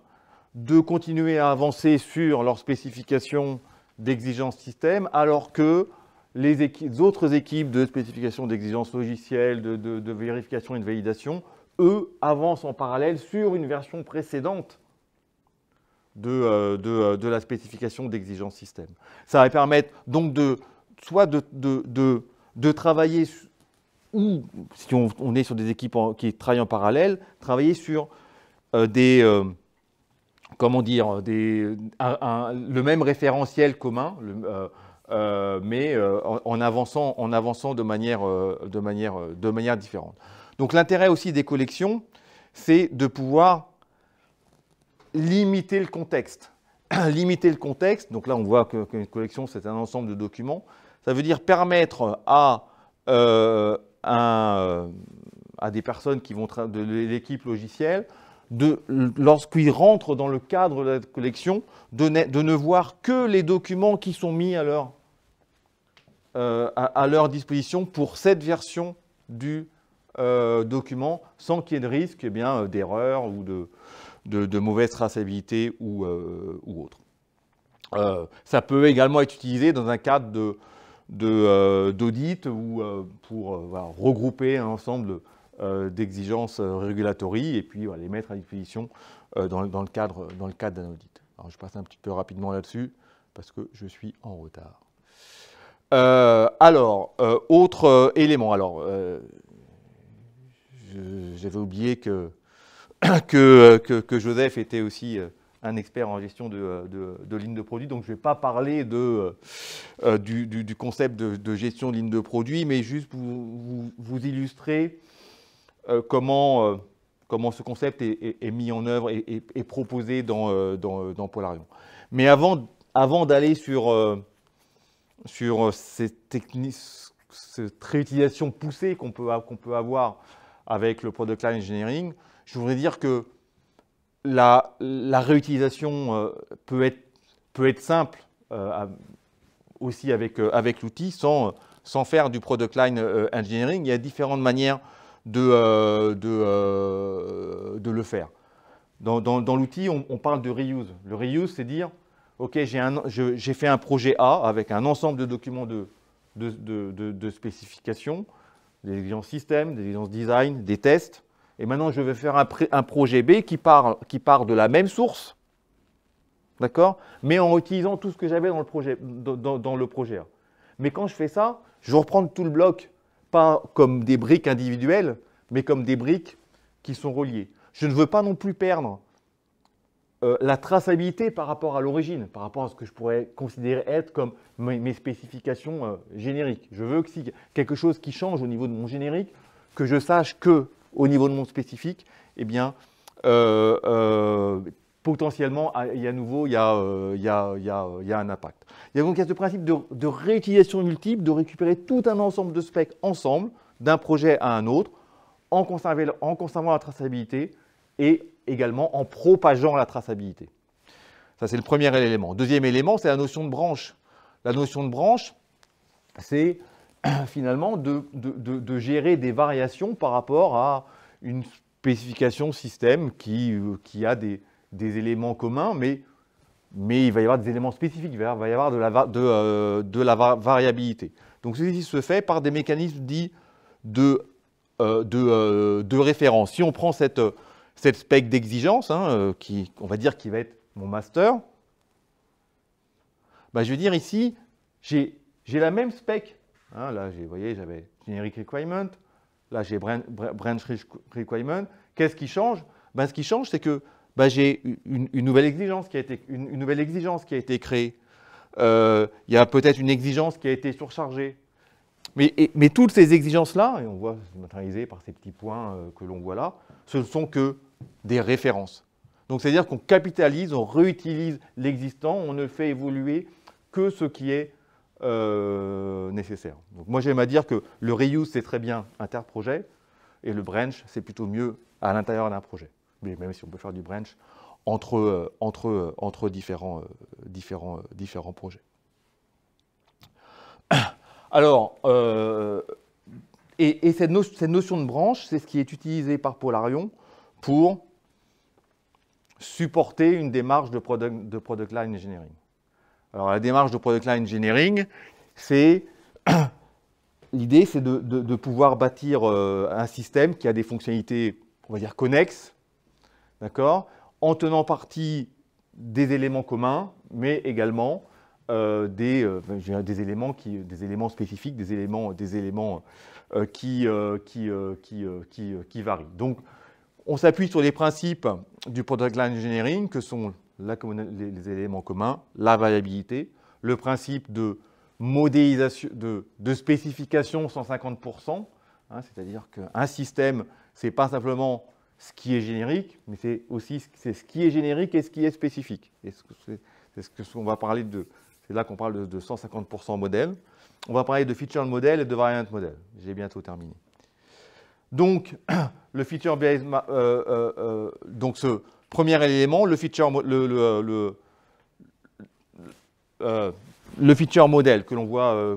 de continuer à avancer sur leur spécification d'exigence système, alors que les, les autres équipes de spécification d'exigence logicielle, de, vérification et de validation, eux, avancent en parallèle sur une version précédente euh, euh, de, la spécification d'exigences système. Ça va permettre donc de, soit de, travailler, ou si on, on, est sur des équipes qui travaillent en parallèle, travailler sur euh, des, comment dire, le même référentiel commun, mais en, avançant, en avançant de de manière différente. Donc l'intérêt aussi des collections, c'est de pouvoir limiter le contexte. limiter le contexte, donc là on voit qu'une collection c'est un ensemble de documents, ça veut dire permettre à, euh, à des personnes qui vont de l'équipe logicielle, lorsqu'ils rentrent dans le cadre de la collection, de ne, voir que les documents qui sont mis à leur, euh, à, leur disposition pour cette version du euh, document, sans qu'il y ait de risque eh bien d'erreur ou de, de, mauvaise traçabilité ou, euh, autre. Euh, ça peut également être utilisé dans un cadre de, euh, d'audit ou pour regrouper un ensemble d'exigences régulatories et puis les mettre à disposition dans, dans, le cadre dans le cadre d'un audit. Alors, je passe un petit peu rapidement là-dessus parce que je suis en retard. alors, autre élément. Alors, j'avais oublié que Euh, que, Joseph était aussi euh, un expert en gestion euh, de, lignes de produits, Donc, je ne vais pas parler du, concept de, gestion de lignes de produits, mais juste pour vous, illustrer comment, ce concept est, mis en œuvre et proposé dans, dans, Polarion. Mais avant, d'aller sur, ces techniques, cette réutilisation poussée qu'on peut, qu'on peut avoir avec le product line engineering, je voudrais dire que la, réutilisation euh, peut être, simple euh, aussi avec, euh, l'outil sans, faire du product line engineering. Il y a différentes manières de, le faire. Dans, l'outil, on, parle de reuse. Le reuse, c'est dire, OK, j'ai fait un projet A avec un ensemble de documents de, spécification, des exigences système, des exigences design, des tests et maintenant je veux faire un, projet B qui part, qui part de la même source, d'accord Mais en utilisant tout ce que j'avais dans le projet, dans, le projet A. Mais quand je fais ça, je reprends tout le bloc, pas comme des briques individuelles, mais comme des briques qui sont reliées. Je ne veux pas non plus perdre euh, la traçabilité par rapport à l'origine, par rapport à ce que je pourrais considérer être comme mes, spécifications euh, génériques. Je veux que si quelque chose qui change au niveau de mon générique, que je sache que au niveau de monde spécifique, eh bien, euh, euh, potentiellement, ah, il y a à nouveau, il y a, un impact. Il y a donc ce principe de, réutilisation multiple, de récupérer tout un ensemble de specs ensemble, d'un projet à un autre, en, en conservant la traçabilité et également en propageant la traçabilité. Ça, c'est le premier élément. Deuxième élément, c'est la notion de branche. La notion de branche, c'est finalement de, gérer des variations par rapport à une spécification système qui, euh, a des, éléments communs, mais, il va y avoir des éléments spécifiques, il va y avoir de la, euh, variabilité. Donc ceci se fait par des mécanismes dits de, euh, référence. Si on prend cette, spec d'exigence, hein, on va dire qui va être mon master, bah, je vais dire ici, j'ai la même spec Hein, là, vous voyez, j'avais Generic Requirement. Là, j'ai Branch Requirement. Qu'est-ce qui change ben, Ce qui change, c'est que ben, j'ai une, nouvelle exigence qui a été, une, nouvelle exigence qui a été créée. Euh, il y a peut-être une exigence qui a été surchargée. Mais, toutes ces exigences-là, et on voit matérialisé par ces petits points euh, que l'on voit là, ce ne sont que des références. Donc c'est-à-dire qu'on capitalise, on réutilise l'existant, on ne fait évoluer que ce qui est nécessaires. Euh, nécessaire. Donc moi j'aime à dire que le reuse c'est très bien interprojet et le branch c'est plutôt mieux à l'intérieur d'un projet. Mais même si on peut faire du branch entre, euh, entre, euh, entre différents, différents, différents projets. Alors, et, cette, notion de branche, c'est ce qui est utilisé par Polarion pour supporter une démarche de de product line engineering. Alors la démarche de Product Line Engineering, c'est l'idée, c'est de, pouvoir bâtir euh, un système qui a des fonctionnalités, on va dire, connexes, d'accord, en tenant partie des éléments communs, mais également euh, euh, ben, des, éléments qui, des éléments spécifiques, des éléments, des éléments qui, qui, qui, qui varient. Donc, on s'appuie sur les principes du Product Line Engineering que sont les, éléments communs, la variabilité, le principe de modélisation, de, spécification 150%, hein, c'est-à-dire qu'un système, c'est pas simplement ce qui est générique, mais c'est aussi ce, ce qui est générique et ce qui est spécifique. C'est ce va parler de, c'est là qu'on parle de, 150% modèle. On va parler de feature model et de variant model. J'ai bientôt terminé. Donc, le feature based, euh, euh, euh, donc ce, Premier élément, le feature, le, euh, euh, modèle euh,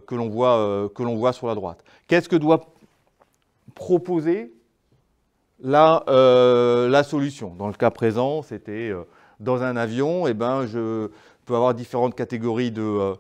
que l'on voit, sur la droite. Qu'est-ce que doit proposer la, solution Dans le cas présent, c'était dans un avion, eh ben, je peux avoir différentes catégories de,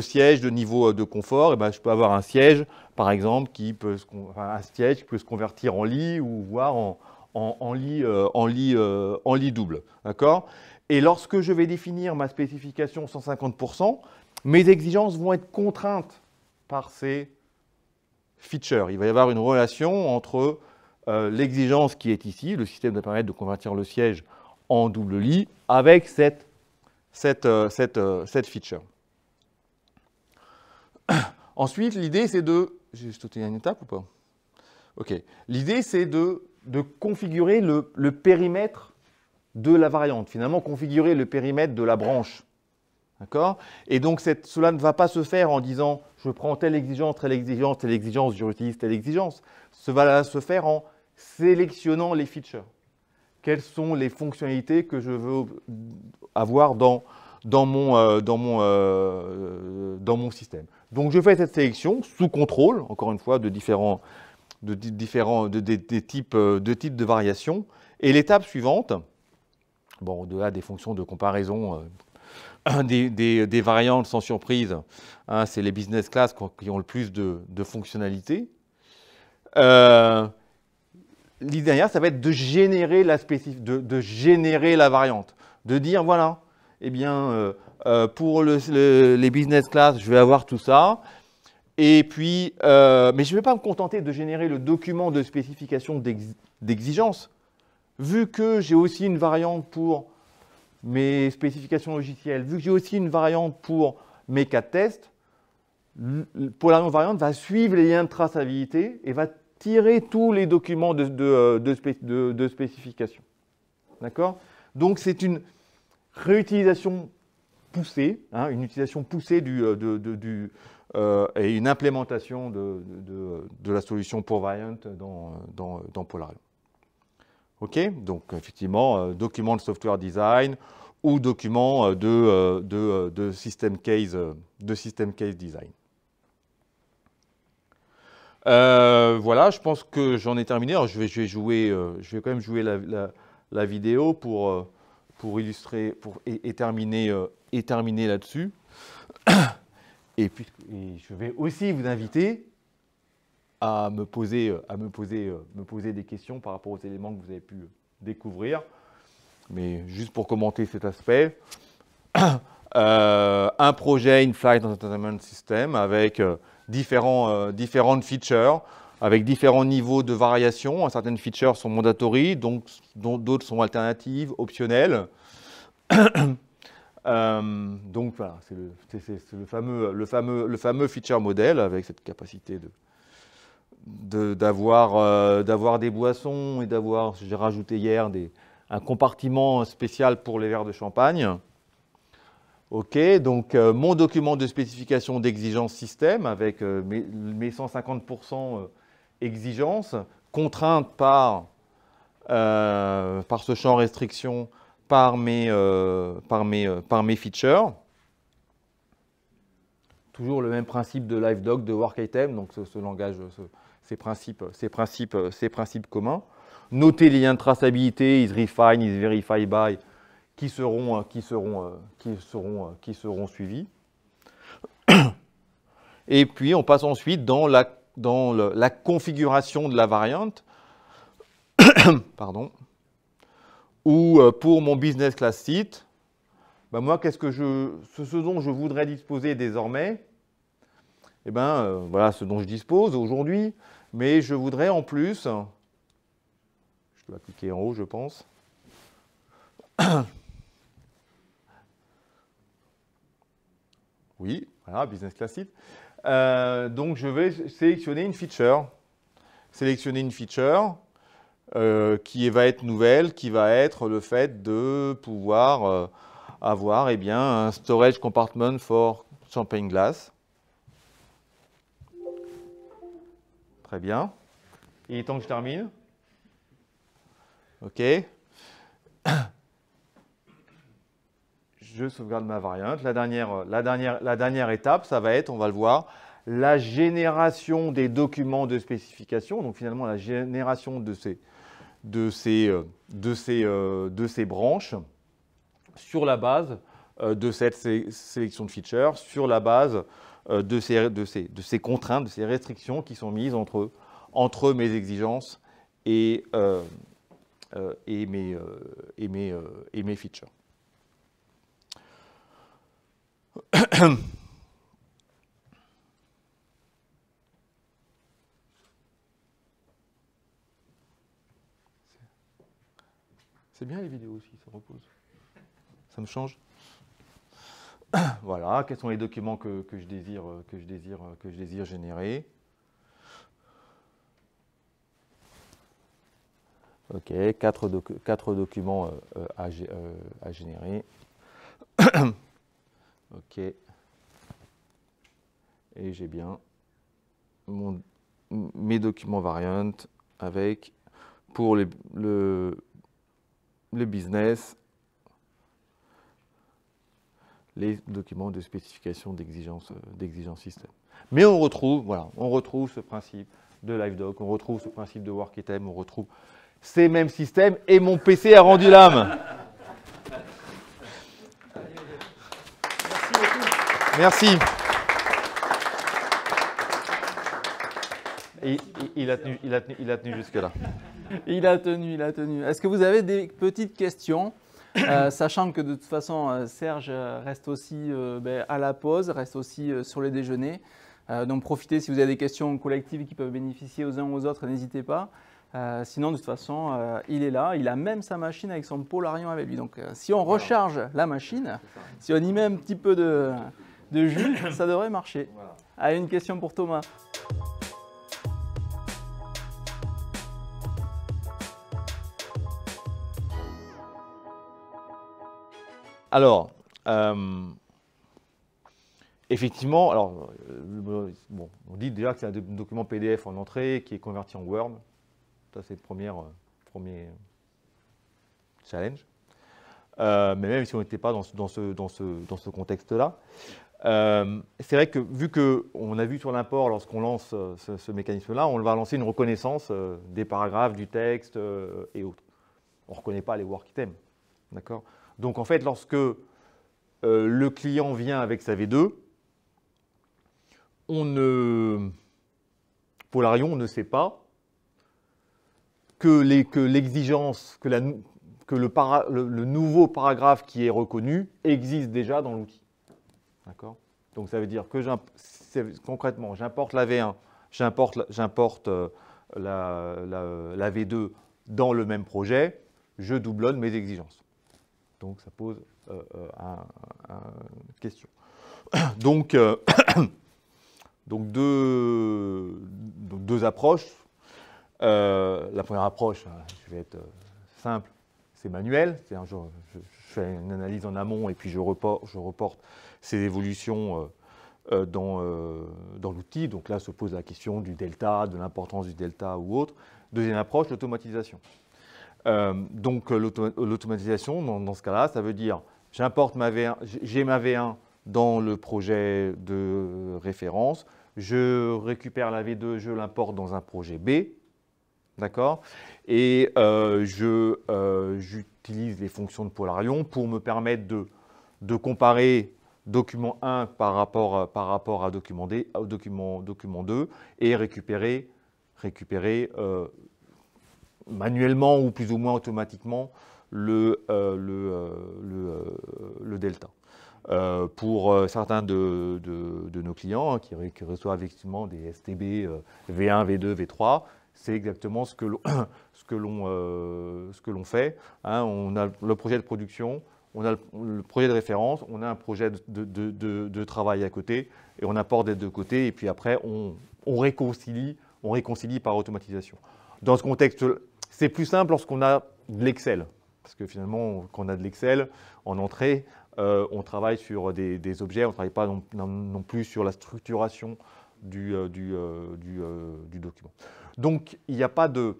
sièges, de niveau de confort. Eh ben, je peux avoir un siège, par exemple, qui peut se, un siège qui peut se convertir en lit ou voir en, en, lit, euh, en lit, euh, en lit double. D'accord Et lorsque je vais définir ma spécification 150%, mes exigences vont être contraintes par ces features. Il va y avoir une relation entre euh, l'exigence qui est ici, le système de permettre de convertir le siège en double lit, avec cette, cette feature. Ensuite, l'idée c'est de... J'ai sauté une étape ou pas Ok. L'idée c'est de de configurer le, périmètre de la variante, finalement configurer le périmètre de la branche. D'accord Et donc cela ne va pas se faire en disant je prends telle exigence, telle exigence, telle exigence, je réutilise telle exigence. Cela va se faire en sélectionnant les features. Quelles sont les fonctionnalités que je veux avoir dans euh, euh, mon système Donc je fais cette sélection sous contrôle, encore une fois, de différents, de, différents, types, euh, de types de variations. Et l'étape suivante, bon, au-delà des fonctions de comparaison, euh, des, des, variantes sans surprise, hein, c'est les business class qui ont le plus de, fonctionnalités. Euh, L'idée derrière, ça va être de générer la, de, générer la variante, de dire voilà, eh bien, euh, pour les business class, je vais avoir tout ça. Et puis, euh, mais je ne vais pas me contenter de générer le document de spécification d'exigence, vu que j'ai aussi une variante pour mes spécifications logicielles, vu que j'ai aussi une variante pour mes cas de test, pour la non-variante va suivre les liens de traçabilité et va tirer tous les documents de, euh, spécification. D'accord Donc c'est une réutilisation poussée, hein, une utilisation poussée du, euh, euh, et une implémentation de, la solution pour Variant dans, dans, Polarion. OK Donc, effectivement, euh, document de software design ou document euh, de, de, system, case, de system case design. voilà, je pense que j'en ai terminé. je vais, vais jouer, je vais quand même jouer la, vidéo pour, pour illustrer pour, et terminer là-dessus. Et, puis, je vais aussi vous inviter à me poser, à me poser, me poser des questions par rapport aux éléments que vous avez pu découvrir. Mais juste pour commenter cet aspect, euh, un projet in-flight entertainment system avec euh, différents, euh, différentes features, avec différents niveaux de variation. Certaines features sont mandatories, donc d'autres sont alternatives, optionnelles. Euh, donc voilà, c'est le, fameux, feature model avec cette capacité euh, d'avoir des boissons et d'avoir, j'ai rajouté hier, un compartiment spécial pour les verres de champagne. OK, donc euh, mon document de spécification d'exigence système avec mes, 150% exigences, contrainte par ce champ restriction par mes, euh, euh, par mes, features. Toujours le même principe de live LiveDoc, de WorkItem, donc ce, langage, ces, principes, ces, principes, ces principes communs. Notez les liens de traçabilité, is refine, is verify by, qui seront, euh, qui seront, suivis. Et puis, on passe ensuite dans la, la configuration de la variante. Pardon. Ou euh, pour mon business class site, ben, moi, qu'est-ce que je, ce, dont je voudrais disposer désormais, eh ben, euh, voilà ce dont je dispose aujourd'hui, mais je voudrais en plus, je dois cliquer en haut, je pense. Oui, voilà, business Class site. Euh, donc, je vais sélectionner une feature. Sélectionner une feature. Euh, qui va être nouvelle, qui va être le fait de pouvoir euh, avoir eh bien, un storage compartment for champagne glass. Très bien. Il est temps que je termine. OK. Je sauvegarde ma variante. La dernière, la, dernière, la dernière étape, ça va être, on va le voir, la génération des documents de spécification. Donc finalement, la génération de ces, de ces, euh, de ces, euh, de ces branches sur la base euh, de cette sélection de features, sur la base de ces, de, de ces, contraintes, de ces restrictions qui sont mises entre, entre mes exigences et, et, mes, et mes features. C'est bien les vidéos aussi, ça repose. Ça me change. voilà, quels sont les documents que, je, désire, que, je, désire, euh, euh, que je désire générer Ok, Quatre documents euh, à, générer. ok. Et j'ai bien mes documents variantes avec, pour le, le business, les documents de spécification euh, d'exigence système. Mais on retrouve, voilà, on retrouve ce principe de LiveDoc, on retrouve ce principe de WorkItem, on retrouve ces mêmes systèmes et mon PC a rendu l'âme. Merci. Merci. il, a tenu, tenu, il a tenu jusque-là il a tenu, il a tenu. Est-ce que vous avez des petites questions euh, sachant que de toute façon, euh, Serge reste aussi euh, ben, à la pause, reste aussi sur les déjeuners. donc profitez si vous avez des questions collectives qui peuvent bénéficier aux uns aux autres, n'hésitez pas. sinon, de toute façon, il est là. Il a même sa machine avec son polarion avec lui. Donc si on recharge la machine, si on y met un petit peu de, jus, ça devrait marcher. Allez, une question pour Thomas. Alors, euh, effectivement, alors, euh, on dit déjà que c'est un document PDF en entrée qui est converti en Word. Ça, c'est le premier, euh, challenge. mais même si on n'était pas dans ce, contexte-là, c'est vrai que vu qu'on a vu sur l'import, lorsqu'on lance ce, ce mécanisme-là, on va lancer une reconnaissance des paragraphes, du texte et autres. On ne reconnaît pas les work items. D'accord donc en fait, lorsque euh, le client vient avec sa V2, on ne... Polarion ne sait pas que l'exigence, que, le, nouveau paragraphe qui est reconnu existe déjà dans l'outil. D'accord Donc ça veut dire que concrètement, j'importe la V1, j'importe la, euh, la V2 dans le même projet, je doublonne mes exigences. Donc ça pose euh, euh, une question. Euh, donc, deux, approches. la première approche, hein, je vais être simple, c'est manuel. Je, je, fais une analyse en amont et puis je, reporte, ces évolutions dans l'outil. Donc là se pose la question du delta, de l'importance du delta ou autre. Deuxième approche, l'automatisation. Euh, donc euh, l'automatisation, dans, ce cas-là, ça veut dire j'importe ma V1, j'ai ma V1 dans le projet de référence, je récupère la V2, je l'importe dans un projet B, d'accord Et euh, j'utilise les fonctions de Polarion pour me permettre de, comparer document 1 par rapport, par rapport à document, 2 et récupérer, récupérer manuellement ou plus ou moins automatiquement le, euh, le, euh, euh, le, delta. pour certains de, nos clients hein, qui, reçoivent effectivement des STB V1, V2, V3, c'est exactement ce que l'on fait. Hein. on a le projet de production, on a le projet de référence, on a un projet de, de, travail à côté, et on apporte des deux côtés, et puis après, on, réconcilie, on réconcilie par automatisation. Dans ce contexte, c'est plus simple lorsqu'on a de l'Excel. Parce que finalement, quand on a de l'Excel, en entrée, euh, on travaille sur des, objets, on ne travaille pas non, plus sur la structuration du, euh, euh, document. Donc, il n'y a pas de...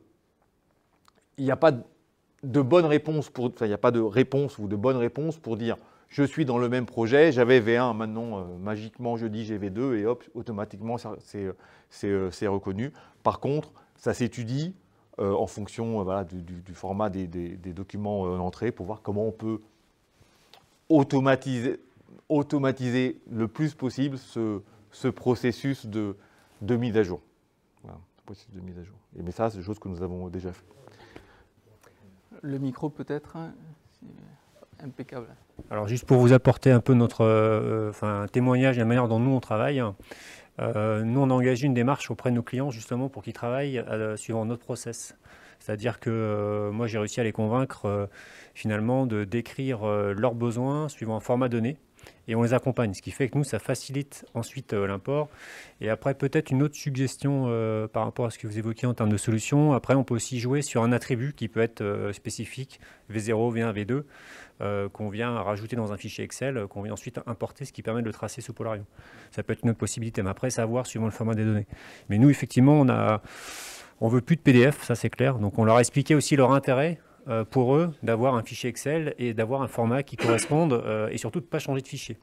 a pas de bonne réponse pour... n'y a pas de réponse ou de bonne réponse pour dire je suis dans le même projet, j'avais V1, maintenant magiquement je dis j'ai V2 et hop, automatiquement c'est reconnu. Par contre, ça s'étudie, euh, en fonction euh, du, format des, documents euh, d'entrée pour voir comment on peut automatiser, automatiser le plus possible ce, ce processus de, mise à jour. de mise à jour. Et, mais ça, c'est des choses que nous avons déjà fait. Le micro peut-être hein, Impeccable. Alors juste pour vous apporter un peu notre témoignage et la manière dont nous on travaille, euh, nous, on a engagé une démarche auprès de nos clients justement pour qu'ils travaillent euh, suivant notre process. C'est-à-dire que euh, moi, j'ai réussi à les convaincre finalement de décrire leurs besoins suivant un format donné et on les accompagne. Ce qui fait que nous, ça facilite ensuite euh, l'import. Et après, peut-être une autre suggestion euh, par rapport à ce que vous évoquiez en termes de solution. Après, on peut aussi jouer sur un attribut qui peut être euh, spécifique, V0, V1, V2, qu'on vient rajouter dans un fichier Excel, qu'on vient ensuite importer, ce qui permet de le tracer sous Polarion. Ça peut être une autre possibilité, mais après, voir suivant le format des données. Mais nous, effectivement, on a... On veut plus de PDF, ça c'est clair. Donc on leur a expliqué aussi leur intérêt euh, pour eux d'avoir un fichier Excel et d'avoir un format qui corresponde euh, et surtout de ne pas changer de fichier.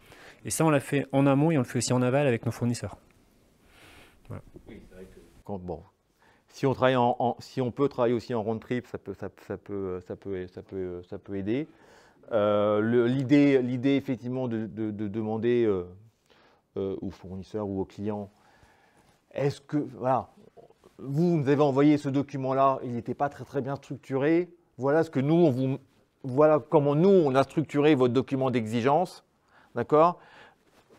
Et ça, on l'a fait en amont et on le fait aussi en aval avec nos fournisseurs. si on, travaille si on peut travailler aussi en round trip, ça peut, aider. L'idée, effectivement de, demander euh, aux fournisseurs ou aux clients, est-ce que voilà, vous, vous avez envoyé ce document-là, il n'était pas très très bien structuré voilà comment nous, on a structuré votre document d'exigence, d'accord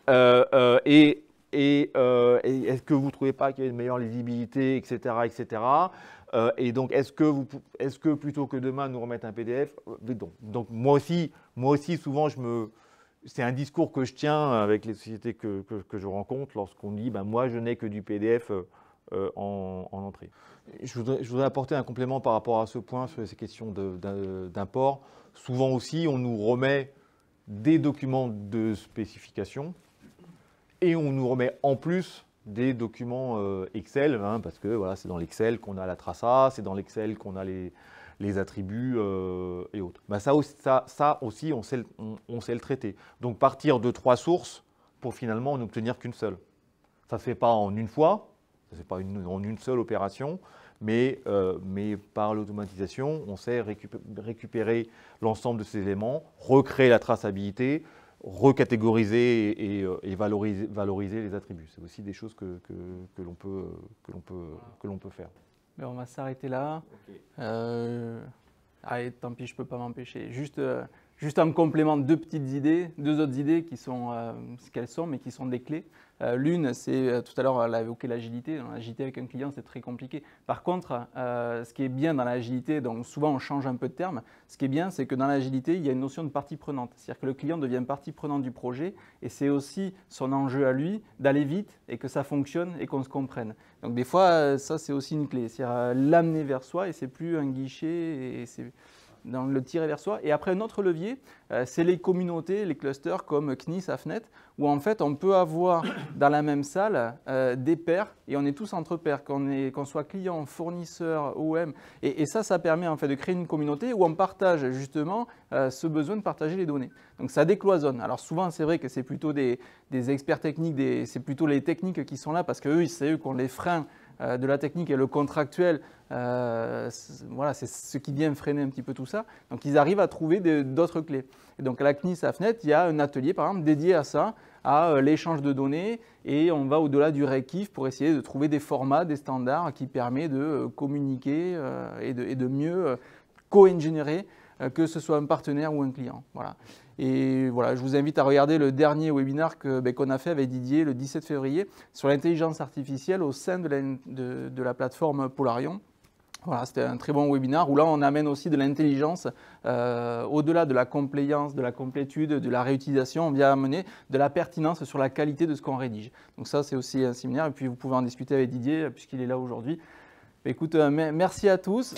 euh, euh, euh, Et, est-ce que vous ne trouvez pas qu'il y a une meilleure lisibilité, etc., etc. et donc, est-ce que, plutôt que demain nous remettre un PDF donc, donc, moi aussi, moi aussi, souvent, je me, c'est un discours que je tiens avec les sociétés que, je rencontre lorsqu'on dit, ben, moi, je n'ai que du PDF en entrée. Je voudrais, apporter un complément par rapport à ce point sur ces questions d'import. Souvent aussi, on nous remet des documents de spécification et on nous remet en plus des documents euh, Excel, hein, parce que c'est dans l'Excel qu'on a la A, c'est dans l'Excel qu'on a les, attributs euh, et autres. Ben ça, aussi, on sait, le, traiter. Donc partir de trois sources pour finalement n'obtenir qu'une seule. Ça ne se fait pas en une fois, ce n'est pas en une seule opération, mais, euh, mais par l'automatisation, on sait récupérer, l'ensemble de ces éléments, recréer la traçabilité, recatégoriser et, euh, valoriser, les attributs. C'est aussi des choses que, que, que l'on peut, peut faire. Mais on va s'arrêter là. Euh, allez, tant pis, je ne peux pas m'empêcher. Juste, Juste en complément, deux petites idées, deux autres idées qui sont euh, ce qu'elles sont, mais qui sont des clés. Euh, l'une, c'est euh, tout à l'heure, elle a évoqué l'agilité. L'agilité avec un client, c'est très compliqué. Par contre, ce qui est bien dans l'agilité, donc souvent on change un peu de terme, ce qui est bien, c'est que dans l'agilité, il y a une notion de partie prenante. C'est-à-dire que le client devient partie prenante du projet et c'est aussi son enjeu à lui d'aller vite et que ça fonctionne et qu'on se comprenne. Donc des fois, ça, c'est aussi une clé. C'est-à-dire l'amener vers soi et c'est plus un guichet et c'est dans le tirer vers soi. Et après, un autre levier, euh, c'est les communautés, les clusters comme CNIS, AFNET, où en fait, on peut avoir dans la même salle euh, des pairs, et on est tous entre pairs, qu'on soit client, fournisseur, OM. Et, ça, ça permet en fait de créer une communauté où on partage justement euh, ce besoin de partager les données. Donc ça décloisonne. Alors souvent, c'est vrai que c'est plutôt des, experts techniques, c'est plutôt les techniques qui sont là, parce que c'est eux qu'on les freine. Euh, de la technique et le contractuel, euh, voilà, c'est ce qui vient freiner un petit peu tout ça. Donc ils arrivent à trouver d'autres clés. Et donc à la CNIS, à FNET, il y a un atelier par exemple dédié à ça, à euh, l'échange de données, et on va au-delà du RECIF pour essayer de trouver des formats, des standards qui permettent de communiquer et de, et de mieux co-ingénérer euh, que ce soit un partenaire ou un client. Et je vous invite à regarder le dernier webinar ben, qu'on a fait avec Didier le 17 février sur l'intelligence artificielle au sein de la, plateforme Polarion. Voilà, c'était un très bon webinaire où là on amène aussi de l'intelligence euh, au-delà de la compliance, de la complétude, de la réutilisation, on vient amener de la pertinence sur la qualité de ce qu'on rédige. Donc ça c'est aussi un séminaire et puis vous pouvez en discuter avec Didier puisqu'il est là aujourd'hui. Écoute, euh, merci à tous.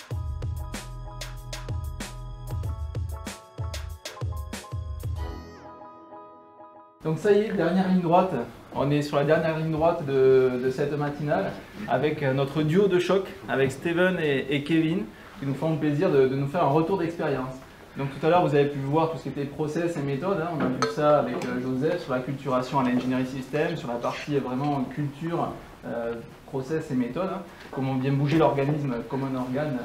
Donc ça y est, dernière ligne droite. On est sur la dernière ligne droite de, cette matinale avec euh, notre duo de choc, avec Steven et, Kevin, qui nous font le plaisir de, nous faire un retour d'expérience. Donc tout à l'heure, vous avez pu voir tout ce qui était process et méthode. Hein. On a vu ça avec euh, Joseph sur la culturation à l'ingénierie système, sur la partie vraiment culture, euh, process et méthode. Hein. Comment bien bouger l'organisme comme un organe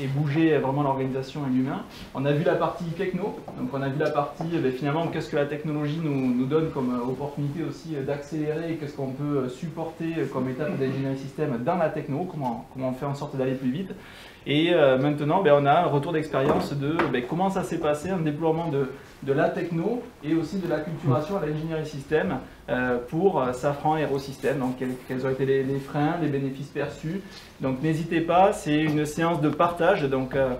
et, bouger vraiment l'organisation et l'humain. On a vu la partie techno, donc on a vu la partie eh ben, finalement qu'est-ce que la technologie nous, donne comme euh, opportunité aussi euh, d'accélérer et qu'est-ce qu'on peut euh, supporter comme étape d'ingénierie système dans la techno, comment, comment on fait en sorte d'aller plus vite. Et maintenant, ben, on a un retour d'expérience de ben, comment ça s'est passé, un déploiement de, de la techno et aussi de la culturation à l'ingénierie système euh, pour euh, Safran Aerosystem, Donc, quels ont été les, freins, les bénéfices perçus. Donc, n'hésitez pas, c'est une séance de partage. Donc, euh,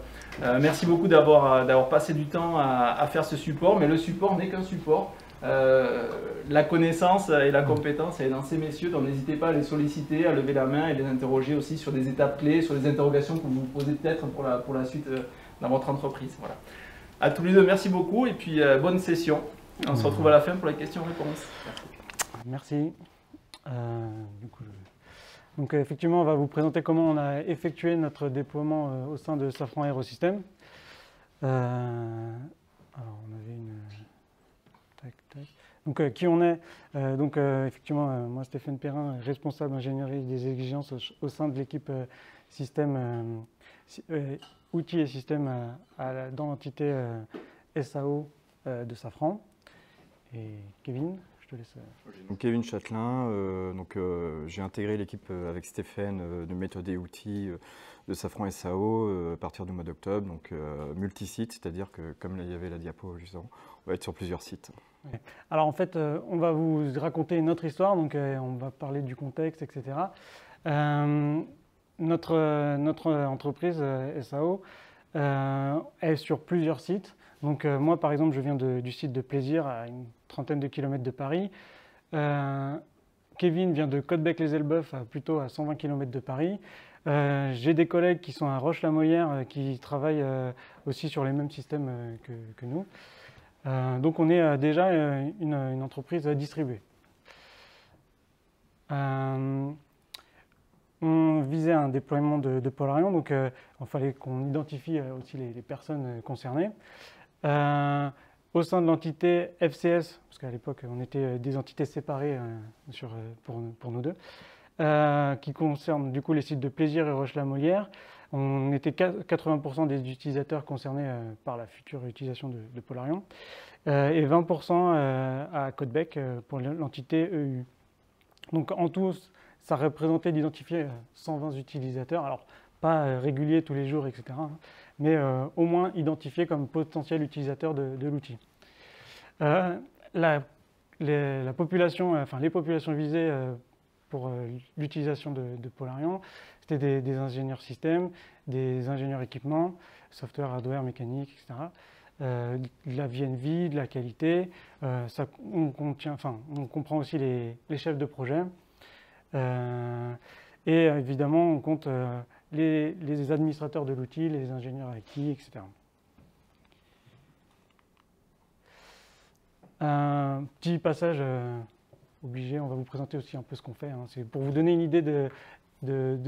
merci beaucoup d'avoir, d'avoir passé du temps à, faire ce support, mais le support n'est qu'un support. la connaissance et la compétence est dans ces messieurs, donc n'hésitez pas à les solliciter, à lever la main et les interroger aussi sur des étapes clés, sur les interrogations que vous vous posez peut-être pour la, pour la suite dans votre entreprise. Voilà. À tous les deux, merci beaucoup et puis euh, bonne session. On se retrouve à la fin pour les questions-réponses. Merci. Euh, donc euh, effectivement, on va vous présenter comment on a effectué notre déploiement au sein de Safran Euh... Alors, on avait une... Donc, qui on est Donc, effectivement, moi, Stéphane Perrin, responsable ingénierie des exigences au sein de l'équipe système outils et systèmes euh, dans l'entité euh, SAO euh, de Safran. Et Kevin, je te laisse. Kevin Châtelain, j'ai intégré l'équipe avec Stéphane de méthode et outils de Safran SAO à partir du mois d'octobre, donc multi site c'est-à-dire que comme il y avait la diapo justement, on va être sur plusieurs sites. Alors en fait, on va vous raconter notre histoire, donc on va parler du contexte, etc notre, entreprise euh, SAO euh, est sur plusieurs sites. Donc euh, moi, par exemple, je viens du site de Plaisir, à une trentaine de kilomètres de Paris. Kevin vient de bec les elbeuf plutôt à 120 kilomètres de Paris. J'ai des collègues qui sont à Roche-la-Moyère, qui travaillent aussi sur les mêmes systèmes que, nous. donc on est déjà une, une, entreprise distribuée. On visait un déploiement de, Polarion, donc euh, il fallait qu'on identifie euh, aussi les, personnes euh, concernées. au sein de l'entité FCS, parce qu'à l'époque on était des entités séparées sur, pour, pour, nous deux, qui concernent du coup les sites de Plaisir et Roche-la-Molière, on était 80% des utilisateurs concernés par la future utilisation de, de Polarion et 20% à Codebec pour l'entité EU. Donc en tout, ça représentait d'identifier 120 euh, utilisateurs. Alors, pas euh, réguliers tous les jours, etc. Hein, mais euh, au moins identifiés comme potentiels utilisateurs de, l'outil. la, population, enfin, les populations visées pour l'utilisation de, de, Polarion, c'était des, ingénieurs systèmes, des ingénieurs équipements, software, hardware, mécanique, etc. de la VNV, de la qualité. on, comprend aussi les chefs de projet, euh, et euh, évidemment, on compte euh, les, administrateurs de l'outil, les ingénieurs acquis, etc. Un petit passage obligé, on va vous présenter aussi un peu ce qu'on fait. Hein. C'est pour vous donner une idée des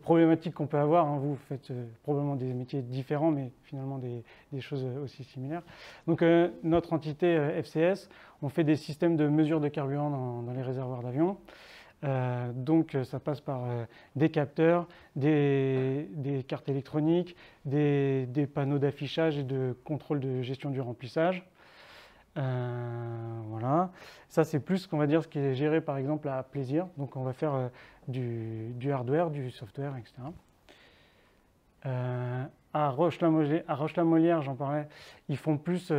problématiques qu'on peut avoir. Hein. Vous faites probablement des métiers différents, mais finalement des, choses aussi similaires. Donc notre entité FCS, on fait des systèmes de mesure de carburant dans, les réservoirs d'avion. Euh, donc euh, ça passe par euh, des capteurs, des, cartes électroniques, des, panneaux d'affichage et de contrôle de gestion du remplissage. voilà. Ça, c'est plus, qu'on va dire, ce qui est géré, par exemple, à plaisir. Donc, on va faire du, hardware, du software, etc. à Roche-la-Molière, j'en parlais, ils font plus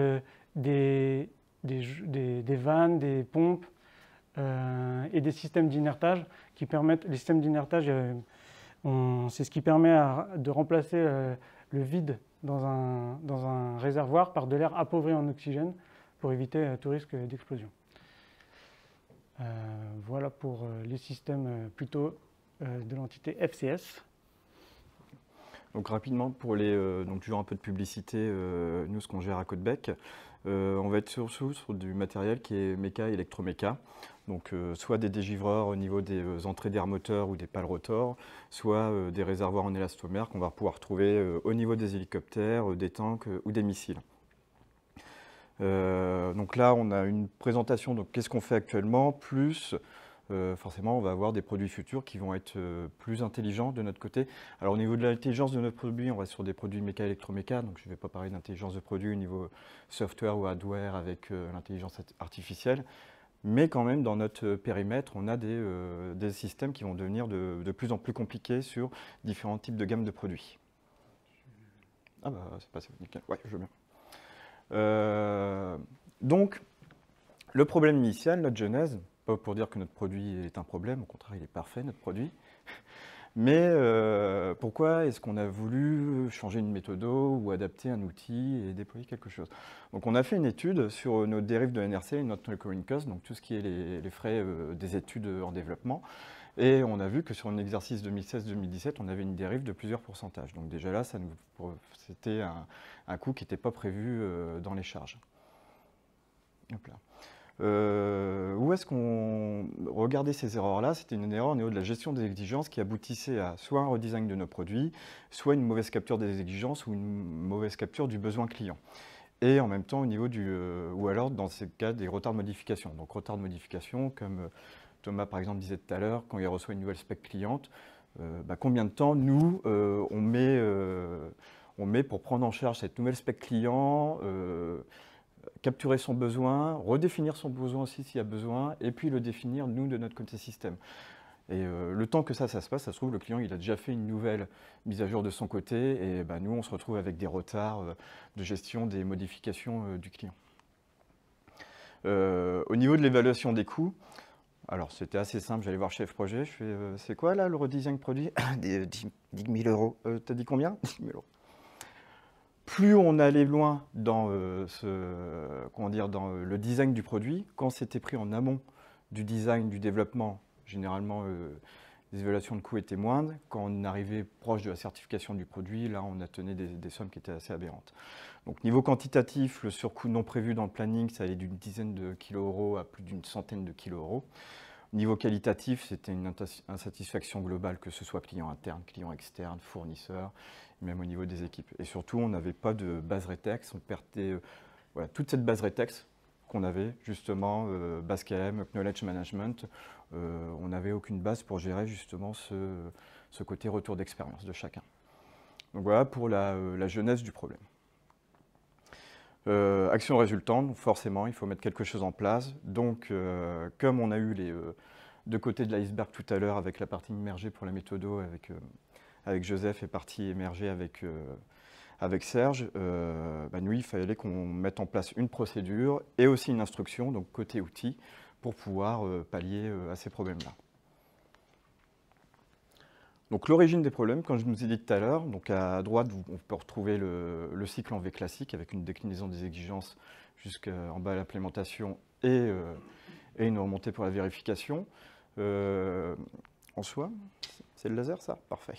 des, des, des, vannes, des pompes, euh, et des systèmes d'inertage qui permettent, les systèmes d'inertage, euh, c'est ce qui permet de remplacer euh, le vide dans un, dans un, réservoir par de l'air appauvri en oxygène pour éviter tout risque d'explosion. voilà pour les systèmes plutôt de l'entité FCS. Donc rapidement, pour les, donc toujours un peu de publicité, nous ce qu'on gère à Côte-Bec, euh, on va être surtout sur du matériel qui est méca et électroméca. Donc euh, soit des dégivreurs au niveau des euh, entrées d'air moteur ou des pales rotors, soit des réservoirs en élastomère qu'on va pouvoir trouver au niveau des hélicoptères, des tanks ou des missiles. donc là, on a une présentation de qu'est-ce qu'on fait actuellement, plus euh, forcément, on va avoir des produits futurs qui vont être euh, plus intelligents de notre côté. Alors, au niveau de l'intelligence de notre produit, on va sur des produits méca électroméca, donc je ne vais pas parler d'intelligence de produit au niveau software ou hardware avec euh, l'intelligence artificielle. Mais quand même, dans notre périmètre, on a des, systèmes qui vont devenir de, de, plus en plus compliqués sur différents types de gammes de produits. Ah bah, c'est passé, nickel. Ouais, je veux bien. donc, le problème initial, notre genèse, pas pour dire que notre produit est un problème, au contraire, il est parfait, notre produit. Mais euh, pourquoi est-ce qu'on a voulu changer une méthode ou adapter un outil et déployer quelque chose Donc on a fait une étude sur nos dérives de NRC, notre recurring cost, donc tout ce qui est les, frais euh, des études en développement. Et on a vu que sur un exercice 2016-2017, on avait une dérive de plusieurs pourcentages. Donc déjà là, c'était un, coût qui n'était pas prévu euh, dans les charges. Hop là. Euh, où est-ce qu'on regardait ces erreurs-là C'était une erreur au niveau de la gestion des exigences qui aboutissait à soit un redesign de nos produits, soit une mauvaise capture des exigences ou une mauvaise capture du besoin client. Et en même temps, au niveau du. Euh, ou alors, dans ces cas, des retards de modification. Donc, retard de modification, comme euh, Thomas, par exemple, disait tout à l'heure, quand il reçoit une nouvelle spec cliente, bah, combien de temps nous, on, met, on met pour prendre en charge cette nouvelle spec client capturer son besoin, redéfinir son besoin aussi s'il y a besoin, et puis le définir, nous, de notre côté système. Et euh, le temps que ça, ça se passe, ça se trouve, le client, il a déjà fait une nouvelle mise à jour de son côté, et ben nous, on se retrouve avec des retards euh, de gestion des modifications euh, du client. au niveau de l'évaluation des coûts, alors c'était assez simple, j'allais voir chef projet, je fais, c'est quoi là le redesign produit 10 000 euros, t'as dit combien 10 000 euros plus on allait loin dans, euh, ce, dans euh, le design du produit, quand c'était pris en amont du design, du développement, généralement euh, les évaluations de coûts étaient moindres. Quand on arrivait proche de la certification du produit, là on atteignait des, des sommes qui étaient assez aberrantes. Donc niveau quantitatif, le surcoût non prévu dans le planning, ça allait d'une dizaine de kilos euros à plus d'une centaine de kilos euros. Niveau qualitatif, c'était une insatisfaction globale, que ce soit client interne, client externe, fournisseur, même au niveau des équipes. Et surtout, on n'avait pas de base rétex, on perdait euh, toute cette base rétex qu'on avait, justement, euh, base KM, Knowledge Management, euh, on n'avait aucune base pour gérer justement ce, côté retour d'expérience de chacun. Donc voilà pour la, jeunesse du problème. action résultante, forcément, il faut mettre quelque chose en place. Donc, comme on a eu les deux côtés de l'iceberg tout à l'heure avec la partie immergée pour la méthodo, avec avec Joseph est parti émerger avec, euh, avec Serge, euh, bah, nous, il fallait qu'on mette en place une procédure et aussi une instruction, donc côté outil, pour pouvoir euh, pallier à ces problèmes-là. Donc l'origine des problèmes, comme je vous ai dit tout à l'heure, donc à droite, on peut retrouver le, cycle en V classique avec une déclinaison des exigences jusqu'en bas à l'implémentation et, une remontée pour la vérification. en soi, c'est le laser ça Parfait.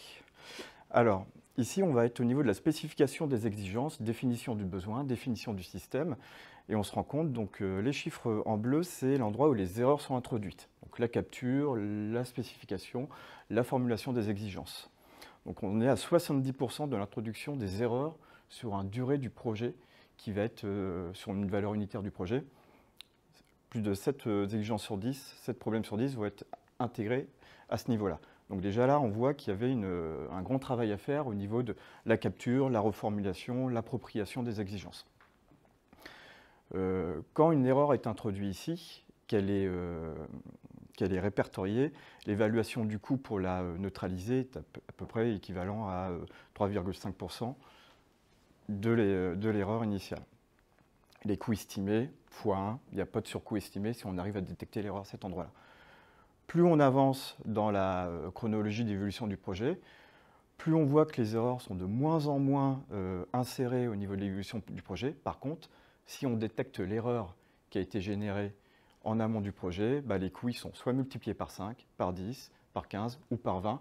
Alors, ici, on va être au niveau de la spécification des exigences, définition du besoin, définition du système. Et on se rend compte, donc euh, les chiffres en bleu, c'est l'endroit où les erreurs sont introduites. Donc la capture, la spécification, la formulation des exigences. Donc on est à 70% de l'introduction des erreurs sur une durée du projet qui va être euh, sur une valeur unitaire du projet. Plus de 7 euh, exigences sur 10, 7 problèmes sur 10 vont être intégrés à ce niveau-là. Donc déjà là, on voit qu'il y avait euh, un grand travail à faire au niveau de la capture, la reformulation, l'appropriation des exigences. Euh, quand une erreur est introduite ici, qu'elle est, euh, est, répertoriée, l'évaluation du coût pour la neutraliser est à peu près équivalent à 3,5% de l'erreur initiale. Les coûts estimés, fois 1, il n'y a pas de surcoût estimé si on arrive à détecter l'erreur à cet endroit-là plus on avance dans la euh, chronologie d'évolution du projet, plus on voit que les erreurs sont de moins en moins euh, insérées au niveau de l'évolution du projet. Par contre, si on détecte l'erreur qui a été générée en amont du projet, bah, les coûts sont soit multipliés par 5, par 10, par 15 ou par 20,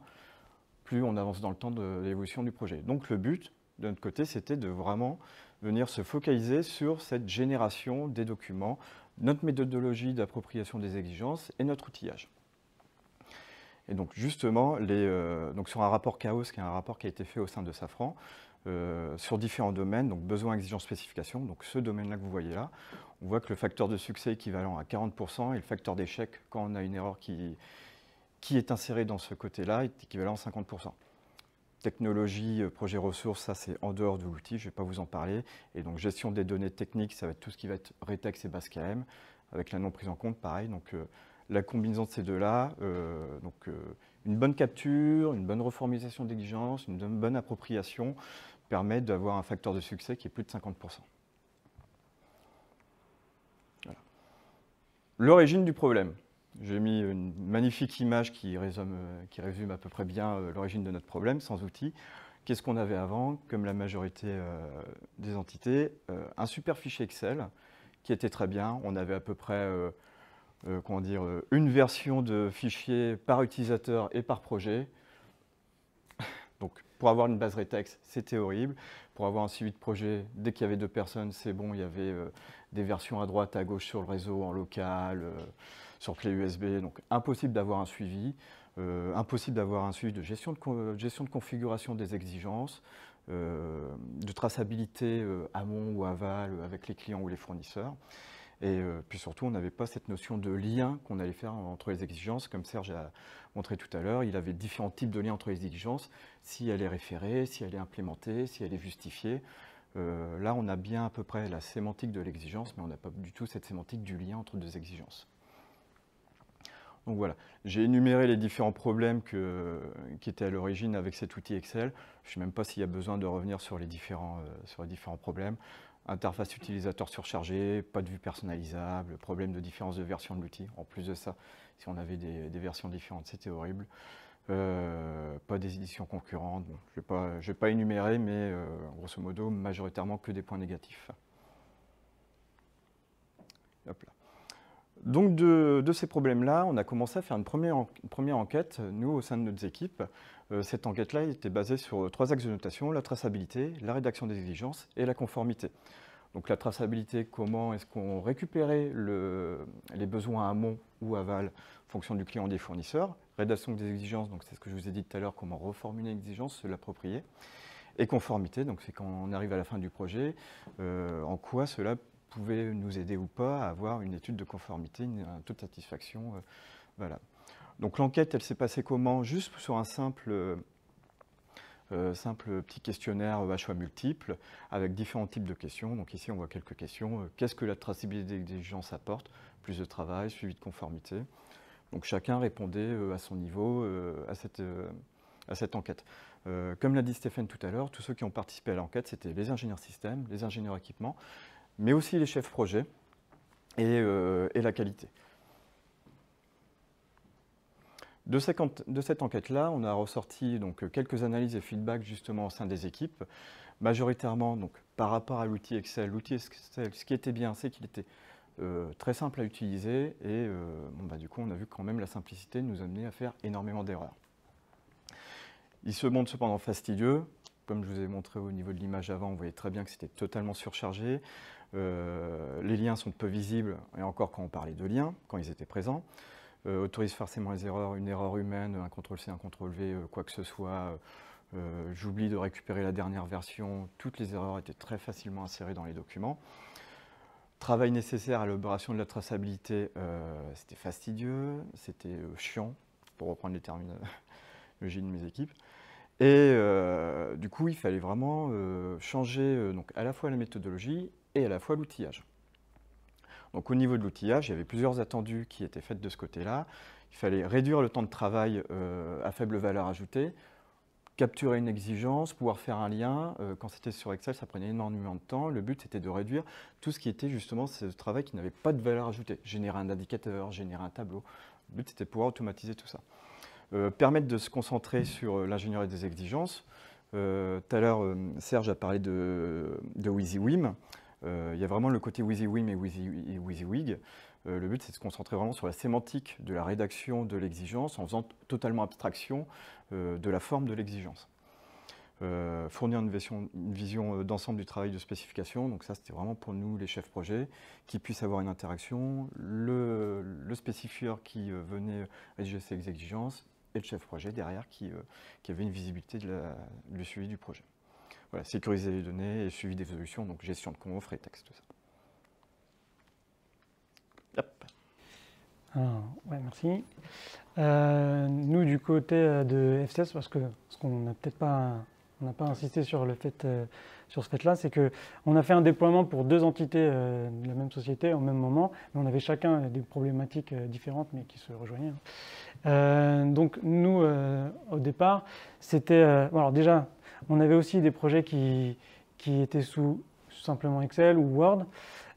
plus on avance dans le temps de l'évolution du projet. Donc le but, de notre côté, c'était de vraiment venir se focaliser sur cette génération des documents, notre méthodologie d'appropriation des exigences et notre outillage. Et donc justement, euh, donc sur un rapport chaos, qui est un rapport qui a été fait au sein de Safran, euh, sur différents domaines, donc besoin, exigence, spécification, donc ce domaine-là que vous voyez là, on voit que le facteur de succès équivalent à 40% et le facteur d'échec quand on a une erreur qui, qui est insérée dans ce côté-là est équivalent à 50%. Technologie, euh, projet ressources, ça c'est en dehors de l'outil, je ne vais pas vous en parler. Et donc gestion des données techniques, ça va être tout ce qui va être Retex et KM, avec la non prise en compte, pareil. Donc la combinaison de ces deux-là, euh, donc euh, une bonne capture, une bonne reformulation d'exigence, une bonne appropriation, permet d'avoir un facteur de succès qui est plus de 50%. L'origine du problème. J'ai mis une magnifique image qui résume, à peu près bien euh, l'origine de notre problème, sans outils. Qu'est-ce qu'on avait avant, comme la majorité des entités Un super fichier Excel qui était très bien. On avait à peu près euh, dire, euh, une version de fichier par utilisateur et par projet. Donc, pour avoir une base retex, c'était horrible. Pour avoir un suivi de projet, dès qu'il y avait deux personnes, c'est bon, il y avait euh, des versions à droite, à gauche sur le réseau, en local, sur clé USB. Donc, impossible d'avoir un suivi. impossible d'avoir un suivi de gestion de, gestion de configuration des exigences, de traçabilité amont ou aval avec les clients ou les fournisseurs. Et euh, puis surtout, on n'avait pas cette notion de lien qu'on allait faire entre les exigences. Comme Serge a montré tout à l'heure, il avait différents types de liens entre les exigences, si elle est référée, si elle est implémentée, si elle est justifiée. Euh, là, on a bien à peu près la sémantique de l'exigence, mais on n'a pas du tout cette sémantique du lien entre deux exigences. Donc voilà, j'ai énuméré les différents problèmes qui étaient à l'origine avec cet outil Excel. Je ne sais même pas s'il y a besoin de revenir sur euh, sur les différents problèmes interface utilisateur surchargée, pas de vue personnalisable, problème de différence de version de l'outil. En plus de ça, si on avait des, versions différentes, c'était horrible. Euh, pas des éditions concurrentes. je ne vais, pas, énumérer, mais euh, grosso modo, majoritairement que des points négatifs. Donc de, ces problèmes-là, on a commencé à faire une première, une première enquête, nous, au sein de notre équipe, euh, cette enquête-là était basée sur euh, trois axes de notation, la traçabilité, la rédaction des exigences et la conformité. Donc la traçabilité, comment est-ce qu'on récupérait les besoins amont ou aval en fonction du client des fournisseurs. Rédaction des exigences, donc c'est ce que je vous ai dit tout à l'heure, comment reformuler une exigence, se l'approprier. Et conformité, donc c'est quand on arrive à la fin du projet, euh, en quoi cela pouvait nous aider ou pas à avoir une étude de conformité, une, taux de satisfaction. voilà. Donc l'enquête, elle s'est passée comment Juste sur un simple, euh, euh, simple petit questionnaire euh, à choix multiple avec différents types de questions. Donc ici, on voit quelques questions. Qu'est-ce que la traçabilité des gens apporte Plus de travail, suivi de conformité. Donc chacun répondait à son niveau à, cette, à cette enquête. comme l'a dit Stéphane tout à l'heure, tous ceux qui ont participé à l'enquête, c'était les ingénieurs système, les ingénieurs équipement, mais aussi les chefs projets et, et la qualité. De, cette enquête-là, on a ressorti donc, quelques analyses et feedbacks justement au sein des équipes, majoritairement donc, par rapport à l'outil Excel. L'outil Excel, ce qui était bien, c'est qu'il était euh, très simple à utiliser et euh, bah, du coup, on a vu quand même la simplicité nous amener à faire énormément d'erreurs. Il se montre cependant fastidieux. Comme je vous ai montré au niveau de l'image avant, on voyait très bien que c'était totalement surchargé. Euh, les liens sont peu visibles, et encore quand on parlait de liens, quand ils étaient présents. Euh, autorise forcément les erreurs, une erreur humaine, un CTRL-C, un CTRL-V, euh, quoi que ce soit. Euh, j'oublie de récupérer la dernière version. Toutes les erreurs étaient très facilement insérées dans les documents. Travail nécessaire à l'opération de la traçabilité, c'était fastidieux, c'était chiant, pour reprendre les terminologies de mes équipes. Et du coup, il fallait vraiment changer donc à la fois la méthodologie et à la fois l'outillage. Donc au niveau de l'outillage, il y avait plusieurs attendus qui étaient faites de ce côté-là. Il fallait réduire le temps de travail euh, à faible valeur ajoutée, capturer une exigence, pouvoir faire un lien. Euh, quand c'était sur Excel, ça prenait énormément de temps. Le but, c'était de réduire tout ce qui était justement ce travail qui n'avait pas de valeur ajoutée. Générer un indicateur, générer un tableau. Le but, c'était de pouvoir automatiser tout ça. Euh, permettre de se concentrer sur l'ingénierie des exigences. Tout à l'heure, Serge a parlé de, de euh, il y a vraiment le côté WYSIWYM et WYSIWYG. Euh, le but, c'est de se concentrer vraiment sur la sémantique de la rédaction de l'exigence en faisant totalement abstraction euh, de la forme de l'exigence. fournir une vision, d'ensemble du travail de spécification. Donc ça, c'était vraiment pour nous, les chefs projets qui puissent avoir une interaction, le, spécifieur qui venait rédiger ses exigences et le chef projet derrière qui, avait une visibilité de du suivi du projet sécuriser les données et suivi des solutions, donc gestion de conf, et texte, tout ça. Ah, merci. Euh, nous, du côté euh, de FCS, parce que ce qu'on n'a peut-être pas, on n'a pas insisté sur le fait, euh, sur ce fait-là, c'est que on a fait un déploiement pour deux entités de la même société au même moment, mais on avait chacun des problématiques différentes, mais qui se rejoignaient. Hein. donc, nous, au départ, c'était, alors déjà, on avait aussi des projets qui, étaient sous simplement Excel ou Word,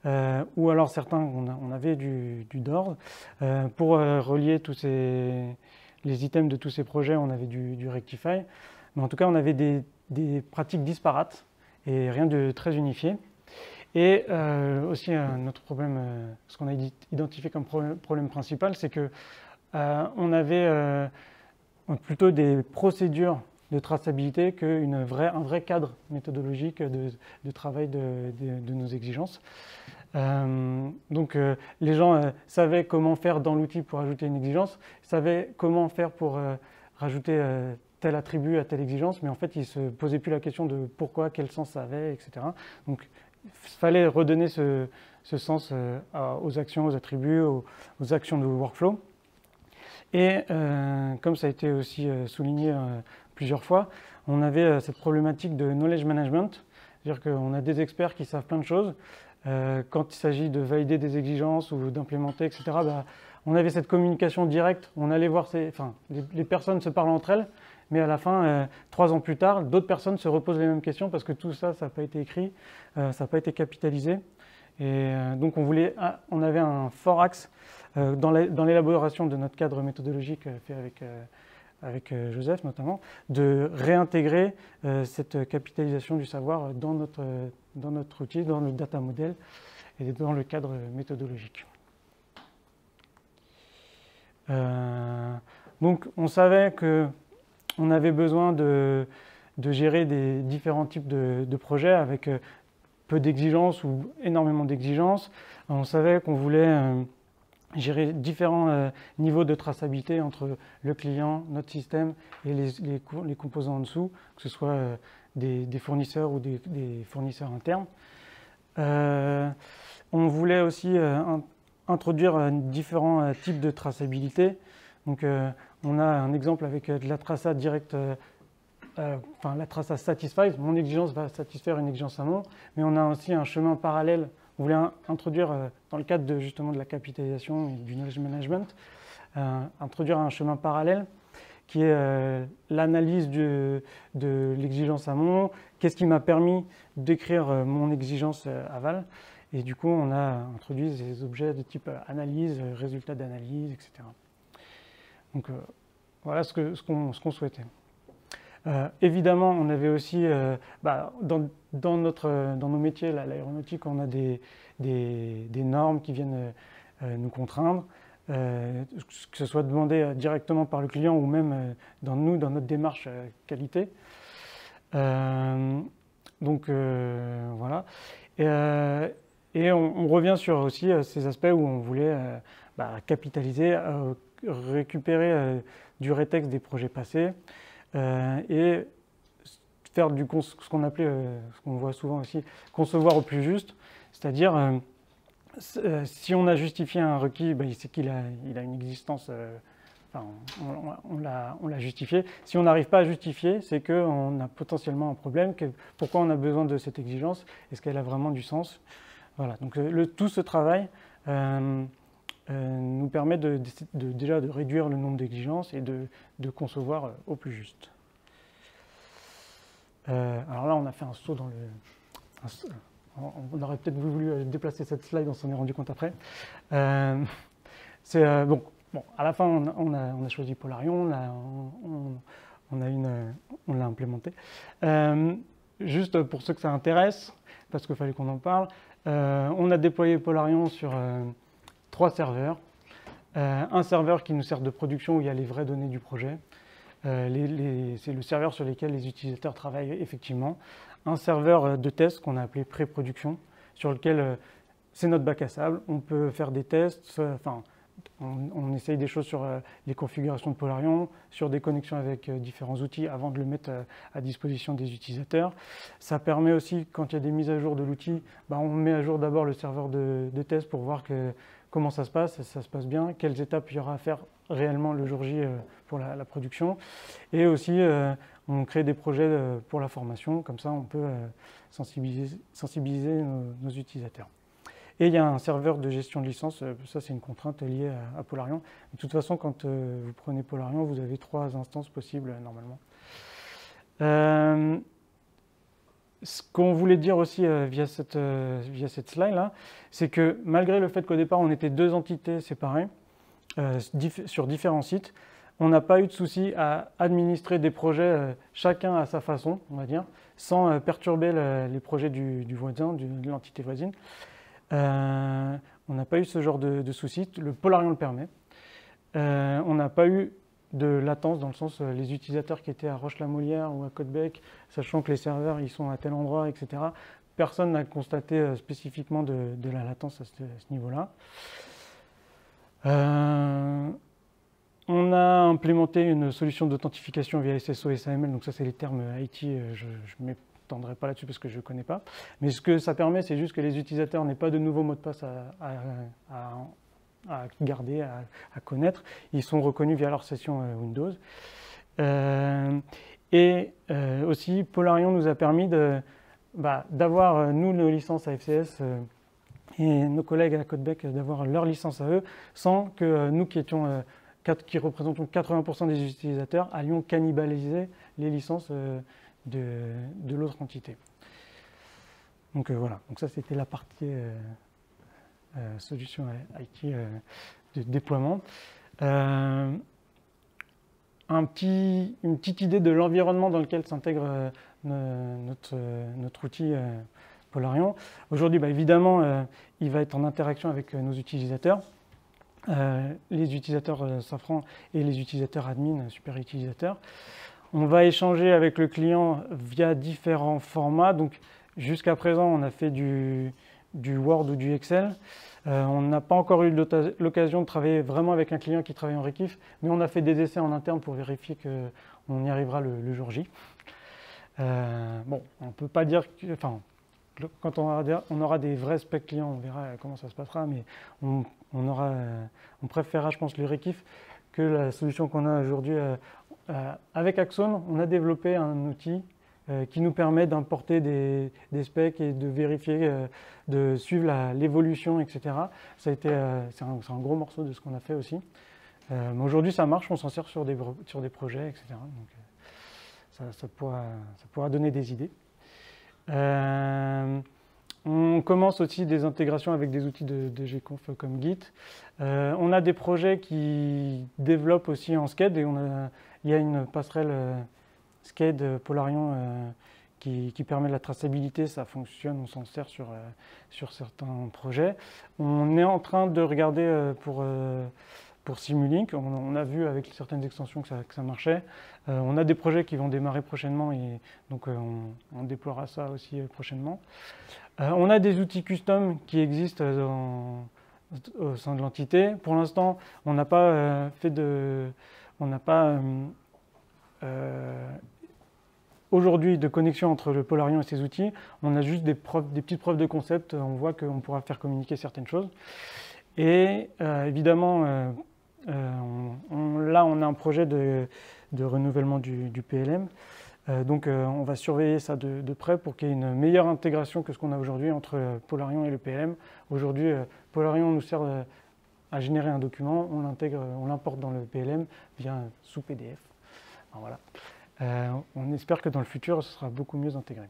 euh, ou alors certains, on, avait du, du euh, pour euh, relier tous ces, les items de tous ces projets, on avait du, Rectify. Mais en tout cas, on avait des, pratiques disparates et rien de très unifié. Et aussi, un autre problème, ce qu'on a identifié comme problème principal, c'est que on avait plutôt des procédures de traçabilité qu'un vraie, un vrai cadre méthodologique de, travail de, de, nos exigences. Euh, donc euh, les gens euh, savaient comment faire dans l'outil pour ajouter une exigence, savaient comment faire pour rajouter tel attribut à telle exigence, mais en fait ils ne se posaient plus la question de pourquoi, quel sens ça avait, etc. Donc il fallait redonner ce, ce sens aux actions, aux attributs, aux, aux actions de workflow. Et comme ça a été aussi souligné plusieurs fois, on avait euh, cette problématique de knowledge management, c'est-à-dire qu'on a des experts qui savent plein de choses. Euh, quand il s'agit de valider des exigences ou d'implémenter, etc., bah, on avait cette communication directe, on allait voir, ces, enfin, les, personnes se parlent entre elles, mais à la fin, euh, trois ans plus tard, d'autres personnes se reposent les mêmes questions parce que tout ça, ça n'a pas été écrit, ça n'a pas été capitalisé. Et donc, on, voulait, ah, on avait un fort axe dans l'élaboration de notre cadre méthodologique fait avec avec euh, Joseph notamment, de réintégrer euh, cette capitalisation du savoir dans notre, euh, dans notre outil, dans le data model et dans le cadre méthodologique. donc on savait qu'on avait besoin de, gérer des différents types de, de projets avec peu d'exigences ou énormément d'exigences. On savait qu'on voulait gérer différents euh, niveaux de traçabilité entre le client, notre système et les, composants en dessous, que ce soit euh, des, fournisseurs ou des, fournisseurs internes. Euh, on voulait aussi introduire différents types de traçabilité. Donc, on a un exemple avec de la traça directe, enfin la traça satisfies. Mon exigence va satisfaire une exigence à mon, mais on a aussi un chemin parallèle on voulait introduire, euh, dans le cadre de, justement de la capitalisation et du knowledge management, euh, introduire un chemin parallèle qui est euh, l'analyse de, de l'exigence amont, qu'est-ce qui m'a permis d'écrire mon exigence aval. Et du coup, on a introduit des objets de type analyse, résultat d'analyse, etc. Donc voilà ce qu'on ce ce souhaitait. Euh, évidemment, on avait aussi, euh, bah, dans, nos métiers, l'aéronautique, on a des, normes qui viennent euh, nous contraindre, que ce soit demandé directement par le client ou même dans nous, dans notre démarche qualité. donc voilà. Et, on, revient sur aussi ces aspects où on voulait bah, capitaliser, récupérer du rétexte des projets passés. Euh, et faire du ce qu'on appelait, euh, ce qu'on voit souvent aussi, concevoir au plus juste, c'est-à-dire euh, si on a justifié un requis, bah, c'est qu'il a, il a, une existence, on, l'a justifié. Si on n'arrive pas à justifier, c'est qu'on a potentiellement un problème. pourquoi on a besoin de cette exigence Est-ce qu'elle a vraiment du sens Voilà, donc le, tout ce travail, euh, nous permet de, déjà de réduire le nombre d'exigences et de, concevoir euh, au plus juste. Euh, alors là, on a fait un saut dans le... on aurait peut-être voulu déplacer cette slide, on s'en est rendu compte après. c'est bon, bon, à la fin, on, a, on a, choisi Polarion, on l'a on, on l'a implémenté. juste pour ceux que ça intéresse, parce qu'il fallait qu'on en parle, on a déployé Polarion sur trois serveurs. Euh, un serveur qui nous sert de production où il y a les vraies données du projet. Euh, c'est le serveur sur lequel les utilisateurs travaillent effectivement. Un serveur euh, de test qu'on a appelé pré-production, sur lequel c'est notre bac à sable. On peut faire des tests, enfin, on, essaye des choses sur les configurations de Polarion, sur des connexions avec différents outils avant de le mettre à disposition des utilisateurs. Ça permet aussi, quand il y a des mises à jour de l'outil, bah, on met à jour d'abord le serveur de test pour voir que comment ça se passe, ça se passe bien, quelles étapes il y aura à faire réellement le jour J euh, pour la, production. Et aussi, euh, on crée des projets euh, pour la formation, comme ça on peut sensibiliser, nos, utilisateurs. Et il y a un serveur de gestion de licence, ça c'est une contrainte liée à, à, Polarion. De toute façon, quand vous prenez Polarion, vous avez trois instances possibles normalement ce qu'on voulait dire aussi euh, via cette, euh, via cette slide-là, c'est que malgré le fait qu'au départ on était deux entités séparées euh, sur différents sites, on n'a pas eu de souci à administrer des projets chacun à sa façon, on va dire, sans perturber les projets du, voisin, de l'entité voisine. on n'a pas eu ce genre de, de souci, le Polarion le permet. on n'a pas eu de latence dans le sens euh, les utilisateurs qui étaient à Roche-la-Molière ou à Codebec, sachant que les serveurs ils sont à tel endroit, etc. Personne n'a constaté euh, spécifiquement de, la latence à ce, niveau-là. Euh, on a implémenté une solution d'authentification via SSO et SAML, donc ça c'est les termes IT, je ne m'étendrai pas là-dessus parce que je ne connais pas. Mais ce que ça permet, c'est juste que les utilisateurs n'aient pas de nouveaux mots de passe à à garder, à, connaître. Ils sont reconnus via leur session euh, Windows. Euh, et euh, aussi, Polarion nous a permis bah, d'avoir, nous, nos licences à FCS et nos collègues à Codebec d'avoir leur licence à eux, sans que nous qui étions qui représentons 80% des utilisateurs allions cannibaliser les licences de, de l'autre entité. Donc voilà, donc ça c'était la partie euh, solution IT euh, de déploiement. Euh, un petit, une petite idée de l'environnement dans lequel s'intègre notre, outil Polarion. Aujourd'hui, bah, évidemment, il va être en interaction avec nos utilisateurs. les utilisateurs Safran et les utilisateurs admin, super utilisateurs. On va échanger avec le client via différents formats. Donc, jusqu'à présent, on a fait du, du Word ou du Excel. Euh, on n'a pas encore eu l'occasion de travailler vraiment avec un client qui travaille en Rekif, mais on a fait des essais en interne pour vérifier qu'on y arrivera le, jour J. Euh, bon, on peut pas dire... Que, enfin, quand on aura, des, vrais specs clients, on verra comment ça se passera, mais on, euh, préférera, je pense, le que la solution qu'on a aujourd'hui. avec Axon, on a développé un outil euh, qui nous permet d'importer des, specs et de vérifier, euh, de suivre l'évolution, etc. Ça a été, euh, c'est un, gros morceau de ce qu'on a fait aussi. aujourd'hui, ça marche, on s'en sert sur des, sur des projets, etc. ça, pourra, ça, pourra, donner des idées. on commence aussi des intégrations avec des outils de, Gconf comme Git. on a des projets qui développent aussi en SCAD et il y a une passerelle Sked, Polarion, euh, qui, permet la traçabilité, ça fonctionne, on s'en sert sur, euh, sur certains projets. On est en train de regarder euh, pour, pour Simulink, on, a vu avec certaines extensions que ça, marchait. on a des projets qui vont démarrer prochainement et donc on, déploiera ça aussi prochainement. on a des outils custom qui existent au sein de l'entité. Pour l'instant, on n'a pas fait de... On n'a pas aujourd'hui de connexion entre le Polarion et ses outils. On a juste des, petites preuves de concept. On voit qu'on pourra faire communiquer certaines choses. Et euh, évidemment, euh, euh, là, on a un projet de, renouvellement du, PLM. donc, on va surveiller ça de, près pour qu'il y ait une meilleure intégration que ce qu'on a aujourd'hui entre Polarion et le PLM. Aujourd'hui, Polarion nous sert à générer un document. On l'intègre, on l'importe dans le PLM via sous PDF. voilà. Euh, on espère que dans le futur, ce sera beaucoup mieux intégré.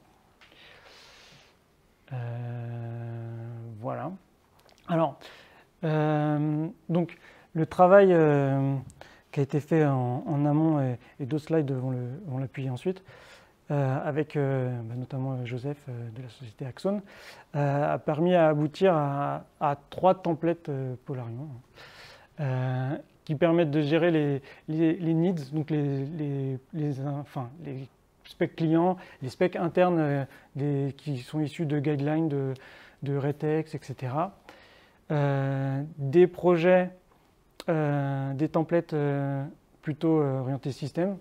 Euh, voilà. Alors, euh, donc, le travail qui a été fait en, amont, et, et, deux slides vont l'appuyer ensuite, avec bah, notamment Joseph de la société Axon, a permis à aboutir à, à trois templates Polarion qui permettent de gérer les, les, needs, donc les, les, enfin, les specs clients, les specs internes euh, des, qui sont issus de guidelines, de, de retex, etc. Euh, des projets, euh, des templates plutôt orientés système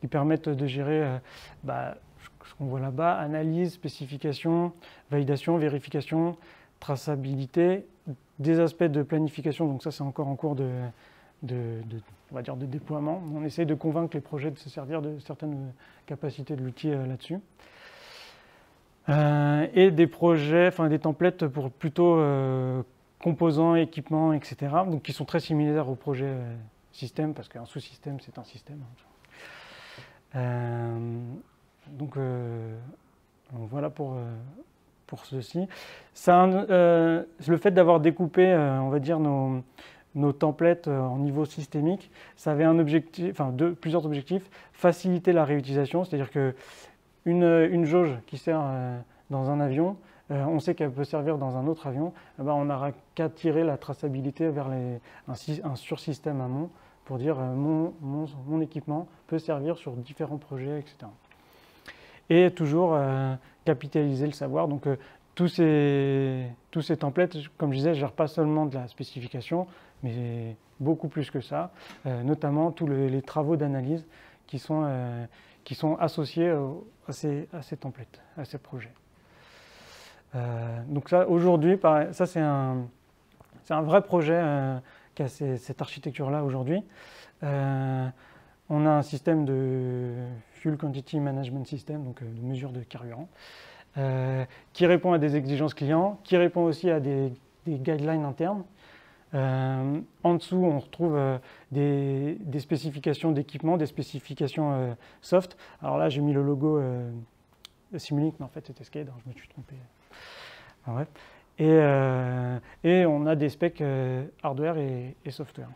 qui permettent de gérer bah, ce qu'on voit là-bas, analyse, spécification, validation, vérification, traçabilité, des aspects de planification, donc ça c'est encore en cours de, de, on va dire de déploiement. On essaie de convaincre les projets de se servir de certaines capacités de l'outil euh, là-dessus. Euh, et des projets, enfin des templates pour plutôt euh, composants, équipements, etc. Donc qui sont très similaires au projet système, parce qu'un sous-système, c'est un système. donc voilà pour, pour ceci. le fait d'avoir découpé, on va dire, nos, nos templates euh, en niveau systémique, ça avait plusieurs objectifs. Faciliter la réutilisation, c'est-à-dire que une, jauge qui sert euh, dans un avion, euh, on sait qu'elle peut servir dans un autre avion, eh ben, on n'aura qu'à tirer la traçabilité vers les, un, un sursystème amont pour dire mon, mon, équipement peut servir sur différents projets, etc. Et toujours capitaliser le savoir. Donc tous, ces, tous ces templates, comme je disais, ne gèrent pas seulement de la spécification, mais beaucoup plus que ça, euh, notamment tous les travaux d'analyse qui sont, euh, qui sont associés à ces, à templates, à ces projets. Euh, donc ça, aujourd'hui, ça c'est un, un vrai projet qui a cette architecture-là aujourd'hui. on a un système de Fuel Quantity Management System, donc de mesure de carburant, qui répond à des exigences clients, qui répond aussi à des guidelines internes euh, en dessous, on retrouve euh, des, spécifications d'équipement, des spécifications euh, soft. Alors là, j'ai mis le logo Simulink, mais en fait, c'était Skade, je me suis trompé. Ah et, on a des specs hardware et, software.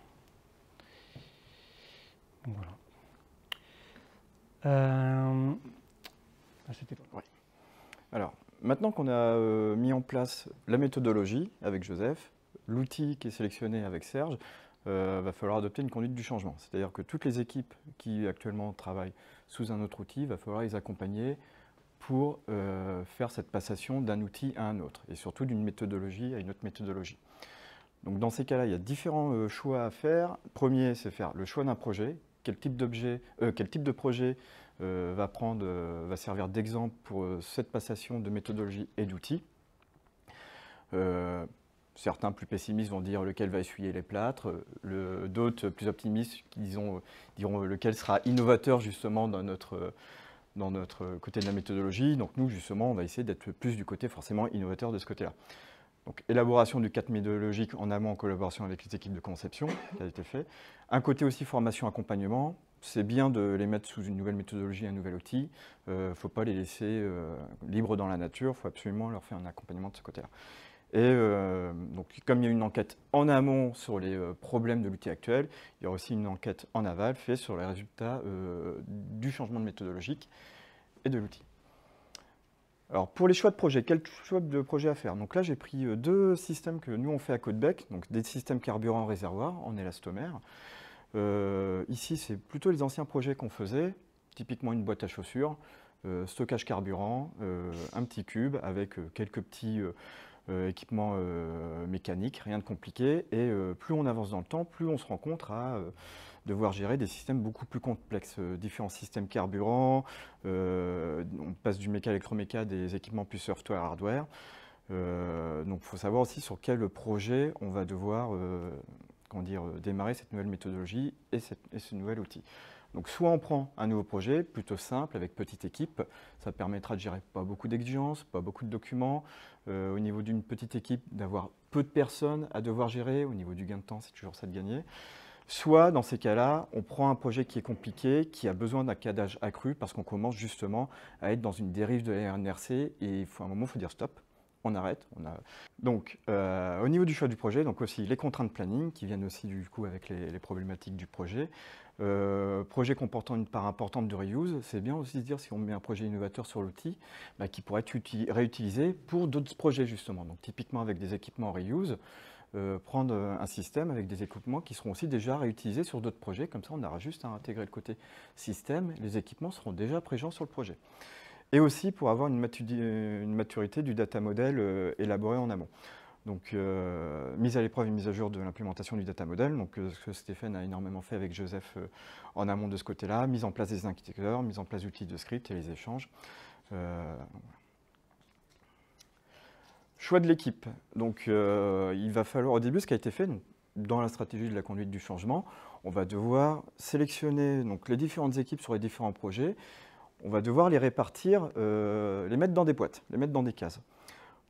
voilà. Ah, Alors, maintenant qu'on a mis en place la méthodologie avec Joseph, l'outil qui est sélectionné avec Serge, euh, va falloir adopter une conduite du changement. C'est-à-dire que toutes les équipes qui actuellement travaillent sous un autre outil, va falloir les accompagner pour euh, faire cette passation d'un outil à un autre, et surtout d'une méthodologie à une autre méthodologie. Donc dans ces cas-là, il y a différents euh, choix à faire. Premier, c'est faire le choix d'un projet. Quel type, d'objet, quel type de projet va, prendre, va servir d'exemple pour cette passation de méthodologie et d'outils certains plus pessimistes vont dire lequel va essuyer les plâtres, d'autres plus optimistes diront lequel sera innovateur justement dans notre, dans notre côté de la méthodologie. Donc nous, justement, on va essayer d'être plus du côté forcément innovateur de ce côté-là. Donc élaboration du cadre méthodologique en amont en collaboration avec les équipes de conception, qui a été fait. Un côté aussi formation-accompagnement, c'est bien de les mettre sous une nouvelle méthodologie, un nouvel outil. Il euh, ne faut pas les laisser euh, libres dans la nature, il faut absolument leur faire un accompagnement de ce côté-là. Et euh, donc, comme il y a une enquête en amont sur les euh, problèmes de l'outil actuel, il y aura aussi une enquête en aval faite sur les résultats euh, du changement de méthodologie et de l'outil. Alors, pour les choix de projet, quel choix de projet à faire Donc là, j'ai pris deux systèmes que nous, on fait à côte donc des systèmes carburant réservoir en élastomère. ici, c'est plutôt les anciens projets qu'on faisait, typiquement une boîte à chaussures, stockage carburant, un petit cube avec quelques petits... Euh, équipement euh, mécanique, rien de compliqué. Et euh, plus on avance dans le temps, plus on se rencontre à devoir gérer des systèmes beaucoup plus complexes, différents systèmes carburants, on passe du méca électroméca des équipements plus software hardware. donc il faut savoir aussi sur quel projet on va devoir dire, démarrer cette nouvelle méthodologie et ce nouvel outil. Donc soit on prend un nouveau projet, plutôt simple, avec petite équipe, ça permettra de gérer pas beaucoup d'exigences, pas beaucoup de documents, euh, au niveau d'une petite équipe, d'avoir peu de personnes à devoir gérer, au niveau du gain de temps, c'est toujours ça de gagner. Soit, dans ces cas-là, on prend un projet qui est compliqué, qui a besoin d'un cadage accru, parce qu'on commence justement à être dans une dérive de la RNRC, et il faut, à un moment, il faut dire stop, on arrête. Donc, euh, au niveau du choix du projet, donc aussi les contraintes de planning, qui viennent aussi du coup avec les problématiques du projet, euh, projet comportant une part importante de reuse, c'est bien aussi de dire si on met un projet innovateur sur l'outil, bah, qui pourrait être réutilisé pour d'autres projets justement. Donc typiquement avec des équipements reuse, euh, prendre euh, un système avec des équipements qui seront aussi déjà réutilisés sur d'autres projets, comme ça on aura juste à intégrer le côté système, les équipements seront déjà présents sur le projet. Et aussi pour avoir une, maturité, du data model élaboré en amont. Donc, euh, mise à l'épreuve et mise à jour de l'implémentation du data model, donc euh, ce que Stéphane a énormément fait avec Joseph euh, en amont de ce côté-là, mise en place des indicateurs, mise en place d'outils de script et les échanges. Choix de l'équipe. Donc, il va falloir, au début, ce qui a été fait dans la stratégie de la conduite du changement, on va devoir sélectionner donc, les différentes équipes sur les différents projets. On va devoir les répartir, les mettre dans des boîtes, les mettre dans des cases.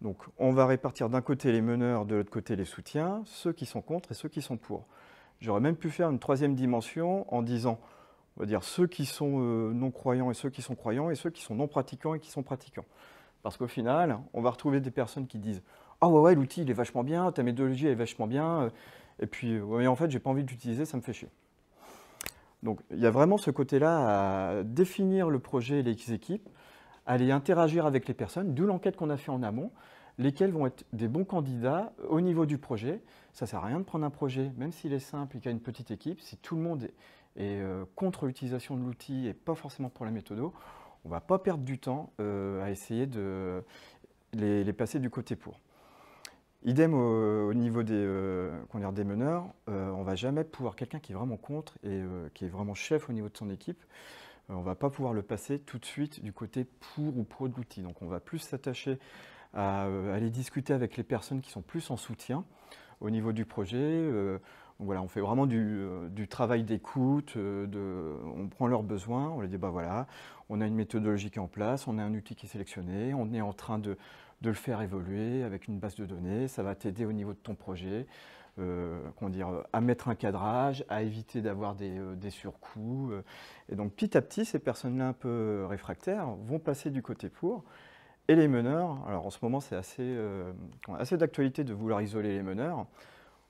Donc on va répartir d'un côté les meneurs, de l'autre côté les soutiens, ceux qui sont contre et ceux qui sont pour. J'aurais même pu faire une troisième dimension en disant, on va dire, ceux qui sont euh, non-croyants et ceux qui sont croyants et ceux qui sont non-pratiquants et qui sont pratiquants. Parce qu'au final, on va retrouver des personnes qui disent, ah ouais, ouais, l'outil, il est vachement bien, ta méthodologie, est vachement bien, euh. et puis, euh, en fait, j'ai pas envie de l'utiliser, ça me fait chier. Donc, il y a vraiment ce côté-là à définir le projet et les équipes, aller interagir avec les personnes, d'où l'enquête qu'on a fait en amont, lesquelles vont être des bons candidats au niveau du projet. Ça ne sert à rien de prendre un projet, même s'il est simple et qu'il y a une petite équipe, si tout le monde est, euh, contre l'utilisation de l'outil et pas forcément pour la méthodo, on ne va pas perdre du temps euh, à essayer de les, passer du côté pour. Idem au, niveau des, euh, des meneurs, on ne va jamais pouvoir quelqu'un qui est vraiment contre et qui est vraiment chef au niveau de son équipe. Euh, on ne va pas pouvoir le passer tout de suite du côté pour ou pro de l'outil. Donc on va plus s'attacher à, euh, aller discuter avec les personnes qui sont plus en soutien au niveau du projet. Euh, voilà, on fait vraiment du, travail d'écoute, on prend leurs besoins, on les dit bah voilà, on a une méthodologie qui est en place, on a un outil qui est sélectionné, on est en train de le faire évoluer avec une base de données, ça va t'aider au niveau de ton projet. Euh, dire, à mettre un cadrage, à éviter d'avoir des, euh, des, surcoûts. Euh. Et donc petit à petit, ces personnes-là un peu réfractaires vont passer du côté pour. Et les meneurs, alors en ce moment c'est assez, assez d'actualité de vouloir isoler les meneurs,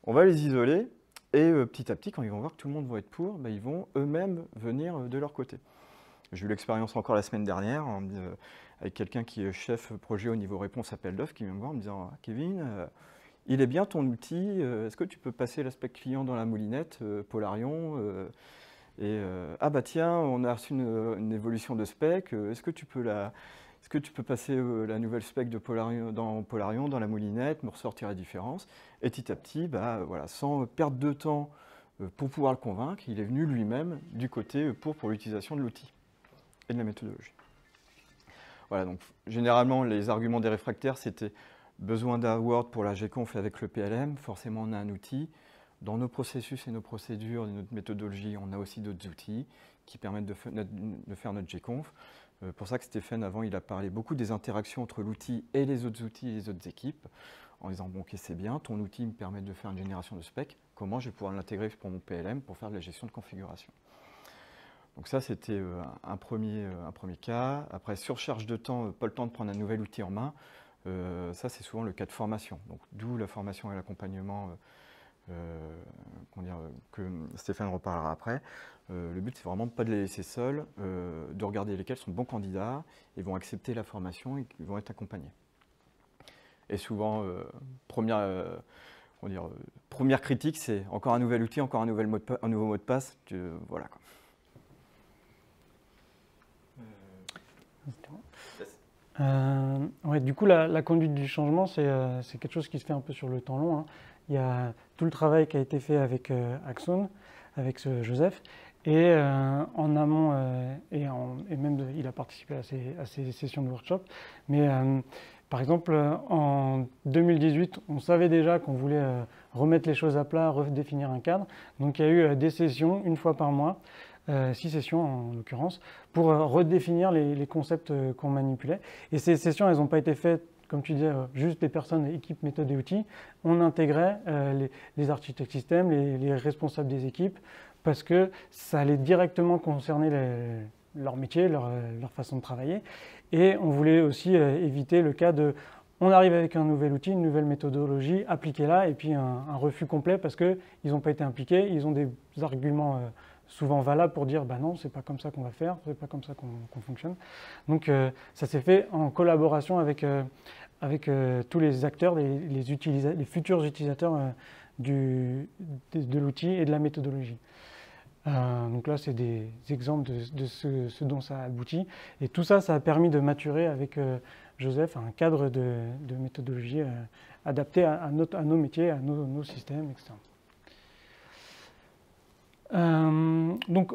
on va les isoler et petit à petit, quand ils vont voir que tout le monde va être pour, bah, ils vont eux-mêmes venir de leur côté. J'ai eu l'expérience encore la semaine dernière avec quelqu'un qui est chef projet au niveau réponse appel d'offres qui vient me voir en me disant «Ah, Kevin, il est bien ton outil, euh, est-ce que tu peux passer l'aspect client dans la moulinette, euh, Polarion euh, et ah bah tiens, on a reçu une, évolution de spec, est-ce que tu peux la, ce que tu peux passer la nouvelle spec de Polarion, dans Polarion, dans la moulinette, me ressortir la différence Et petit à petit, bah, voilà, sans perdre de temps pour pouvoir le convaincre, il est venu lui-même du côté pour, pour l'utilisation de l'outil et de la méthodologie. Voilà, donc généralement, les arguments des réfractaires, c'était Besoin d'un pour la GConf avec le PLM, forcément on a un outil. Dans nos processus et nos procédures dans notre méthodologie, on a aussi d'autres outils qui permettent de, faire notre GConf. C'est euh, pour ça que Stéphane, avant, il a parlé beaucoup des interactions entre l'outil et les autres outils et les autres équipes, en disant, bon, ok, c'est bien, ton outil me permet de faire une génération de spec. comment je vais pouvoir l'intégrer pour mon PLM pour faire de la gestion de configuration donc ça, c'était euh, un premier, euh, un premier cas. Après, surcharge de temps, pas le temps de prendre un nouvel outil en main. Euh, ça, c'est souvent le cas de formation. Donc, d'où la formation et l'accompagnement euh, euh, que Stéphane reparlera après. le but, c'est vraiment pas de les laisser seuls, de regarder lesquels sont de bons candidats et vont accepter la formation et vont être accompagnés. Et souvent, première, dire, première critique, c'est encore un nouvel outil, encore un, nouvel mot nouveau mot de passe. voilà. Quoi. Euh, ouais, du coup, la, conduite du changement, euh, c'est quelque chose qui se fait un peu sur le temps long. Hein. Il y a tout le travail qui a été fait avec euh, Axon, avec ce Joseph, et euh, en amont, euh, et, en, et, même il a participé à ces, à ces, sessions de workshop. Mais par exemple, en 2018, on savait déjà qu'on voulait remettre les choses à plat, redéfinir un cadre. Donc il y a eu des sessions une fois par mois euh, six sessions en l'occurrence, pour euh, redéfinir les, concepts euh, qu'on manipulait. Et ces sessions, elles n'ont pas été faites comme tu disais, juste des personnes, équipes, méthodes et outils, on intégrait les, architectes système, les, responsables des équipes, parce que ça allait directement concerner leur métier, leur, façon de travailler. Et on voulait aussi éviter le cas de on arrive avec un nouvel outil, une nouvelle méthodologie, appliquez-la, et puis un, refus complet parce qu'ils n'ont pas été impliqués, ils ont des arguments souvent valable pour dire bah non, c'est pas comme ça qu'on va faire, c'est pas comme ça qu'on fonctionne. Donc euh, ça s'est fait en collaboration avec, euh, avec euh, tous les acteurs, les, futurs utilisateurs du, de, l'outil et de la méthodologie. donc là, c'est des exemples de, ce, dont ça aboutit. Et tout ça, ça a permis de maturer avec Joseph un cadre de, méthodologie adapté à, nos métiers, à nos systèmes, etc. Euh, donc,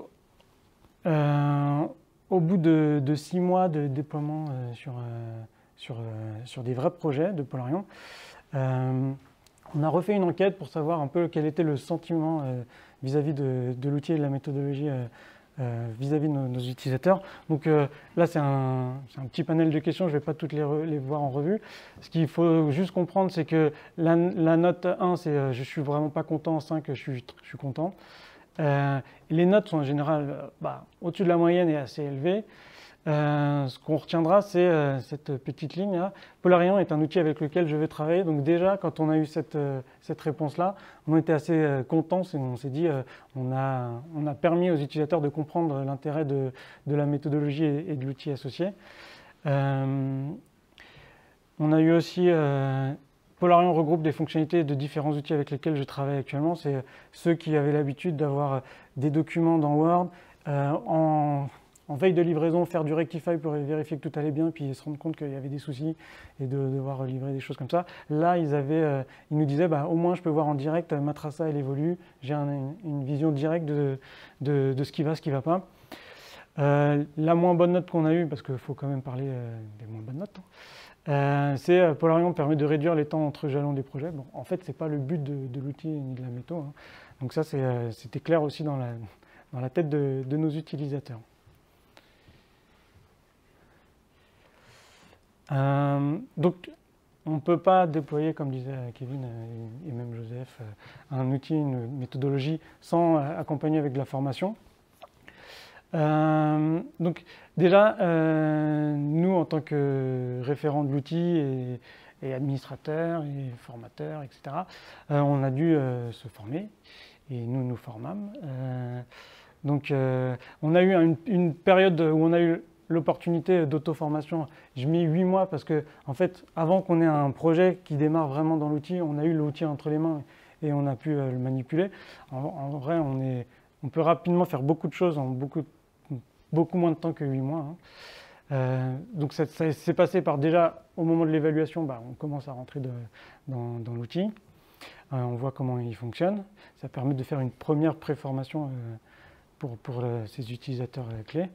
euh, au bout de, six mois de déploiement euh, sur, des vrais projets de Polarion, on a refait une enquête pour savoir un peu quel était le sentiment vis-à-vis de, l'outil et de la méthodologie vis-à-vis de nos, utilisateurs. Donc là, c'est un, petit panel de questions, je ne vais pas toutes les, voir en revue. Ce qu'il faut juste comprendre, c'est que la, note 1, c'est je suis vraiment pas content, 5, je suis content. Euh, les notes sont en général euh, bah, au-dessus de la moyenne et assez élevées. Euh, ce qu'on retiendra, c'est cette petite ligne. Là. Hein. Polarion est un outil avec lequel je vais travailler. Donc déjà, quand on a eu cette, cette réponse-là, on était assez contents. On s'est dit, on a, on, a, permis aux utilisateurs de comprendre l'intérêt de, la méthodologie et, et de l'outil associé. on a eu aussi Polarion regroupe des fonctionnalités de différents outils avec lesquels je travaille actuellement. C'est euh, ceux qui avaient l'habitude d'avoir euh, des documents dans Word euh, en, veille de livraison, faire du rectify pour vérifier que tout allait bien, puis se rendre compte qu'il y avait des soucis et de, devoir livrer des choses comme ça. Là, ils, nous disaient bah, au moins je peux voir en direct, ma traça elle évolue, j'ai une, vision directe de, ce qui va, ce qui ne va pas. la moins bonne note qu'on a eue, parce qu'il faut quand même parler des moins bonnes notes. Hein. Euh, c'est euh, Polarion permet de réduire les temps entre jalons des projets. en fait, ce n'est pas le but de, l'outil ni de la méthode. Hein. Donc ça, euh, c'était clair aussi dans la, tête de, nos utilisateurs. donc, on ne peut pas déployer, comme disait Kevin et même Joseph, un outil, une méthodologie sans accompagner avec de la formation. Euh, donc déjà, euh, nous, en tant que référents de l'outil et, et administrateurs et formateurs, etc., euh, on a dû euh, se former et nous nous formâmes. donc on a eu une, période où on a eu l'opportunité d'auto-formation. Je mets huit mois parce que, en fait, avant qu'on ait un projet qui démarre vraiment dans l'outil, on a eu l'outil entre les mains et on a pu le manipuler. En, vrai, on, est, on peut rapidement faire beaucoup de choses en beaucoup de beaucoup moins de temps que 8 mois. Hein. Euh, donc ça, s'est passé par déjà au moment de l'évaluation, bah, on commence à rentrer dans, l'outil, euh, on voit comment il fonctionne, ça permet de faire une première préformation euh, pour, ces utilisateurs clés.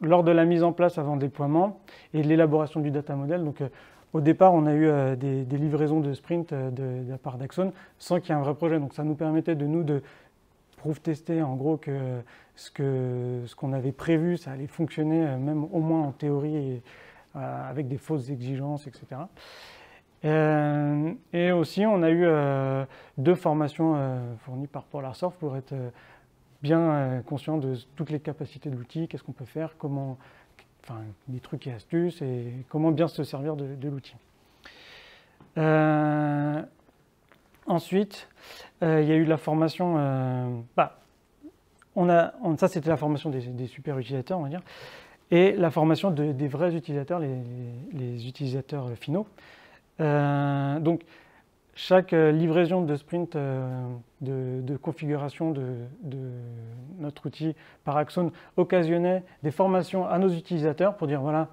lors de la mise en place avant déploiement et l'élaboration du data model, donc au départ on a eu des, livraisons de sprint de, de la part d'Axon sans qu'il y ait un vrai projet, donc ça nous permettait de nous de proof tester en gros que ce qu'on ce qu'on avait prévu, ça allait fonctionner, euh, même au moins en théorie, euh, avec des fausses exigences, etc. Euh, et aussi, on a eu deux formations fournies par Polarsoft pour être bien conscient de toutes les capacités de l'outil, qu'est-ce qu'on peut faire, comment, enfin, des trucs et astuces, et comment bien se servir de, de l'outil. ensuite, euh, il y a eu de la formation. Euh, bah, on a, ça, c'était la formation des, super utilisateurs, on va dire, et la formation des vrais utilisateurs, les, utilisateurs finaux. Euh, donc, chaque livraison de sprint de, configuration de, de, notre outil par Axon occasionnait des formations à nos utilisateurs pour dire voilà,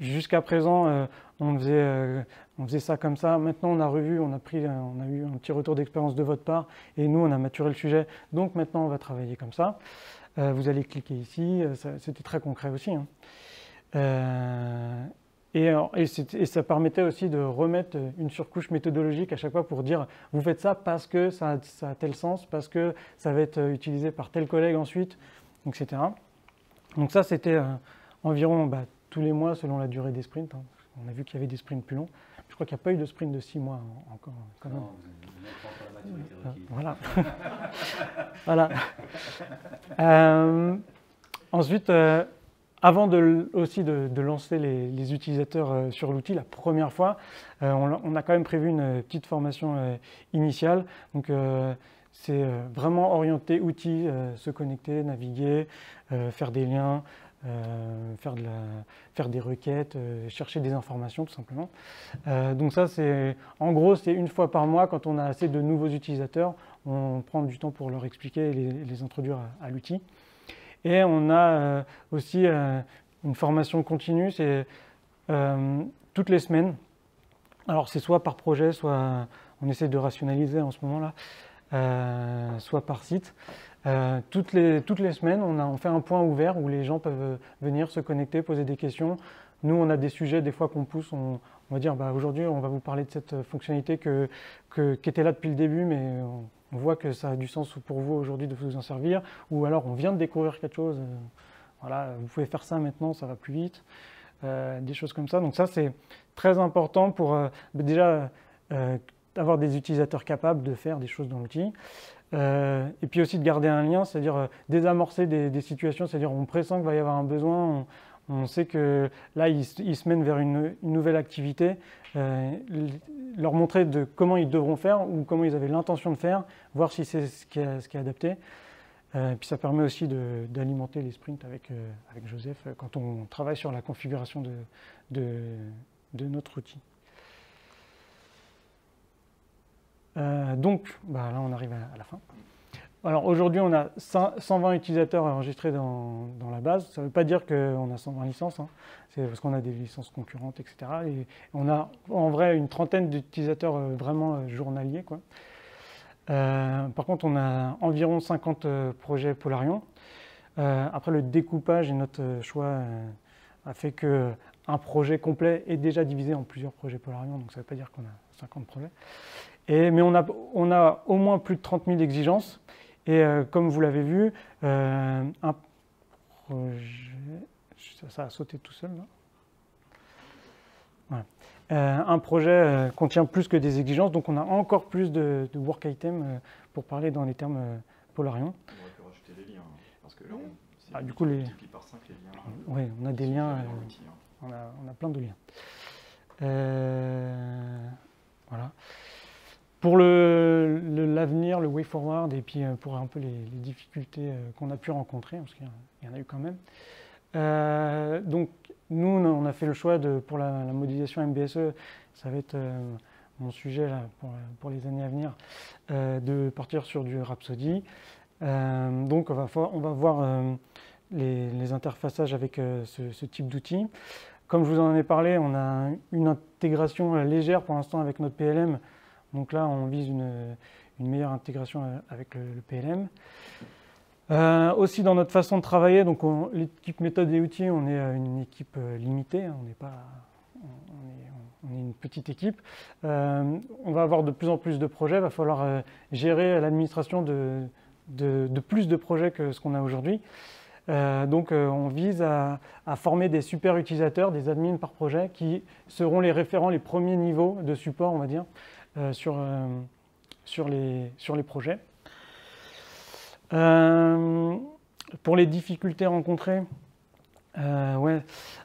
jusqu'à présent, on faisait on faisait ça comme ça. Maintenant, on a revu, on a pris, on a eu un petit retour d'expérience de votre part et nous, on a maturé le sujet. Donc maintenant, on va travailler comme ça. Euh, vous allez cliquer ici. Euh, c'était très concret aussi. Hein. Euh, et, ça permettait aussi de remettre une surcouche méthodologique à chaque fois pour dire vous faites ça parce que ça, a tel sens, parce que ça va être utilisé par tel collègue ensuite, etc. Donc ça, c'était environ bah, tous les mois selon la durée des sprints. Hein. On a vu qu'il y avait des sprints plus longs je crois qu'il n'y a pas eu de sprint de six mois encore. Ah, voilà. voilà. Euh, ensuite, euh, avant de, aussi de, lancer les, utilisateurs euh, sur l'outil la première fois, on, a quand même prévu une petite formation initiale. Donc, c'est vraiment orienté outils, se connecter, naviguer, faire des liens, euh, faire, des requêtes, euh, chercher des informations tout simplement. Euh, donc ça, c'est en gros, c'est une fois par mois quand on a assez de nouveaux utilisateurs, on prend du temps pour leur expliquer et les, introduire à l'outil. Et on a aussi une formation continue, c'est toutes les semaines. Alors c'est soit par projet, soit on essaie de rationaliser en ce moment-là, soit par site. Euh, toutes, les, semaines, on, fait un point ouvert où les gens peuvent euh, venir se connecter, poser des questions. Nous, on a des sujets, des fois qu'on pousse, on, va dire bah, aujourd'hui, on va vous parler de cette euh, fonctionnalité que, qui était là depuis le début, mais on, voit que ça a du sens pour vous aujourd'hui de vous en servir. Ou alors, on vient de découvrir quelque chose, voilà, vous pouvez faire ça maintenant, ça va plus vite. des choses comme ça. Donc, ça, c'est très important pour bah, déjà avoir des utilisateurs capables de faire des choses dans l'outil. Euh, et puis aussi de garder un lien, c'est-à-dire euh, désamorcer des, situations, c'est-à-dire on pressent qu'il va y avoir un besoin, on, sait que là, ils, se mènent vers une, nouvelle activité, euh, leur montrer de comment ils devront faire ou comment ils avaient l'intention de faire, voir si c'est ce, qui est adapté. Et puis ça permet aussi d'alimenter les sprints avec, avec Joseph quand on travaille sur la configuration de, de notre outil. Euh, donc, bah, là, on arrive à, la fin. Alors aujourd'hui, on a 120 utilisateurs enregistrés dans, la base. Ça ne veut pas dire qu'on a 120 licences, hein. c'est parce qu'on a des licences concurrentes, etc. Et on a en vrai une trentaine d'utilisateurs euh, vraiment euh, journaliers. par contre, on a environ 50 projets Polarion. après, le découpage et notre choix a fait qu'un projet complet est déjà divisé en plusieurs projets Polarion, donc ça ne veut pas dire qu'on a 50 projets mais on a, au moins plus de 30 000 exigences. Et euh, comme vous l'avez vu, euh, un projet... Ça a sauté tout seul, là. Voilà. Euh, un projet contient plus que des exigences, donc on a encore plus de, work items pour parler dans les termes Polarion. On aurait pu rajouter des liens, hein, parce que là, on, ah, par 5 les liens. Hein. Oui, on a des liens, hein. on a, on, a, plein de liens. voilà. Pour l'avenir, le, way forward, et puis euh, pour un peu les, difficultés euh, qu'on a pu rencontrer, parce qu'il y en a eu quand même. Euh, donc, nous, on a fait le choix de, pour la, modélisation MBSE, ça va être mon sujet pour, les années à venir, de partir sur du Rhapsody. donc, on va, voir les, les, interfaçages avec ce, type d'outils. Comme je vous en ai parlé, on a une intégration légère pour l'instant avec notre PLM, donc là, on vise une, meilleure intégration euh, avec le, PLM. Euh, aussi dans notre façon de travailler, donc l'équipe méthode et outils, on est euh, une équipe limitée, hein, on n'est pas, est, une petite équipe. on va avoir de plus en plus de projets, Il va falloir gérer l'administration de, plus de projets que ce qu'on a aujourd'hui. donc on vise à, former des super utilisateurs, des admins par projet, qui seront les référents, les premiers niveaux de support, on va dire, euh, sur, euh, sur, les, sur les projets. Euh, pour les difficultés rencontrées, ouais.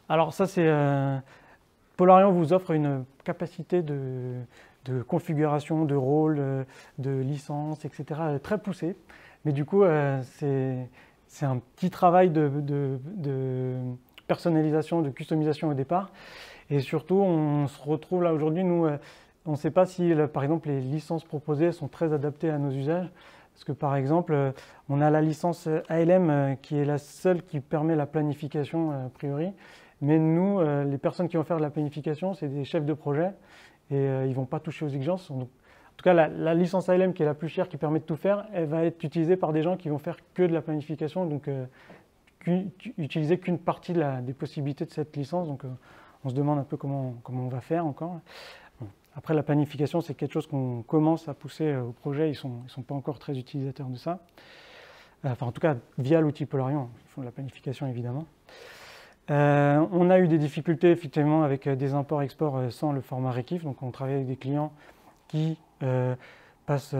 alors ça c'est... Polarion vous offre une capacité de, configuration, de rôle, de licence, etc. très poussée. Mais du coup, c'est un petit travail de, de, personnalisation, de customisation au départ. Et surtout, on se retrouve là aujourd'hui, nous, on ne sait pas si, par exemple, les licences proposées sont très adaptées à nos usages. Parce que, par exemple, euh, on a la licence ALM euh, qui est la seule qui permet la planification euh, a priori. Mais nous, les personnes qui vont faire de la planification, c'est des chefs de projet et ils ne vont pas toucher aux exigences. en tout cas, la, licence ALM qui est la plus chère, qui permet de tout faire, elle va être utilisée par des gens qui vont faire que de la planification, donc utiliser qu'une partie des possibilités de cette licence. Donc, on se demande un peu comment on va faire encore. Après, la planification, c'est quelque chose qu'on commence à pousser euh, au projet. Ils ne sont, pas encore très utilisateurs de ça. Euh, enfin, en tout cas, via l'outil Polarion. Ils font de la planification, évidemment. Euh, on a eu des difficultés, effectivement, avec des imports-exports sans le format Rekif. Donc, on travaillait avec des clients qui passent...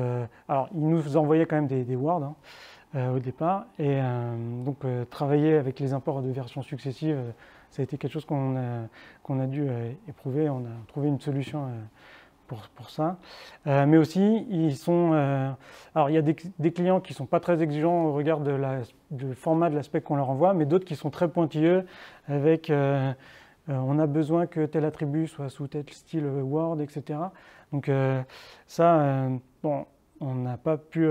alors, ils nous envoyaient quand même des, Word. Hein, au départ. Et donc travailler avec les imports de versions successives, ça a été quelque chose qu'on a, dû euh, éprouver. On a trouvé une solution euh, pour, ça. Euh, mais aussi, ils il y a des, clients qui ne sont pas très exigeants au regard de du format de l'aspect qu'on leur envoie, mais d'autres qui sont très pointilleux avec. on a besoin que tel attribut soit sous tel style Word, etc. Donc ça, on n'a pas pu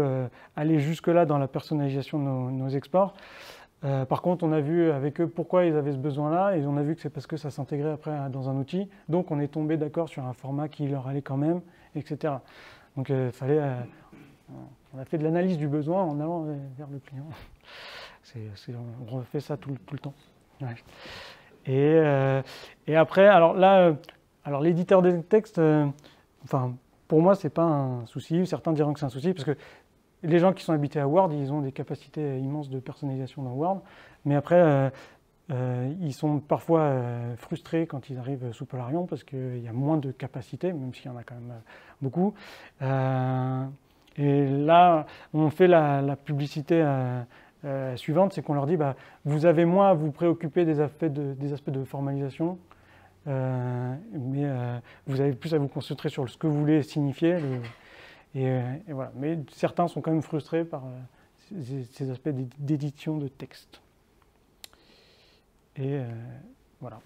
aller jusque-là dans la personnalisation de nos exports. Euh, par contre, on a vu avec eux pourquoi ils avaient ce besoin-là, et on a vu que c'est parce que ça s'intégrait après dans un outil. Donc, on est tombé d'accord sur un format qui leur allait quand même, etc. Donc, euh, fallait, euh, on a fait de l'analyse du besoin en allant vers le client. on refait ça tout, le temps. Et, et, après, alors là, alors l'éditeur des textes, enfin, pour moi, c'est pas un souci. Certains diront que c'est un souci parce que les gens qui sont habités à Word, ils ont des capacités immenses de personnalisation dans Word, mais après, euh, euh, ils sont parfois euh, frustrés quand ils arrivent sous Polarion parce qu'il y a moins de capacités, même s'il y en a quand même beaucoup. et là, on fait la, publicité suivante, c'est qu'on leur dit, bah, vous avez moins à vous préoccuper des aspects de, formalisation, mais vous avez plus à vous concentrer sur ce que vous voulez signifier. Euh, et, voilà. Mais certains sont quand même frustrés par euh, ces, aspects d'édition de texte. Et euh, voilà.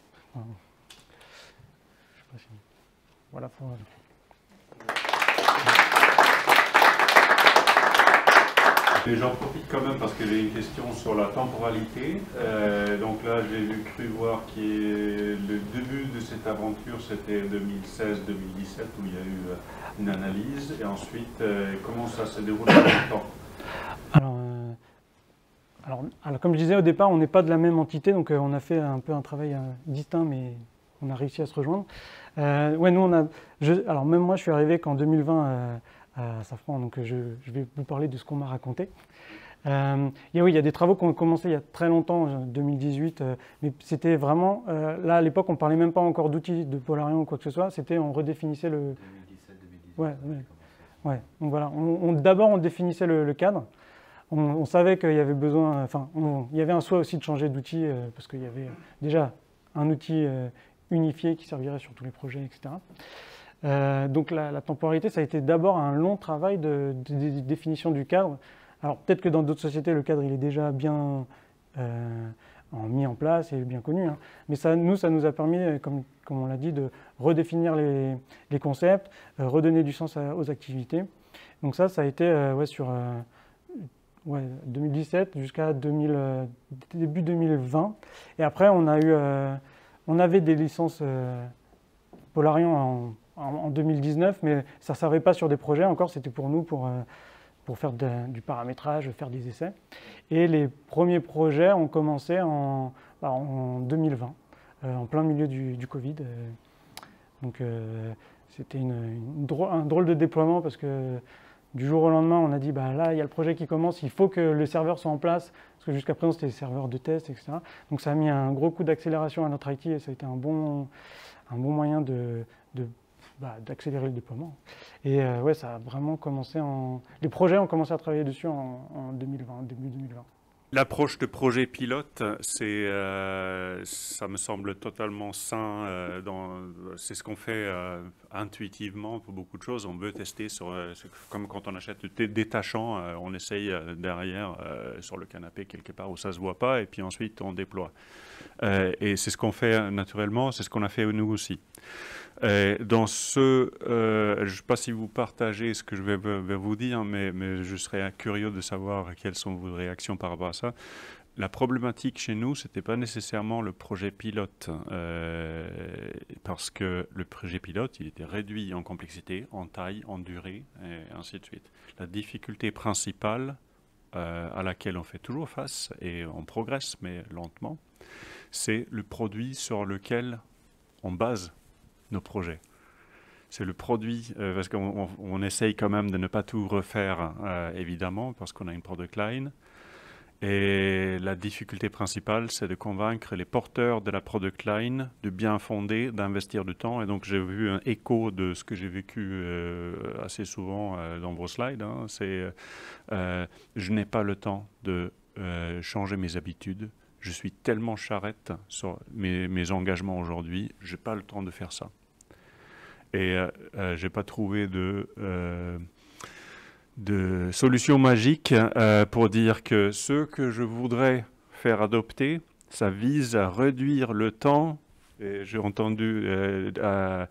Voilà pour. j'en profite quand même parce que j'ai une question sur la temporalité. Euh, donc là, j'ai cru voir que le début de cette aventure, c'était 2016-2017 où il y a eu euh, une analyse. Et ensuite, euh, comment ça s'est déroulé dans le temps alors, comme je disais au départ, on n'est pas de la même entité, donc on a fait un peu un travail distinct, mais on a réussi à se rejoindre. ouais, nous, on a. alors, même moi, je suis arrivé qu'en 2020 ça prend, donc euh, je, vais vous parler de ce qu'on m'a raconté. Euh, oui, il y a des travaux qui ont commencé il y a très longtemps, 2018, euh, mais c'était vraiment, là à l'époque on ne parlait même pas encore d'outils de Polarion ou quoi que ce soit, c'était on redéfinissait le... 2017, 2018. Ouais, ouais. donc voilà, on, d'abord on définissait le, cadre, on, on savait qu'il y avait besoin, enfin il y avait un souhait aussi de changer d'outil, parce qu'il y avait déjà un outil unifié qui servirait sur tous les projets, etc. Euh, donc la, la, temporalité, ça a été d'abord un long travail de, définition du cadre. Alors peut-être que dans d'autres sociétés, le cadre il est déjà bien euh, mis en place et bien connu. Hein. Mais ça, nous, ça nous a permis, euh, comme, on l'a dit, de redéfinir les, concepts, redonner du sens aux activités. Donc ça, ça a été ouais, sur 2017 jusqu'à début 2020. Et après, on a eu, on avait des licences Polarion en en 2019, mais ça ne servait pas sur des projets encore, c'était pour nous, pour, euh, pour faire du paramétrage, faire des essais. Et les premiers projets ont commencé en, bah, en 2020, euh, en plein milieu du, Covid. Euh, donc c'était une, un drôle de déploiement parce que du jour au lendemain, on a dit bah, là, il y a le projet qui commence, il faut que le serveur soit en place, parce que jusqu'à présent, c'était les serveurs de test, etc. Donc ça a mis un gros coup d'accélération à notre IT et ça a été un bon, un bon moyen de bah, d'accélérer le déploiement. Et euh, ouais, ça a vraiment commencé en. Les projets ont commencé à travailler dessus en, 2020, début 2020. L'approche de projet pilote, c'est, euh, ça me semble totalement sain. Euh, c'est ce qu'on fait intuitivement pour beaucoup de choses. On veut tester sur, comme quand on achète des détachants, on essaye derrière sur le canapé quelque part où ça se voit pas, et puis ensuite on déploie. Euh, et c'est ce qu'on fait naturellement, c'est ce qu'on a fait nous aussi. Euh, dans ce, euh, je ne sais pas si vous partagez ce que je vais, vous dire, mais, je serais curieux de savoir quelles sont vos réactions par rapport à ça. La problématique chez nous, ce n'était pas nécessairement le projet pilote, parce que le projet pilote, il était réduit en complexité, en taille, en durée, et ainsi de suite. La difficulté principale, euh, à laquelle on fait toujours face et on progresse, mais lentement, c'est le produit sur lequel on base nos projets. C'est le produit, euh, parce qu'on essaye quand même de ne pas tout refaire, euh, évidemment, parce qu'on a une product line. Et la difficulté principale, c'est de convaincre les porteurs de la product line de bien fonder, d'investir du temps. Et donc, j'ai vu un écho de ce que j'ai vécu euh, assez souvent euh, dans vos slides. Hein. C'est euh, je n'ai pas le temps de changer mes habitudes. Je suis tellement charrette sur mes, mes engagements aujourd'hui. Je n'ai pas le temps de faire ça. Et je n'ai pas trouvé de de solutions magiques euh, pour dire que ce que je voudrais faire adopter, ça vise à réduire le temps. J'ai entendu euh,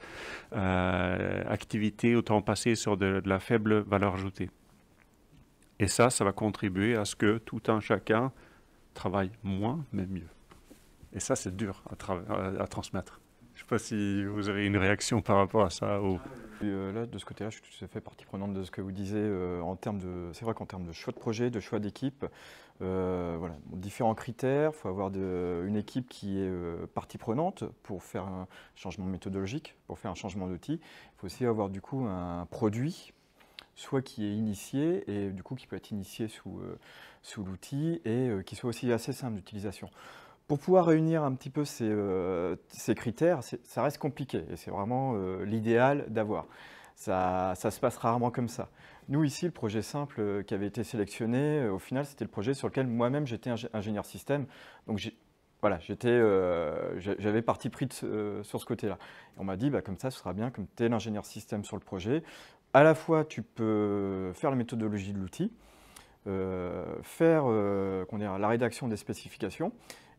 activité au temps passé sur de, la faible valeur ajoutée. Et ça, ça va contribuer à ce que tout un chacun travaille moins, mais mieux. Et ça, c'est dur à transmettre sais pas si vous avez une réaction par rapport à ça. Euh, de ce côté-là, je suis tout à fait partie prenante de ce que vous disiez. Euh, en termes de, c'est vrai qu'en termes de choix de projet, de choix d'équipe, euh, voilà, différents critères. Il faut avoir une équipe qui est partie prenante pour faire un changement méthodologique, pour faire un changement d'outil. Il faut aussi avoir du coup un produit soit qui est initié et du coup qui peut être initié sous, sous l'outil et qui soit aussi assez simple d'utilisation. Pour pouvoir réunir un petit peu ces, euh, critères, ça reste compliqué et c'est vraiment euh, l'idéal d'avoir. Ça, se passe rarement comme ça. Nous, ici, le projet simple euh, qui avait été sélectionné, au final, c'était le projet sur lequel moi-même j'étais ingénieur système. Donc, voilà, j'étais, j'avais parti pris sur ce côté-là. On m'a dit, bah, comme ça, ce sera bien, comme tu es l'ingénieur système sur le projet, à la fois, tu peux faire la méthodologie de l'outil, faire la rédaction des spécifications,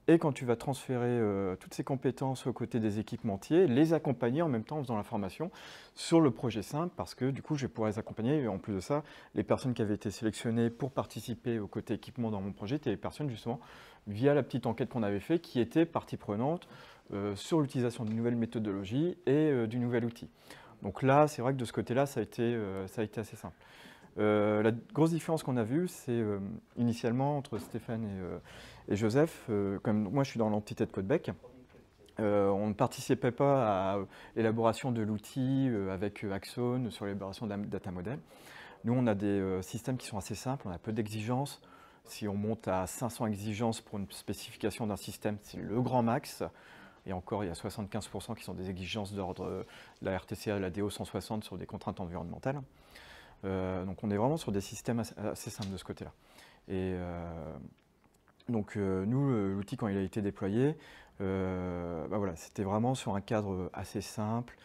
et quand tu vas transférer euh, toutes ces compétences aux côtés des équipementiers, les accompagner en même temps en faisant la formation sur le projet simple, parce que du coup, je pourrais accompagner. en plus de ça, les personnes qui avaient été sélectionnées pour participer au côté équipement dans mon projet étaient les personnes justement via la petite enquête qu'on avait faite qui étaient partie prenante euh, sur l'utilisation d'une nouvelle méthodologie et euh, du nouvel outil. Donc là, c'est vrai que de ce côté-là, ça a été assez simple. Euh, la grosse différence qu'on a vue, c'est euh, initialement entre Stéphane et, euh, Joseph, comme moi je suis dans l'entité de Codebec, on ne participait pas à l'élaboration de l'outil avec Axon sur l'élaboration de data model. Nous, on a des systèmes qui sont assez simples, on a peu d'exigences. Si on monte à 500 exigences pour une spécification d'un système, c'est le grand max. Et encore, il y a 75% qui sont des exigences d'ordre de la RTCA, la DO 160 sur des contraintes environnementales. Euh, donc on est vraiment sur des systèmes assez, simples de ce côté-là. Et euh, donc euh, nous, l'outil, quand il a été déployé, bah voilà, c'était vraiment sur un cadre assez simple,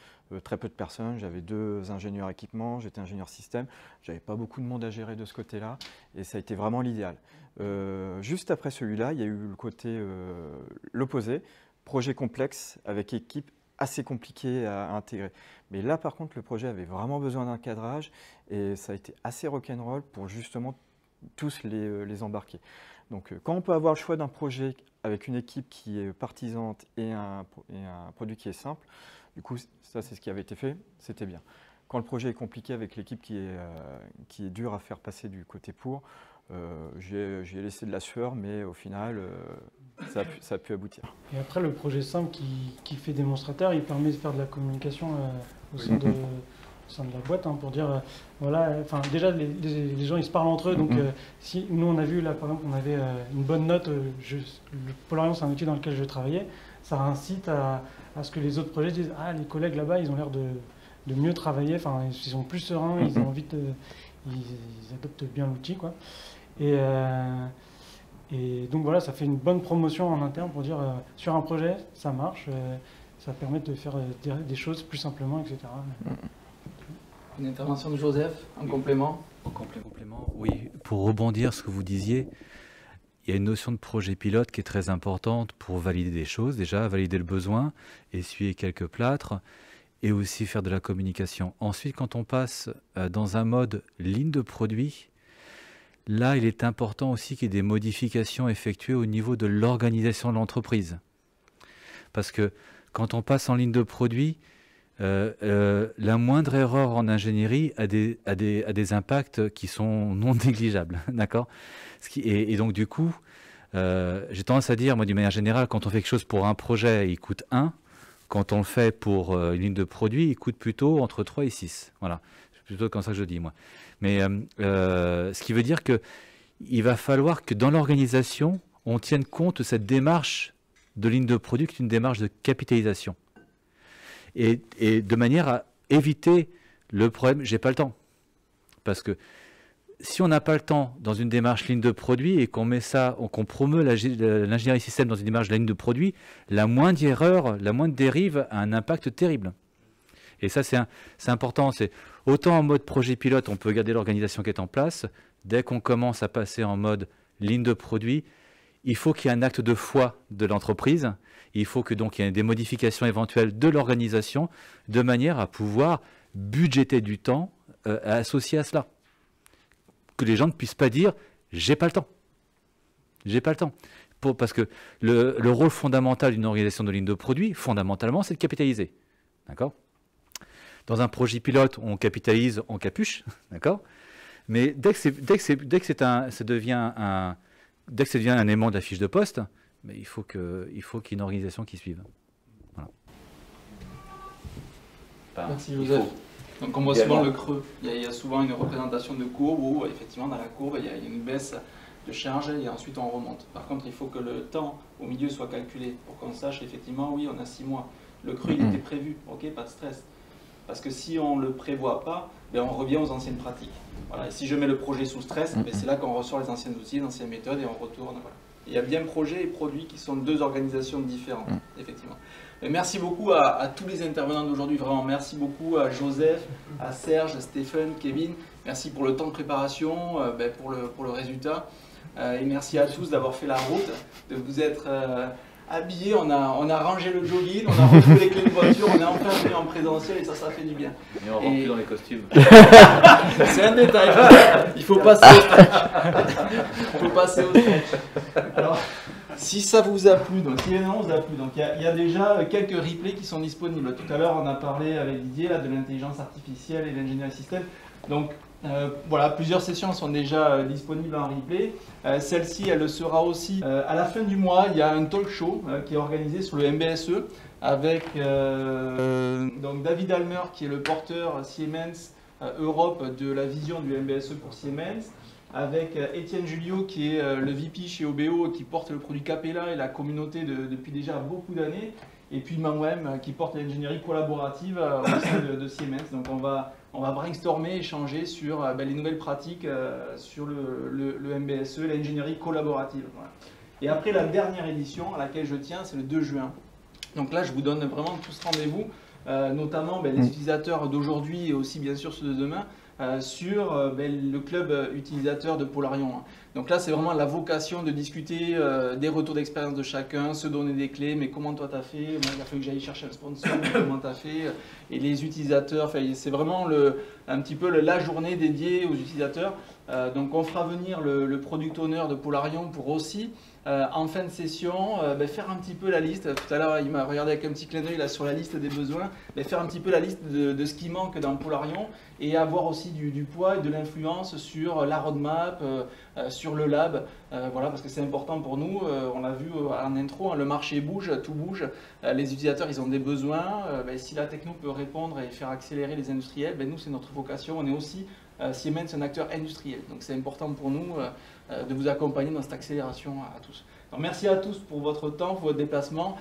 très peu de personnes. J'avais deux ingénieurs équipement, j'étais ingénieur système. J'avais pas beaucoup de monde à gérer de ce côté-là et ça a été vraiment l'idéal. juste après celui-là, il y a eu le côté l'opposé, projet complexe avec équipe assez compliqué à, intégrer. Mais là, par contre, le projet avait vraiment besoin d'un cadrage et ça a été assez rock'n'roll pour justement tous les, euh, embarquer. Donc, euh, quand on peut avoir le choix d'un projet avec une équipe qui est partisante et un, produit qui est simple, du coup, ça, c'est ce qui avait été fait, c'était bien. Quand le projet est compliqué avec l'équipe qui, est euh, qui est dure à faire passer du côté pour, j'ai laissé de la sueur, mais au final, ça, a pu, aboutir. Et après, le projet simple qui, fait démonstrateur, il permet de faire de la communication euh, au, sein de, la boîte hein, pour dire, euh, voilà, enfin, déjà, les, gens, ils se parlent entre eux. Donc, mm-hmm. euh, si nous, on a vu, là, par exemple, qu'on avait une bonne note, le Polarion, c'est un outil dans lequel je travaillais, ça incite à, ce que les autres projets disent, ah, les collègues là-bas, ils ont l'air de, mieux travailler, enfin, ils sont plus sereins, ils mm-hmm. ont envie de, ils, adoptent bien l'outil, quoi. Et. Et donc voilà, ça fait une bonne promotion en interne pour dire euh, sur un projet, ça marche, euh, ça permet de faire euh, des, choses plus simplement, etc. Une intervention de Joseph, un complément En complément, oui. Pour rebondir ce que vous disiez, il y a une notion de projet pilote qui est très importante pour valider des choses, déjà valider le besoin, essuyer quelques plâtres et aussi faire de la communication. Ensuite, quand on passe dans un mode ligne de produit, Là, il est important aussi qu'il y ait des modifications effectuées au niveau de l'organisation de l'entreprise. Parce que quand on passe en ligne de produit, euh, euh, la moindre erreur en ingénierie a des, impacts qui sont non négligeables. D'accord et, donc, du coup, euh, j'ai tendance à dire, moi, d'une manière générale, quand on fait quelque chose pour un projet, il coûte 1. Quand on le fait pour une ligne de produit, il coûte plutôt entre 3 et 6. Voilà. C'est plutôt comme ça que je dis, moi. Mais euh, euh, ce qui veut dire que il va falloir que dans l'organisation, on tienne compte de cette démarche de ligne de produit qui est une démarche de capitalisation. Et, et de manière à éviter le problème, j'ai pas le temps. Parce que si on n'a pas le temps dans une démarche ligne de produit et qu'on met ça, qu'on promeut l'ingénierie système dans une démarche de ligne de produit, la moindre erreur, la moindre dérive a un impact terrible. Et ça, c'est important. C'est autant en mode projet pilote, on peut garder l'organisation qui est en place. Dès qu'on commence à passer en mode ligne de produit, il faut qu'il y ait un acte de foi de l'entreprise. Il faut que donc il y ait des modifications éventuelles de l'organisation de manière à pouvoir budgéter du temps euh, associé à cela. Que les gens ne puissent pas dire j'ai pas le temps. J'ai pas le temps. parce que le, le rôle fondamental d'une organisation de ligne de produit, fondamentalement, c'est de capitaliser. D'accord dans un projet pilote, on capitalise en capuche, d'accord Mais dès que, dès un, ça devient un, aimant de la fiche de poste, il faut qu'il y ait une organisation qui suive. Merci Joseph. Donc on voit souvent le creux. Il y, a, il y, a, souvent une représentation de courbe où effectivement dans la courbe il y a une baisse de charge et ensuite on remonte. Par contre, il faut que le temps au milieu soit calculé pour qu'on sache effectivement, oui, on a six mois. Le creux, il mm. était prévu, ok, pas de stress. Parce que si on ne le prévoit pas, ben on revient aux anciennes pratiques. Voilà. Et si je mets le projet sous stress, mm-hmm. ben c'est là qu'on ressort les anciens outils, les anciennes méthodes et on retourne. Voilà. Il y a bien projet et produit qui sont deux organisations différentes, mm. effectivement. Ben, merci beaucoup à, tous les intervenants d'aujourd'hui, vraiment. Merci beaucoup à Joseph, à Serge, à Stéphane, Kevin. Merci pour le temps de préparation, euh, ben, pour, le, pour le résultat. Euh, et merci à tous d'avoir fait la route, de vous être euh, habillé, on a, on a rangé le jogging, on a retrouvé les clés de voiture, on est enfin venu en présentiel et ça, ça fait du bien. Et on rentre plus dans les costumes. c'est un détail. Il faut passer au Il faut passer au Alors, si ça vous a plu, donc si vous a plu, donc il y, a déjà quelques replays qui sont disponibles. Tout à l'heure, on a parlé avec Didier là, de l'intelligence artificielle et de l'ingénierie système. Donc, euh, voilà, plusieurs sessions sont déjà euh, disponibles en replay. Euh, celle-ci, elle sera aussi à la fin du mois. Il y a un talk show qui est organisé sur le MBSE avec donc David Almer, qui est le porteur Siemens Europe de la vision du MBSE pour Siemens, avec Étienne Julio, qui est le VP chez OBO, qui porte le produit Capella et la communauté depuis déjà beaucoup d'années, et puis moi qui porte l'ingénierie collaborative au de Siemens. Donc on va on va brainstormer, échanger sur euh, bah, les nouvelles pratiques euh, sur le, le, MBSE, e, l'ingénierie collaborative. Et après la dernière édition à laquelle je tiens, c'est le 2 juin. Donc là, je vous donne vraiment tout ce rendez-vous, euh, notamment bah, les mm. utilisateurs d'aujourd'hui et aussi bien sûr ceux de demain, sur bah, le club utilisateur de Polarion. Hein. Donc là, c'est vraiment la vocation de discuter euh, des retours d'expérience de chacun, se donner des clés, mais comment toi t'as fait, moi il a fallu que j'aille chercher un sponsor, comment t'as fait, et les utilisateurs, c'est vraiment un petit peu la journée dédiée aux utilisateurs. Euh, donc on fera venir le, product owner de Polarion pour aussi, euh, en fin de session, euh, ben, faire un petit peu la liste. Tout à l'heure, il m'a regardé avec un petit clin d'œil sur la liste des besoins, mais ben, faire un petit peu la liste de, ce qui manque dans Polarion et avoir aussi du, poids et de l'influence sur la roadmap, sur le lab, voilà, parce que c'est important pour nous. on l'a vu en intro, hein, le marché bouge, tout bouge. les utilisateurs, ils ont des besoins. Ben, si la techno peut répondre et faire accélérer les industriels, nous, c'est notre vocation. On est aussi euh, Siemens est un acteur industriel. Donc c'est important pour nous euh, euh, de vous accompagner dans cette accélération à tous. merci à tous pour votre temps, pour votre déplacement.